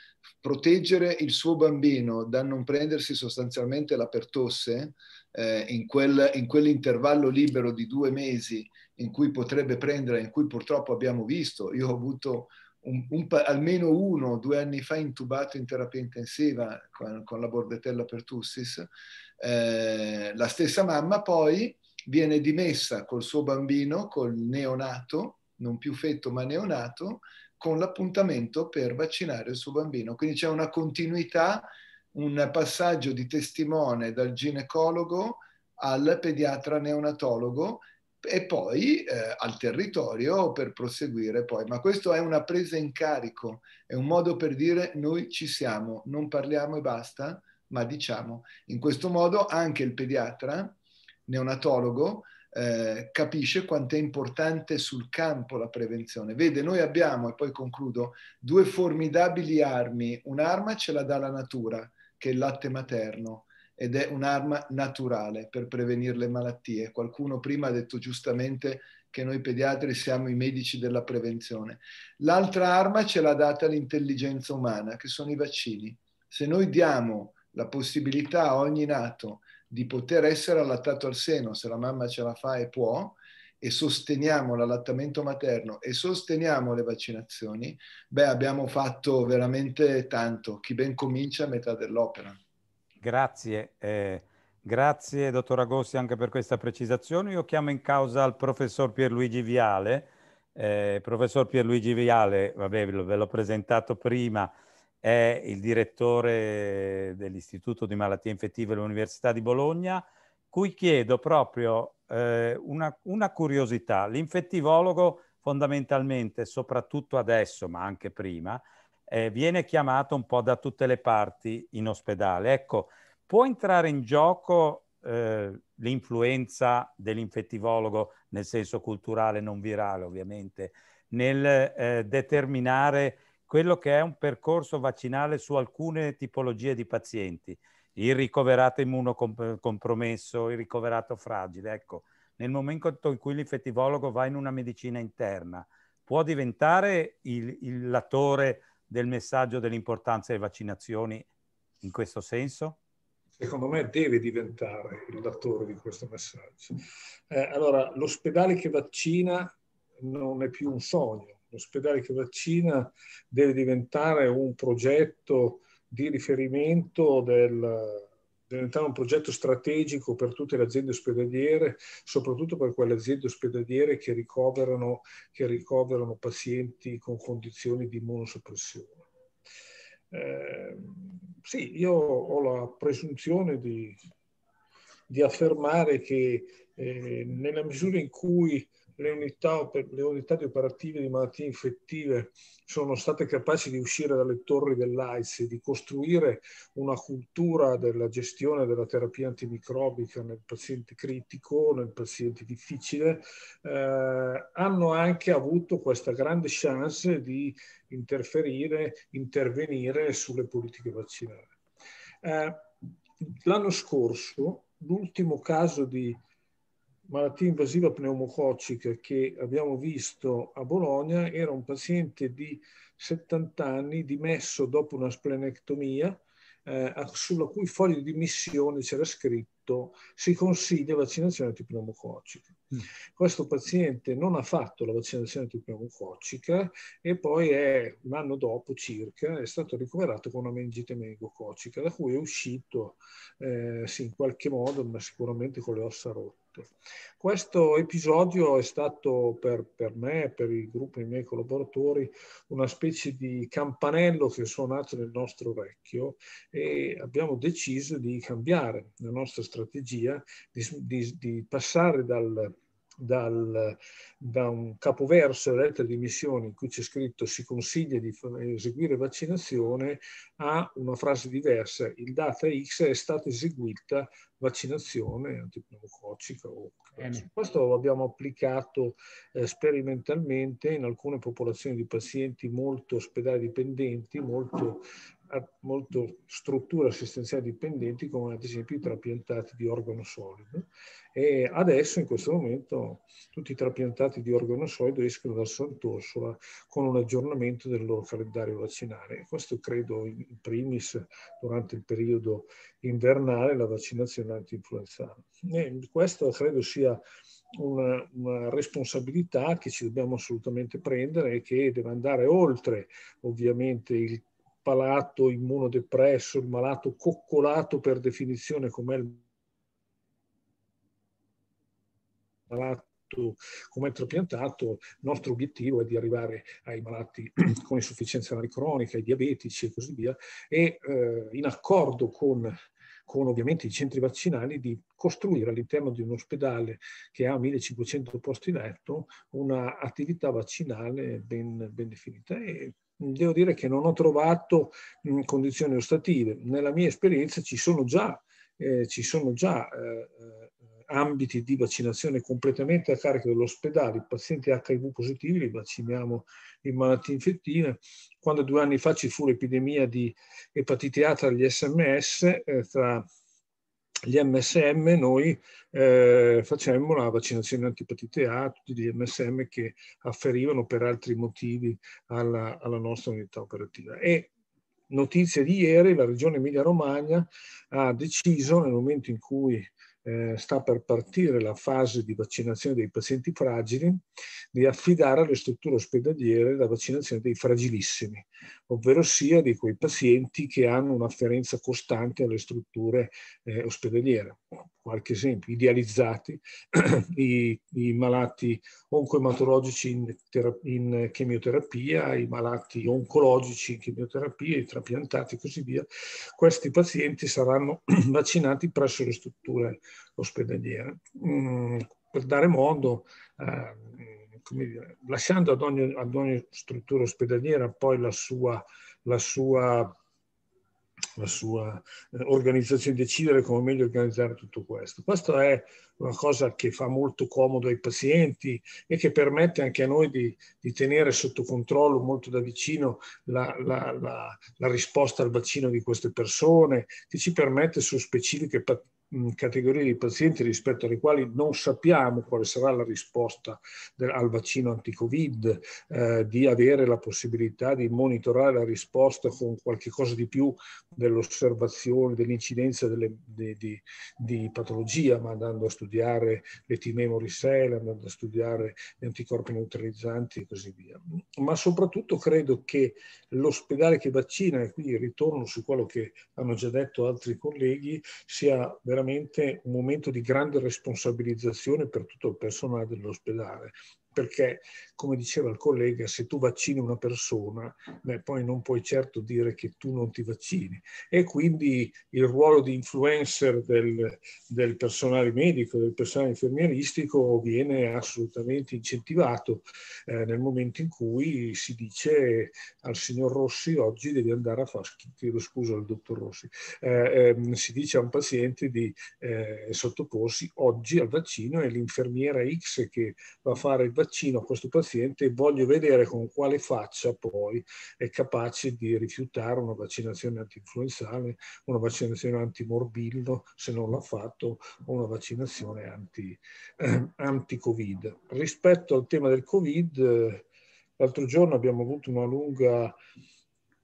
S9: proteggere il suo bambino da non prendersi sostanzialmente la pertosse, eh, in, quel, in, quell'intervallo libero di due mesi in cui potrebbe prendere, in cui purtroppo abbiamo visto, io ho avuto un, un, almeno uno, due anni fa intubato in terapia intensiva con, con la bordetella pertussis, eh, la stessa mamma poi viene dimessa col suo bambino, col neonato, non più fetto ma neonato, con l'appuntamento per vaccinare il suo bambino. Quindi c'è una continuità un passaggio di testimone dal ginecologo al pediatra neonatologo e poi eh, al territorio per proseguire poi. Ma questo è una presa in carico, è un modo per dire noi ci siamo, non parliamo e basta, ma diciamo. In questo modo anche il pediatra neonatologo eh, capisce quanto è importante sul campo la prevenzione. Vede, noi abbiamo, e poi concludo, due formidabili armi. Un'arma ce la dà la natura, che il latte materno ed è un'arma naturale per prevenire le malattie. Qualcuno prima ha detto giustamente che noi pediatri siamo i medici della prevenzione. L'altra arma ce l'ha data l'intelligenza umana, che sono i vaccini. Se noi diamo la possibilità a ogni nato di poter essere allattato al seno, se la mamma ce la fa e può, e sosteniamo l'allattamento materno e sosteniamo le vaccinazioni, beh, abbiamo fatto veramente tanto. Chi ben comincia a metà dell'opera.
S1: Grazie. Eh, grazie, dottor Agossi, anche per questa precisazione. Io chiamo in causa il professor Pierluigi Viale. Eh, professor Pierluigi Viale, vabbè, ve l'ho presentato prima, è il direttore dell'Istituto di Malattie Infettive dell'Università di Bologna cui chiedo proprio eh, una, una curiosità. L'infettivologo fondamentalmente, soprattutto adesso, ma anche prima, eh, viene chiamato un po' da tutte le parti in ospedale. Ecco, può entrare in gioco eh, l'influenza dell'infettivologo nel senso culturale, non virale ovviamente, nel eh, determinare quello che è un percorso vaccinale su alcune tipologie di pazienti il ricoverato immunocompromesso, il ricoverato fragile. Ecco, nel momento in cui l'infettivologo va in una medicina interna, può diventare il, il l'attore del messaggio dell'importanza delle vaccinazioni in questo
S11: senso? Secondo me deve diventare il datore di questo messaggio. Eh, allora, l'ospedale che vaccina non è più un sogno, l'ospedale che vaccina deve diventare un progetto di riferimento del, diventare un progetto strategico per tutte le aziende ospedaliere, soprattutto per quelle aziende ospedaliere che ricoverano, che ricoverano pazienti con condizioni di immunosoppressione. Eh, sì, io ho la presunzione di, di affermare che eh, nella misura in cui le unità, le unità di operative di malattie infettive sono state capaci di uscire dalle torri dell'AIDS e di costruire una cultura della gestione della terapia antimicrobica nel paziente critico, nel paziente difficile, eh, hanno anche avuto questa grande chance di interferire, intervenire sulle politiche vaccinali. Eh, l'anno scorso l'ultimo caso di malattia invasiva pneumococcica che abbiamo visto a Bologna era un paziente di 70 anni dimesso dopo una splenectomia eh, sulla cui foglio di missione c'era scritto si consiglia vaccinazione antipneumococcica. Mm. Questo paziente non ha fatto la vaccinazione antipneumococcica e poi è, un anno dopo circa è stato ricoverato con una meningite meningococcica da cui è uscito eh, sì, in qualche modo ma sicuramente con le ossa rotte status. Questo episodio è stato per, per me, per il gruppo e i miei collaboratori, una specie di campanello che è suonato nel nostro orecchio e abbiamo deciso di cambiare la nostra strategia, di, di, di passare dal dal, da un capoverso della lettera di missione in cui c'è scritto si consiglia di eseguire vaccinazione a una frase diversa, il data X è stata eseguita vaccinazione antipneumococcica. Eh, Questo lo abbiamo applicato eh, sperimentalmente in alcune popolazioni di pazienti molto ospedali dipendenti, molto molto strutture assistenziali dipendenti come ad esempio i trapiantati di organo solido e adesso in questo momento tutti i trapiantati di organo solido escono dal Sant'Orsola con un aggiornamento del loro calendario vaccinale. Questo credo in primis durante il periodo invernale la vaccinazione anti-influenzale. questo credo sia una, una, responsabilità che ci dobbiamo assolutamente prendere e che deve andare oltre ovviamente il malato immunodepresso, il malato coccolato per definizione com'è il malato come trapiantato, il nostro obiettivo è di arrivare ai malati con insufficienza renale cronica, ai diabetici e così via, e eh, in accordo con, con ovviamente i centri vaccinali di costruire all'interno di un ospedale che ha 1500 posti letto un'attività vaccinale ben, ben definita. E, devo dire che non ho trovato mh, condizioni ostative. Nella mia esperienza ci sono già, eh, ci sono già eh, eh ambiti di vaccinazione completamente a carico dell'ospedale. I pazienti HIV positivi li vacciniamo in malattie infettive. Quando due anni fa ci fu l'epidemia di epatite A tra gli SMS, eh, tra gli MSM noi eh, facemmo la vaccinazione antipatite A, tutti gli MSM che afferivano per altri motivi alla, alla nostra unità operativa. E notizia di ieri, la regione Emilia-Romagna ha deciso, nel momento in cui eh, sta per partire la fase di vaccinazione dei pazienti fragili, di affidare alle strutture ospedaliere la vaccinazione dei fragilissimi ovvero sia di quei pazienti che hanno un'afferenza costante alle strutture eh, ospedaliere. Qualche esempio, idealizzati, i, i, malati oncoematologici in, in, chemioterapia, i malati oncologici in chemioterapia, i trapiantati e così via. Questi pazienti saranno vaccinati presso le strutture ospedaliere. Mm, per dare modo eh, dire, lasciando ad ogni, ad ogni, struttura ospedaliera poi la sua, la sua la sua eh, organizzazione, decidere come meglio organizzare tutto questo. Questa è una cosa che fa molto comodo ai pazienti e che permette anche a noi di, di tenere sotto controllo molto da vicino la, la, la, la, risposta al vaccino di queste persone, che ci permette su specifiche categorie di pazienti rispetto alle quali non sappiamo quale sarà la risposta del, al vaccino anti-Covid, eh, di avere la possibilità di monitorare la risposta con qualche cosa di più dell'osservazione dell'incidenza delle, di, di, di, patologia, ma andando a studiare le T-memory cell, andando a studiare gli anticorpi neutralizzanti e così via. Ma soprattutto credo che l'ospedale che vaccina, e qui ritorno su quello che hanno già detto altri colleghi, sia veramente veramente un momento di grande responsabilizzazione per tutto il personale dell'ospedale, perché come diceva il collega, se tu vaccini una persona, beh, poi non puoi certo dire che tu non ti vaccini. E quindi il ruolo di influencer del, del personale medico, del personale infermieristico viene assolutamente incentivato eh, nel momento in cui si dice al signor Rossi oggi devi andare a fare, chiedo scusa al dottor Rossi, eh, ehm, si dice a un paziente di eh, sottoporsi oggi al vaccino e l'infermiera X che va a fare il vaccino a questo paziente paziente e voglio vedere con quale faccia poi è capace di rifiutare una vaccinazione anti-influenzale, una vaccinazione antimorbillo se non l'ha fatto o una vaccinazione anti, eh, anti-Covid. Rispetto al tema del Covid, eh, l'altro giorno abbiamo avuto una lunga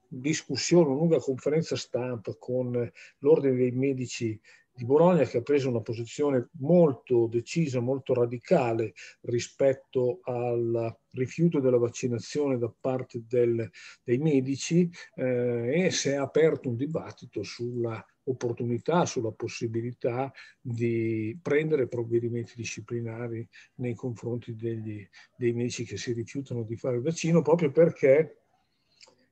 S11: discussione, una lunga conferenza stampa con l'Ordine dei Medici di Bologna che ha preso una posizione molto decisa, molto radicale rispetto al rifiuto della vaccinazione da parte del, dei medici eh, e si è aperto un dibattito sulla opportunità, sulla possibilità di prendere provvedimenti disciplinari nei confronti degli, dei medici che si rifiutano di fare il vaccino proprio perché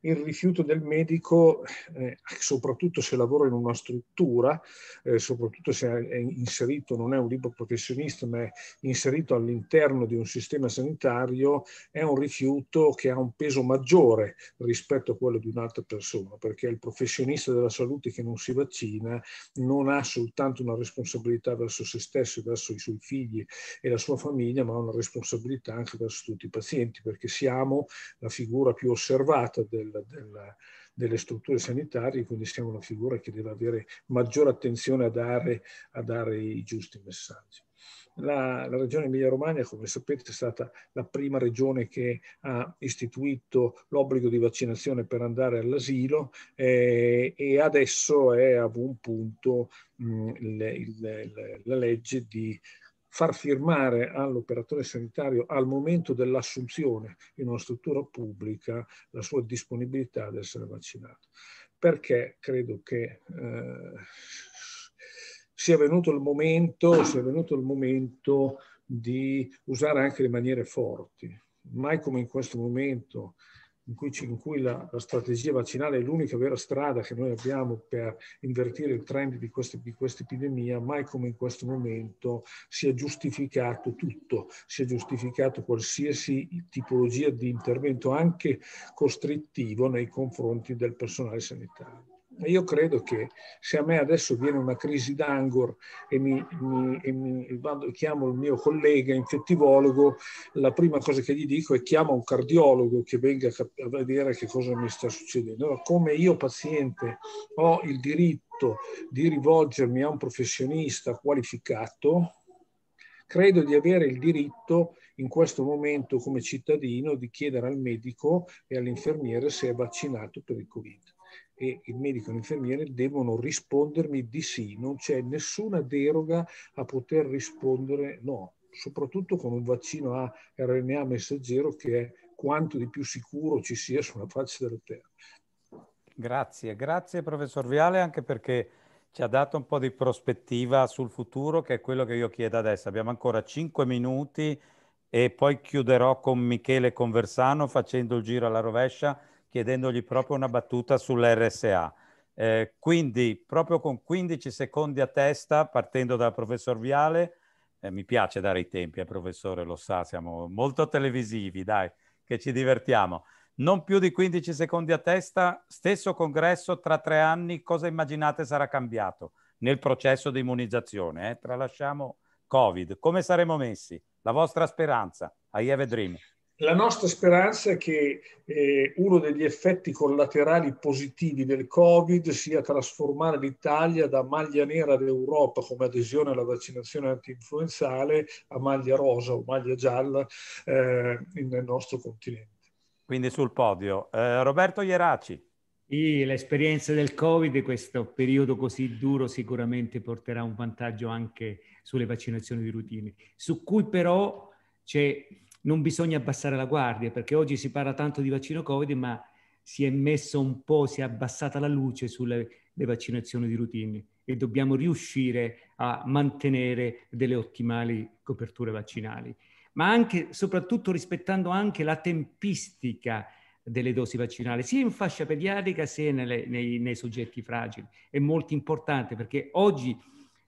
S11: il rifiuto del medico, eh, eh, soprattutto se lavora in una struttura, eh, soprattutto se è inserito, non è un libro professionista, ma è inserito all'interno di un sistema sanitario, è un rifiuto che ha un peso maggiore rispetto a quello di un'altra persona, perché il professionista della salute che non si vaccina non ha soltanto una responsabilità verso se stesso, verso i suoi figli e la sua famiglia, ma ha una responsabilità anche verso tutti i pazienti, perché siamo la figura più osservata del del, della, delle strutture sanitarie, quindi siamo una figura che deve avere maggiore attenzione a dare, a dare i giusti messaggi. La, la, regione Emilia-Romagna, come sapete, è stata la prima regione che ha istituito l'obbligo di vaccinazione per andare all'asilo eh, e adesso è a un punto mh, mm, le, le, le, la legge di far firmare all'operatore sanitario al momento dell'assunzione in una struttura pubblica la sua disponibilità ad essere vaccinato. Perché credo che eh, sia venuto il momento, sia venuto il momento di usare anche le maniere forti. Mai come in questo momento in cui, in cui la, la, strategia vaccinale è l'unica vera strada che noi abbiamo per invertire il trend di, queste, di questa epidemia, mai come in questo momento si è giustificato tutto, si è giustificato qualsiasi tipologia di intervento, anche costrittivo, nei confronti del personale sanitario. Io credo che se a me adesso viene una crisi d'angor e, mi, mi, e mi vado, chiamo il mio collega infettivologo, la prima cosa che gli dico è chiama un cardiologo che venga a vedere che cosa mi sta succedendo. Allora, come io paziente ho il diritto di rivolgermi a un professionista qualificato, credo di avere il diritto in questo momento come cittadino di chiedere al medico e all'infermiere se è vaccinato per il Covid e il medico e l'infermiere devono rispondermi di sì, non c'è nessuna deroga a poter rispondere no, soprattutto con un vaccino a RNA messaggero che è quanto di più sicuro ci sia sulla faccia della Terra.
S1: Grazie, grazie professor Viale anche perché ci ha dato un po' di prospettiva sul futuro che è quello che io chiedo adesso. Abbiamo ancora 5 minuti e poi chiuderò con Michele Conversano facendo il giro alla rovescia chiedendogli proprio una battuta sull'RSA. Eh, quindi proprio con 15 secondi a testa, partendo dal professor Viale, eh, mi piace dare i tempi al professore, lo sa, siamo molto televisivi, dai, che ci divertiamo. Non più di 15 secondi a testa, stesso congresso, tra tre anni cosa immaginate sarà cambiato nel processo di immunizzazione? Eh? Tralasciamo Covid, come saremo messi? La vostra speranza, I have a dream.
S11: La nostra speranza è che eh, uno degli effetti collaterali positivi del Covid sia trasformare l'Italia da maglia nera d'Europa come adesione alla vaccinazione anti-influenzale a maglia rosa o maglia gialla eh, nel nostro continente.
S1: Quindi sul podio.
S10: Eh, Roberto Ieraci. Sì, l'esperienza del Covid, questo periodo così duro, sicuramente porterà un vantaggio anche sulle vaccinazioni di routine, su cui però c'è non bisogna abbassare la guardia, perché oggi si parla tanto di vaccino Covid, ma si è messo un po', si è abbassata la luce sulle vaccinazioni di routine e dobbiamo riuscire a mantenere delle ottimali coperture vaccinali, ma anche, soprattutto rispettando anche la tempistica delle dosi vaccinali, sia in fascia pediatrica sia nelle, nei, nei, soggetti fragili. È molto importante perché oggi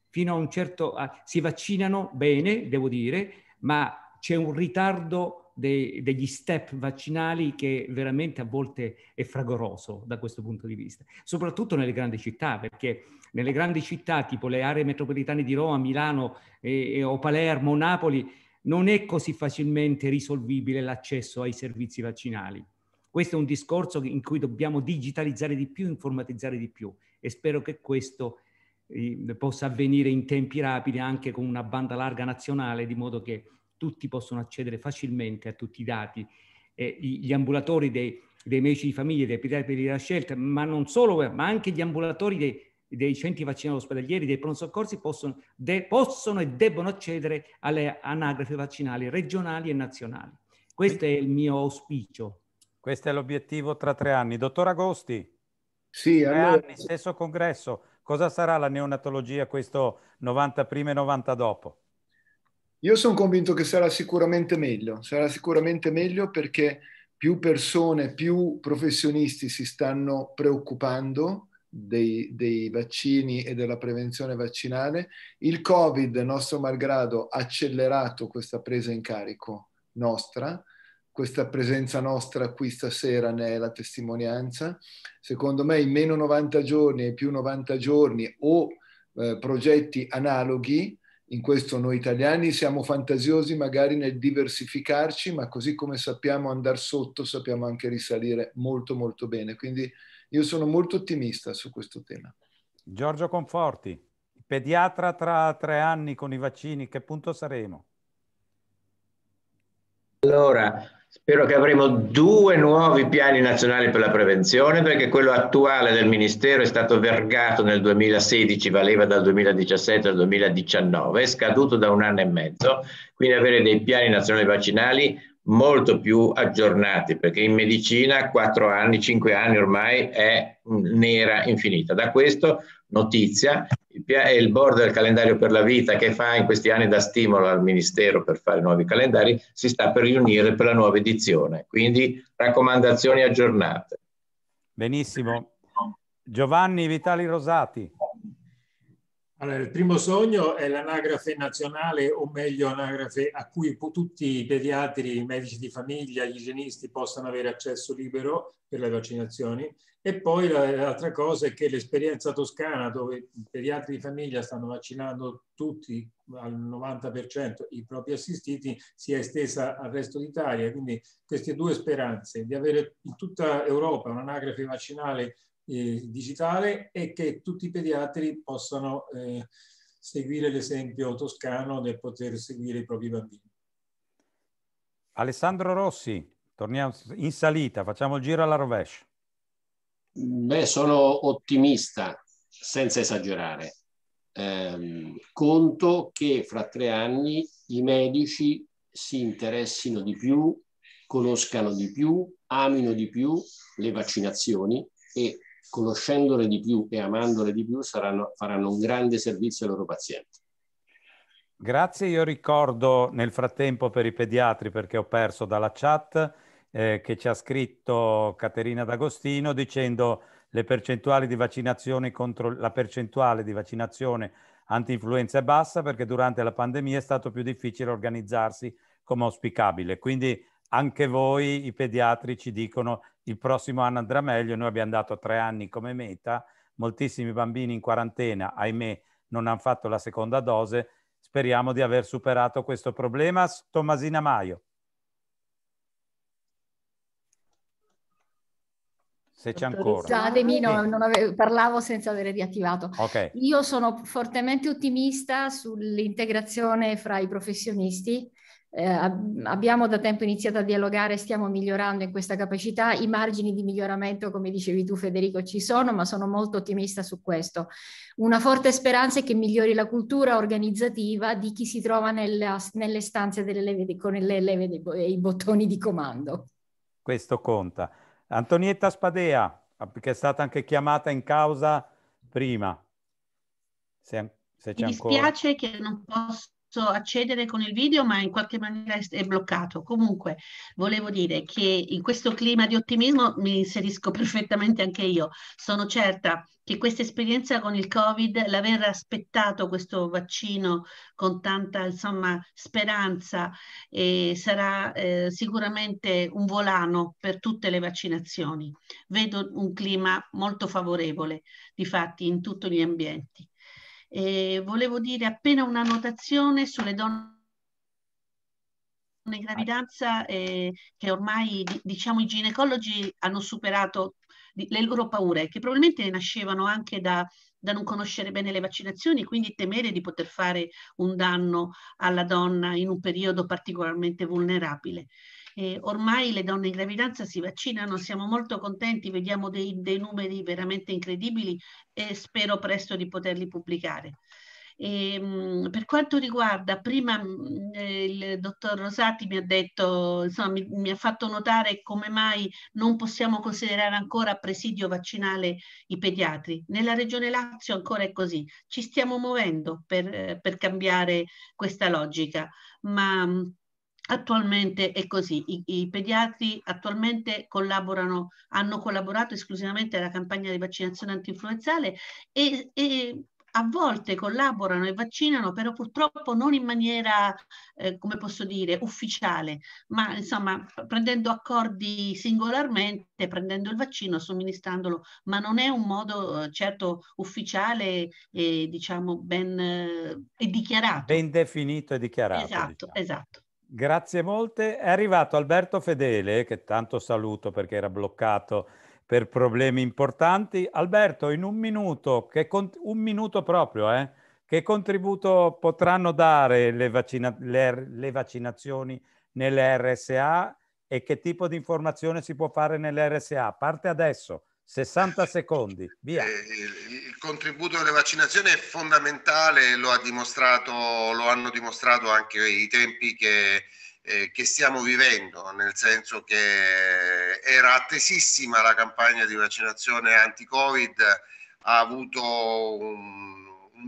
S10: fino a un certo... si vaccinano bene, devo dire, ma c'è un ritardo de- degli step vaccinali che veramente a volte è fragoroso da questo punto di vista, soprattutto nelle grandi città, perché nelle grandi città tipo le aree metropolitane di Roma, Milano eh, o Palermo, Napoli, non è così facilmente risolvibile l'accesso ai servizi vaccinali. Questo è un discorso in cui dobbiamo digitalizzare di più, informatizzare di più e spero che questo eh, possa avvenire in tempi rapidi anche con una banda larga nazionale, di modo che tutti possono accedere facilmente a tutti i dati, eh, gli ambulatori dei, dei, medici di famiglia, dei pediatri della scelta, ma non solo, eh, ma anche gli ambulatori dei, dei centri vaccinali ospedalieri, dei pronto soccorsi possono, de, possono e debbono accedere alle anagrafe vaccinali regionali e nazionali. Questo è il mio auspicio. Questo è l'obiettivo
S1: tra tre anni. Dottor Agosti,
S9: sì, tre allora... anni,
S1: stesso congresso. Cosa sarà la neonatologia questo 90 prima e 90 dopo?
S9: Io sono convinto che sarà sicuramente meglio, sarà sicuramente meglio perché più persone, più professionisti si stanno preoccupando dei, dei, vaccini e della prevenzione vaccinale. Il Covid, nostro malgrado, ha accelerato questa presa in carico nostra. Questa presenza nostra qui stasera ne è la testimonianza. Secondo me in meno 90 giorni e più 90 giorni o eh, progetti analoghi in questo noi italiani siamo fantasiosi magari nel diversificarci, ma così come sappiamo andare sotto, sappiamo anche risalire molto molto bene. Quindi io sono molto ottimista su questo tema.
S1: Giorgio Conforti, pediatra tra tre anni con i vaccini, che punto saremo?
S8: Allora, Spero che avremo due nuovi piani nazionali per la prevenzione perché quello attuale del Ministero è stato vergato nel 2016, valeva dal 2017 al 2019, è scaduto da un anno e mezzo, quindi avere dei piani nazionali vaccinali molto più aggiornati perché in medicina quattro anni, cinque anni ormai è nera infinita. Da questo notizia il board del calendario per la vita che fa in questi anni da stimolo al Ministero per fare nuovi calendari si sta per riunire per la nuova edizione, quindi raccomandazioni aggiornate.
S7: Benissimo. Giovanni Vitali Rosati. Allora, il primo sogno è l'anagrafe nazionale, o meglio anagrafe a cui tutti i pediatri, i medici di famiglia, gli igienisti possano avere accesso libero per le vaccinazioni e poi l'altra cosa è che l'esperienza toscana, dove i pediatri di famiglia stanno vaccinando tutti al 90% i propri assistiti, si è estesa al resto d'Italia. Quindi queste due speranze di avere in tutta Europa un'anagrafe vaccinale eh, digitale e che tutti i pediatri possano eh, seguire l'esempio toscano nel poter seguire i propri bambini.
S1: Alessandro Rossi, torniamo in salita, facciamo il giro alla
S6: rovescia. Beh, sono ottimista, senza esagerare. Eh, conto che fra tre anni i medici si interessino di più, conoscano di più, amino di più le vaccinazioni e conoscendole di più e amandole di più saranno, faranno un grande servizio ai loro pazienti.
S1: Grazie, io ricordo nel frattempo per i pediatri perché ho perso dalla chat eh, che ci ha scritto Caterina D'Agostino dicendo le percentuali di vaccinazione contro, la percentuale di vaccinazione anti-influenza è bassa perché durante la pandemia è stato più difficile organizzarsi come auspicabile. Quindi anche voi, i pediatri, ci dicono il prossimo anno andrà meglio. Noi abbiamo dato tre anni come meta, moltissimi bambini in quarantena, ahimè, non hanno fatto la seconda dose. Speriamo di aver superato questo problema. Tommasina Maio. se c'è ancora. Scusatemi, no,
S5: non avevo, parlavo senza aver riattivato. Okay. Io sono fortemente ottimista sull'integrazione fra i professionisti. Eh, abbiamo da tempo iniziato a dialogare, stiamo migliorando in questa capacità, i margini di miglioramento, come dicevi tu Federico, ci sono, ma sono molto ottimista su questo. Una forte speranza è che migliori la cultura organizzativa di chi si trova nella, nelle stanze leve, con le leve e i bottoni di comando.
S1: Questo conta. Antonietta Spadea, che è stata anche chiamata in causa prima. Se, se Mi dispiace
S2: ancora... che non posso posso accedere con il video, ma in qualche maniera è bloccato. Comunque, volevo dire che in questo clima di ottimismo mi inserisco perfettamente anche io. Sono certa che questa esperienza con il Covid, l'aver aspettato questo vaccino con tanta insomma, speranza, eh, sarà eh, sicuramente un volano per tutte le vaccinazioni. Vedo un clima molto favorevole, di fatti, in tutti gli ambienti. Eh, volevo dire appena una notazione sulle donne in gravidanza eh, che ormai diciamo i ginecologi hanno superato le loro paure che probabilmente nascevano anche da, da non conoscere bene le vaccinazioni quindi temere di poter fare un danno alla donna in un periodo particolarmente vulnerabile eh, ormai le donne in gravidanza si vaccinano, siamo molto contenti, vediamo dei, dei numeri veramente incredibili e spero presto di poterli pubblicare. E, ehm, per quanto riguarda, prima mm, eh, il dottor Rosati mi ha detto, insomma, mi, mi, ha fatto notare come mai non possiamo considerare ancora presidio vaccinale i pediatri. Nella regione Lazio ancora è così. Ci stiamo muovendo per, eh, per cambiare questa logica, ma mm, Attualmente è così, I, i, pediatri attualmente collaborano, hanno collaborato esclusivamente alla campagna di vaccinazione antinfluenzale e, e a volte collaborano e vaccinano, però purtroppo non in maniera, eh, come posso dire, ufficiale, ma insomma prendendo accordi singolarmente, prendendo il vaccino, somministrandolo, ma non è un modo eh, certo ufficiale e diciamo ben eh, dichiarato.
S1: Ben definito e dichiarato. Esatto,
S2: diciamo. esatto.
S1: Grazie molte. È arrivato Alberto Fedele, che tanto saluto perché era bloccato per problemi importanti. Alberto, in un minuto, con... un minuto proprio, eh, che contributo potranno dare le, vaccina... le... le, vaccinazioni nelle RSA e che tipo di informazione si può fare nelle RSA? Parte adesso. 60 secondi,
S3: via. Eh, il contributo delle vaccinazioni è fondamentale, lo, ha dimostrato, lo hanno dimostrato anche i tempi che, eh, che stiamo vivendo, nel senso che era attesissima la campagna di vaccinazione anti-Covid, ha avuto un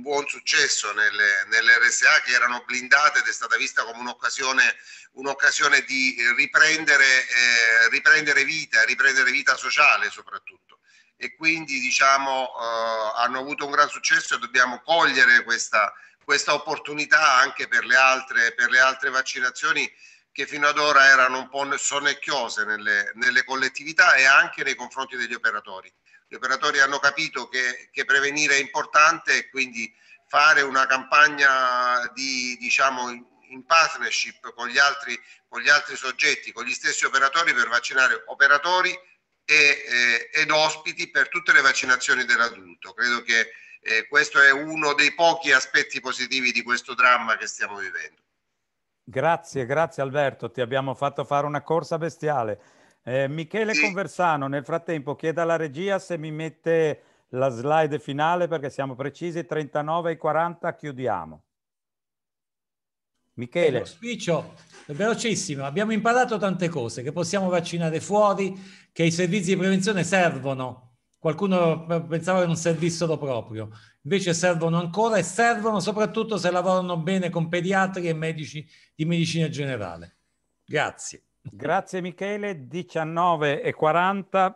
S3: buon successo nelle, nelle, RSA che erano blindate ed è stata vista come un'occasione, un'occasione di riprendere, eh, riprendere, vita, riprendere vita sociale soprattutto. E quindi diciamo eh, hanno avuto un gran successo e dobbiamo cogliere questa, questa opportunità anche per le, altre, per le altre vaccinazioni che fino ad ora erano un po' sonnecchiose nelle, nelle collettività e anche nei confronti degli operatori gli operatori hanno capito che, che prevenire è importante e quindi fare una campagna di, diciamo, in partnership con gli, altri, con gli altri soggetti, con gli stessi operatori per vaccinare operatori e, eh, ed ospiti per tutte le vaccinazioni dell'adulto. Credo che eh, questo è uno dei pochi aspetti positivi di questo dramma che stiamo vivendo.
S1: Grazie, grazie Alberto, ti abbiamo fatto fare una corsa bestiale. Eh, Michele sì. Conversano, nel frattempo chiede alla regia se mi mette la slide finale perché siamo precisi, 39 e 40 chiudiamo.
S4: Michele. L'auspicio è velocissimo, abbiamo imparato tante cose, che possiamo vaccinare fuori, che i servizi di prevenzione servono. Qualcuno eh, pensava che non servissero proprio, invece servono ancora e servono soprattutto se lavorano bene con pediatri e medici di medicina generale. Grazie. Grazie Michele, 19.40,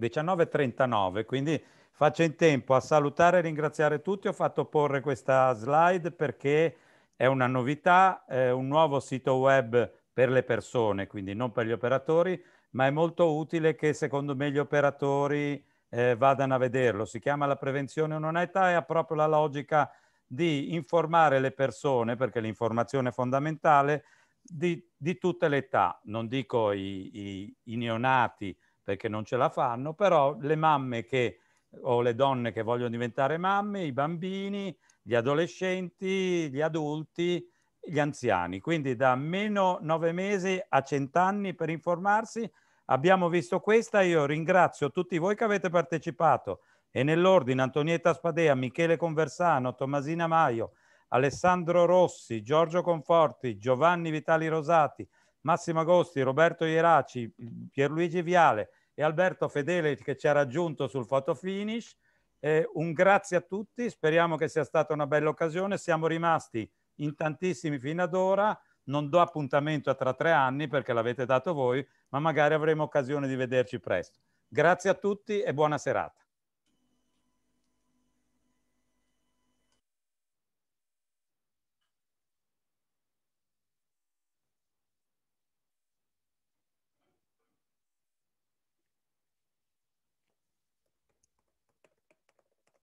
S1: 19.39, quindi faccio in tempo a salutare e ringraziare tutti. Ho fatto porre questa slide perché è una novità, è un nuovo sito web per le persone, quindi non per gli operatori, ma è molto utile che secondo me gli operatori eh, vadano a vederlo. Si chiama La prevenzione non ha età e ha proprio la logica di informare le persone, perché l'informazione è fondamentale, di, di tutte le età, non dico i, i, i, neonati perché non ce la fanno, però le mamme che, o le donne che vogliono diventare mamme, i bambini, gli adolescenti, gli adulti, gli anziani. Quindi da meno nove mesi a cent'anni per informarsi. Abbiamo visto questa, io ringrazio tutti voi che avete partecipato e nell'ordine Antonietta Spadea, Michele Conversano, Tommasina Maio, Alessandro Rossi, Giorgio Conforti, Giovanni Vitali Rosati, Massimo Agosti, Roberto Ieraci, Pierluigi Viale e Alberto Fedele che ci ha raggiunto sul photo finish. Eh, un grazie a tutti, speriamo che sia stata una bella occasione, siamo rimasti in tantissimi fino ad ora, non do appuntamento a tra tre anni perché l'avete dato voi, ma magari avremo occasione di vederci presto. Grazie a tutti e buona serata.